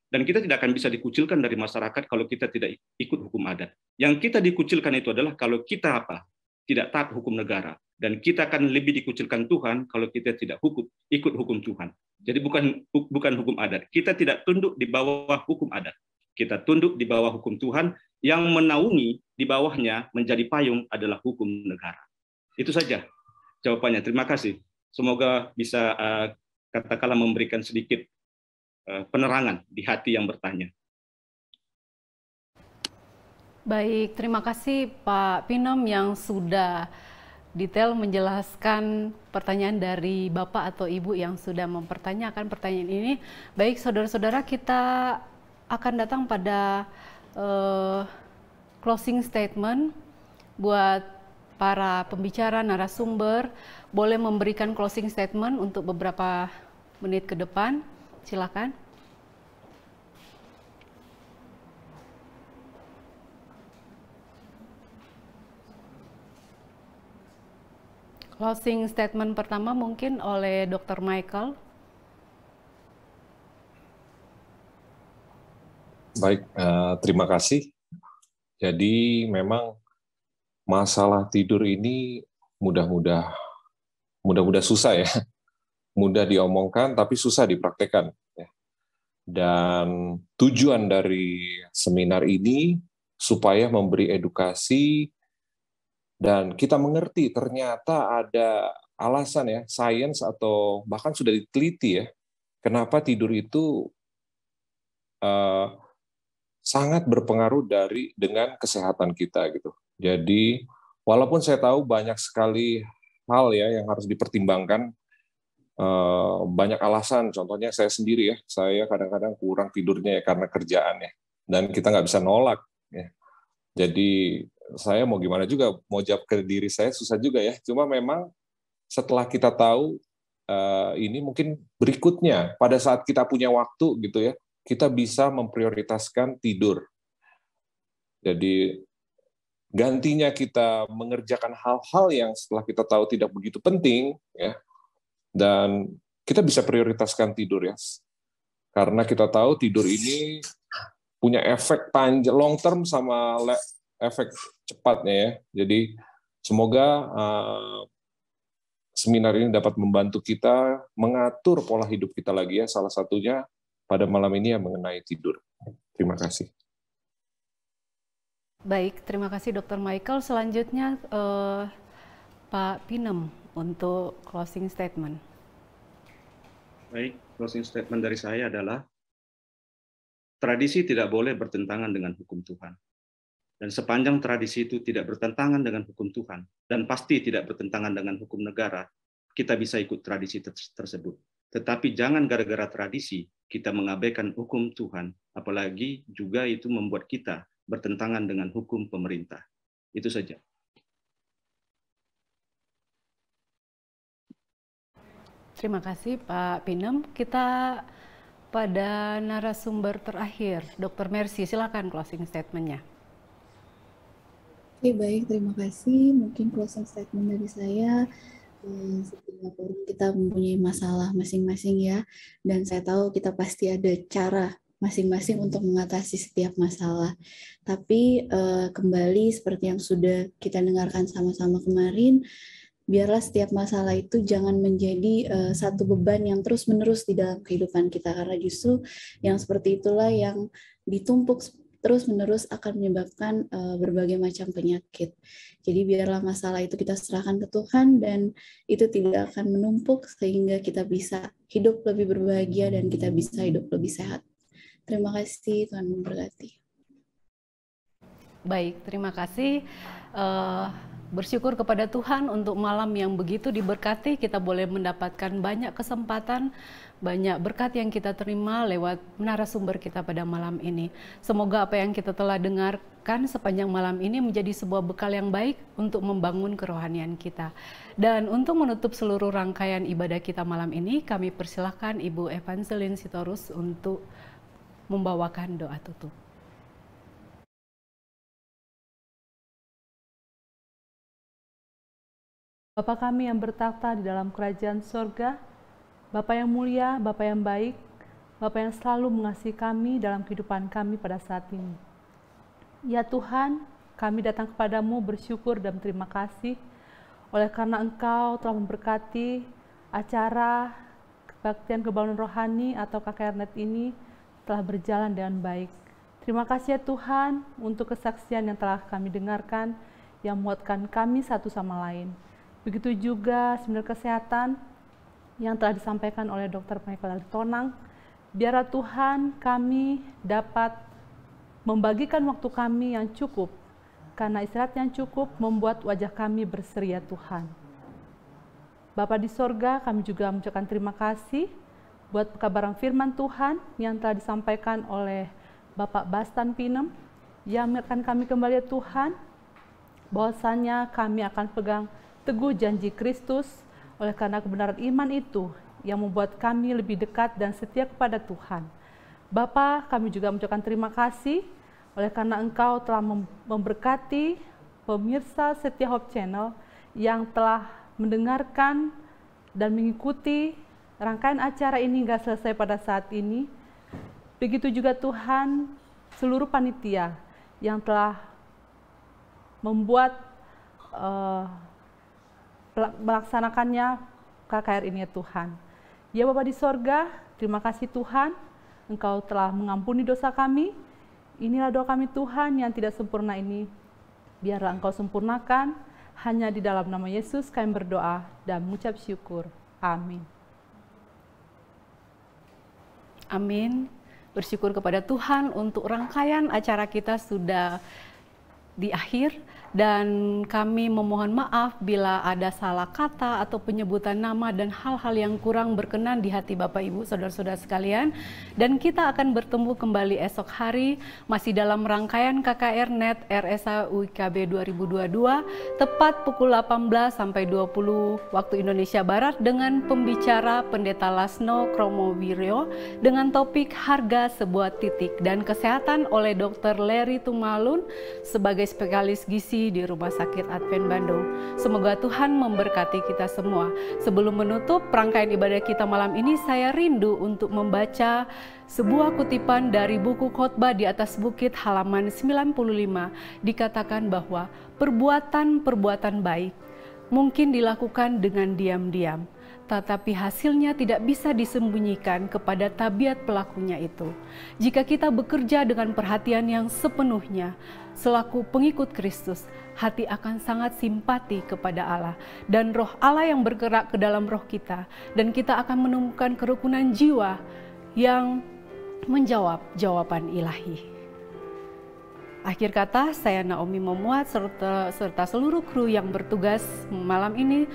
Dan kita tidak akan bisa dikucilkan dari masyarakat kalau kita tidak ikut hukum adat. Yang kita dikucilkan itu adalah kalau kita apa? Tidak taat hukum negara dan kita akan lebih dikucilkan Tuhan kalau kita tidak hukum ikut hukum Tuhan. Jadi bukan bukan hukum adat. Kita tidak tunduk di bawah hukum adat. Kita tunduk di bawah hukum Tuhan yang menaungi di bawahnya menjadi payung adalah hukum negara. Itu saja jawabannya. Terima kasih. Semoga bisa uh, katakanlah memberikan sedikit uh, penerangan di hati yang bertanya. Baik, terima kasih Pak Pinem yang sudah detail menjelaskan pertanyaan dari Bapak atau Ibu yang sudah mempertanyakan pertanyaan ini. Baik, saudara-saudara, kita akan datang pada uh, closing statement buat para pembicara narasumber boleh memberikan closing statement untuk beberapa menit ke depan. Silakan. Closing statement pertama mungkin oleh Dr. Michael. Baik, uh, terima kasih. Jadi memang masalah tidur ini mudah-mudah mudah-mudah susah ya. (laughs) Mudah diomongkan tapi susah dipraktekkan ya. Dan tujuan dari seminar ini supaya memberi edukasi dan kita mengerti ternyata ada alasan ya, sains atau bahkan sudah diteliti ya, kenapa tidur itu uh, sangat berpengaruh dari dengan kesehatan kita gitu. Jadi walaupun saya tahu banyak sekali hal ya yang harus dipertimbangkan uh, banyak alasan. Contohnya saya sendiri ya, saya kadang-kadang kurang tidurnya ya karena kerjaan ya, dan kita nggak bisa nolak. Ya. Jadi saya mau gimana juga mau jawab ke diri saya susah juga ya cuma memang setelah kita tahu uh, ini mungkin berikutnya pada saat kita punya waktu gitu ya kita bisa memprioritaskan tidur jadi gantinya kita mengerjakan hal-hal yang setelah kita tahu tidak begitu penting ya dan kita bisa prioritaskan tidur ya karena kita tahu tidur ini punya efek panjang long term sama efek cepatnya ya. Jadi semoga eh, seminar ini dapat membantu kita mengatur pola hidup kita lagi ya. Salah satunya pada malam ini ya mengenai tidur. Terima kasih. Baik, terima kasih Dr. Michael. Selanjutnya eh, Pak Pinem untuk closing statement. Baik, closing statement dari saya adalah tradisi tidak boleh bertentangan dengan hukum Tuhan. Dan sepanjang tradisi itu tidak bertentangan dengan hukum Tuhan, dan pasti tidak bertentangan dengan hukum negara, kita bisa ikut tradisi tersebut. Tetapi jangan gara-gara tradisi kita mengabaikan hukum Tuhan, apalagi juga itu membuat kita bertentangan dengan hukum pemerintah. Itu saja. Terima kasih Pak Pinem. Kita pada narasumber terakhir, Dr. Mercy, silakan closing statement-nya. Oke, baik. Terima kasih. Mungkin closing statement dari saya. Eh, setiap orang kita mempunyai masalah masing-masing ya. Dan saya tahu kita pasti ada cara masing-masing untuk mengatasi setiap masalah. Tapi eh, kembali seperti yang sudah kita dengarkan sama-sama kemarin, biarlah setiap masalah itu jangan menjadi eh, satu beban yang terus-menerus di dalam kehidupan kita karena justru yang seperti itulah yang ditumpuk terus-menerus akan menyebabkan uh, berbagai macam penyakit. Jadi biarlah masalah itu kita serahkan ke Tuhan dan itu tidak akan menumpuk sehingga kita bisa hidup lebih berbahagia dan kita bisa hidup lebih sehat. Terima kasih Tuhan memberkati. Baik, terima kasih. Uh, bersyukur kepada Tuhan untuk malam yang begitu diberkati kita boleh mendapatkan banyak kesempatan banyak berkat yang kita terima lewat narasumber kita pada malam ini. Semoga apa yang kita telah dengarkan sepanjang malam ini menjadi sebuah bekal yang baik untuk membangun kerohanian kita. Dan untuk menutup seluruh rangkaian ibadah kita malam ini, kami persilahkan Ibu Evangeline Sitorus untuk membawakan doa tutup. Bapa kami yang bertakhta di dalam kerajaan sorga, Bapak yang mulia, Bapak yang baik, Bapak yang selalu mengasihi kami dalam kehidupan kami pada saat ini. Ya Tuhan, kami datang kepadamu bersyukur dan terima kasih oleh karena Engkau telah memberkati acara kebaktian kebangunan rohani atau Net ini telah berjalan dengan baik. Terima kasih ya Tuhan untuk kesaksian yang telah kami dengarkan yang menguatkan kami satu sama lain. Begitu juga sebenarnya kesehatan yang telah disampaikan oleh Dr. Michael Tonang. Biarlah Tuhan kami dapat membagikan waktu kami yang cukup, karena istirahat yang cukup membuat wajah kami berseri Tuhan. Bapak di sorga, kami juga mengucapkan terima kasih buat pekabaran firman Tuhan yang telah disampaikan oleh Bapak Bastan Pinem, yang mengingatkan kami kembali ya Tuhan, bahwasanya kami akan pegang teguh janji Kristus oleh karena kebenaran iman itu yang membuat kami lebih dekat dan setia kepada Tuhan. Bapa, kami juga mengucapkan terima kasih oleh karena Engkau telah memberkati pemirsa Setia Hope Channel yang telah mendengarkan dan mengikuti rangkaian acara ini hingga selesai pada saat ini. Begitu juga Tuhan seluruh panitia yang telah membuat uh, melaksanakannya KKR ini ya Tuhan. Ya Bapa di sorga, terima kasih Tuhan, Engkau telah mengampuni dosa kami. Inilah doa kami Tuhan yang tidak sempurna ini. Biarlah Engkau sempurnakan. Hanya di dalam nama Yesus kami berdoa dan mengucap syukur. Amin. Amin. Bersyukur kepada Tuhan untuk rangkaian acara kita sudah di akhir dan kami memohon maaf bila ada salah kata atau penyebutan nama dan hal-hal yang kurang berkenan di hati Bapak Ibu saudara-saudara sekalian dan kita akan bertemu kembali esok hari masih dalam rangkaian KKR Net RSA UIKB 2022 tepat pukul 18 sampai 20 waktu Indonesia Barat dengan pembicara Pendeta Lasno Wirio dengan topik harga sebuah titik dan kesehatan oleh Dr. Larry Tumalun sebagai spesialis gizi di Rumah Sakit Advent Bandung. Semoga Tuhan memberkati kita semua. Sebelum menutup rangkaian ibadah kita malam ini, saya rindu untuk membaca sebuah kutipan dari buku khotbah di atas bukit halaman 95 dikatakan bahwa perbuatan-perbuatan baik mungkin dilakukan dengan diam-diam, tetapi hasilnya tidak bisa disembunyikan kepada tabiat pelakunya itu. Jika kita bekerja dengan perhatian yang sepenuhnya, selaku pengikut Kristus, hati akan sangat simpati kepada Allah dan roh Allah yang bergerak ke dalam roh kita dan kita akan menemukan kerukunan jiwa yang menjawab jawaban ilahi. Akhir kata, saya Naomi Memuat serta, serta seluruh kru yang bertugas malam ini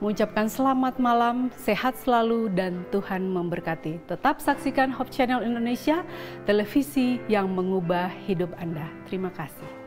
mengucapkan selamat malam, sehat selalu, dan Tuhan memberkati. Tetap saksikan Hope Channel Indonesia, televisi yang mengubah hidup Anda. Terima kasih.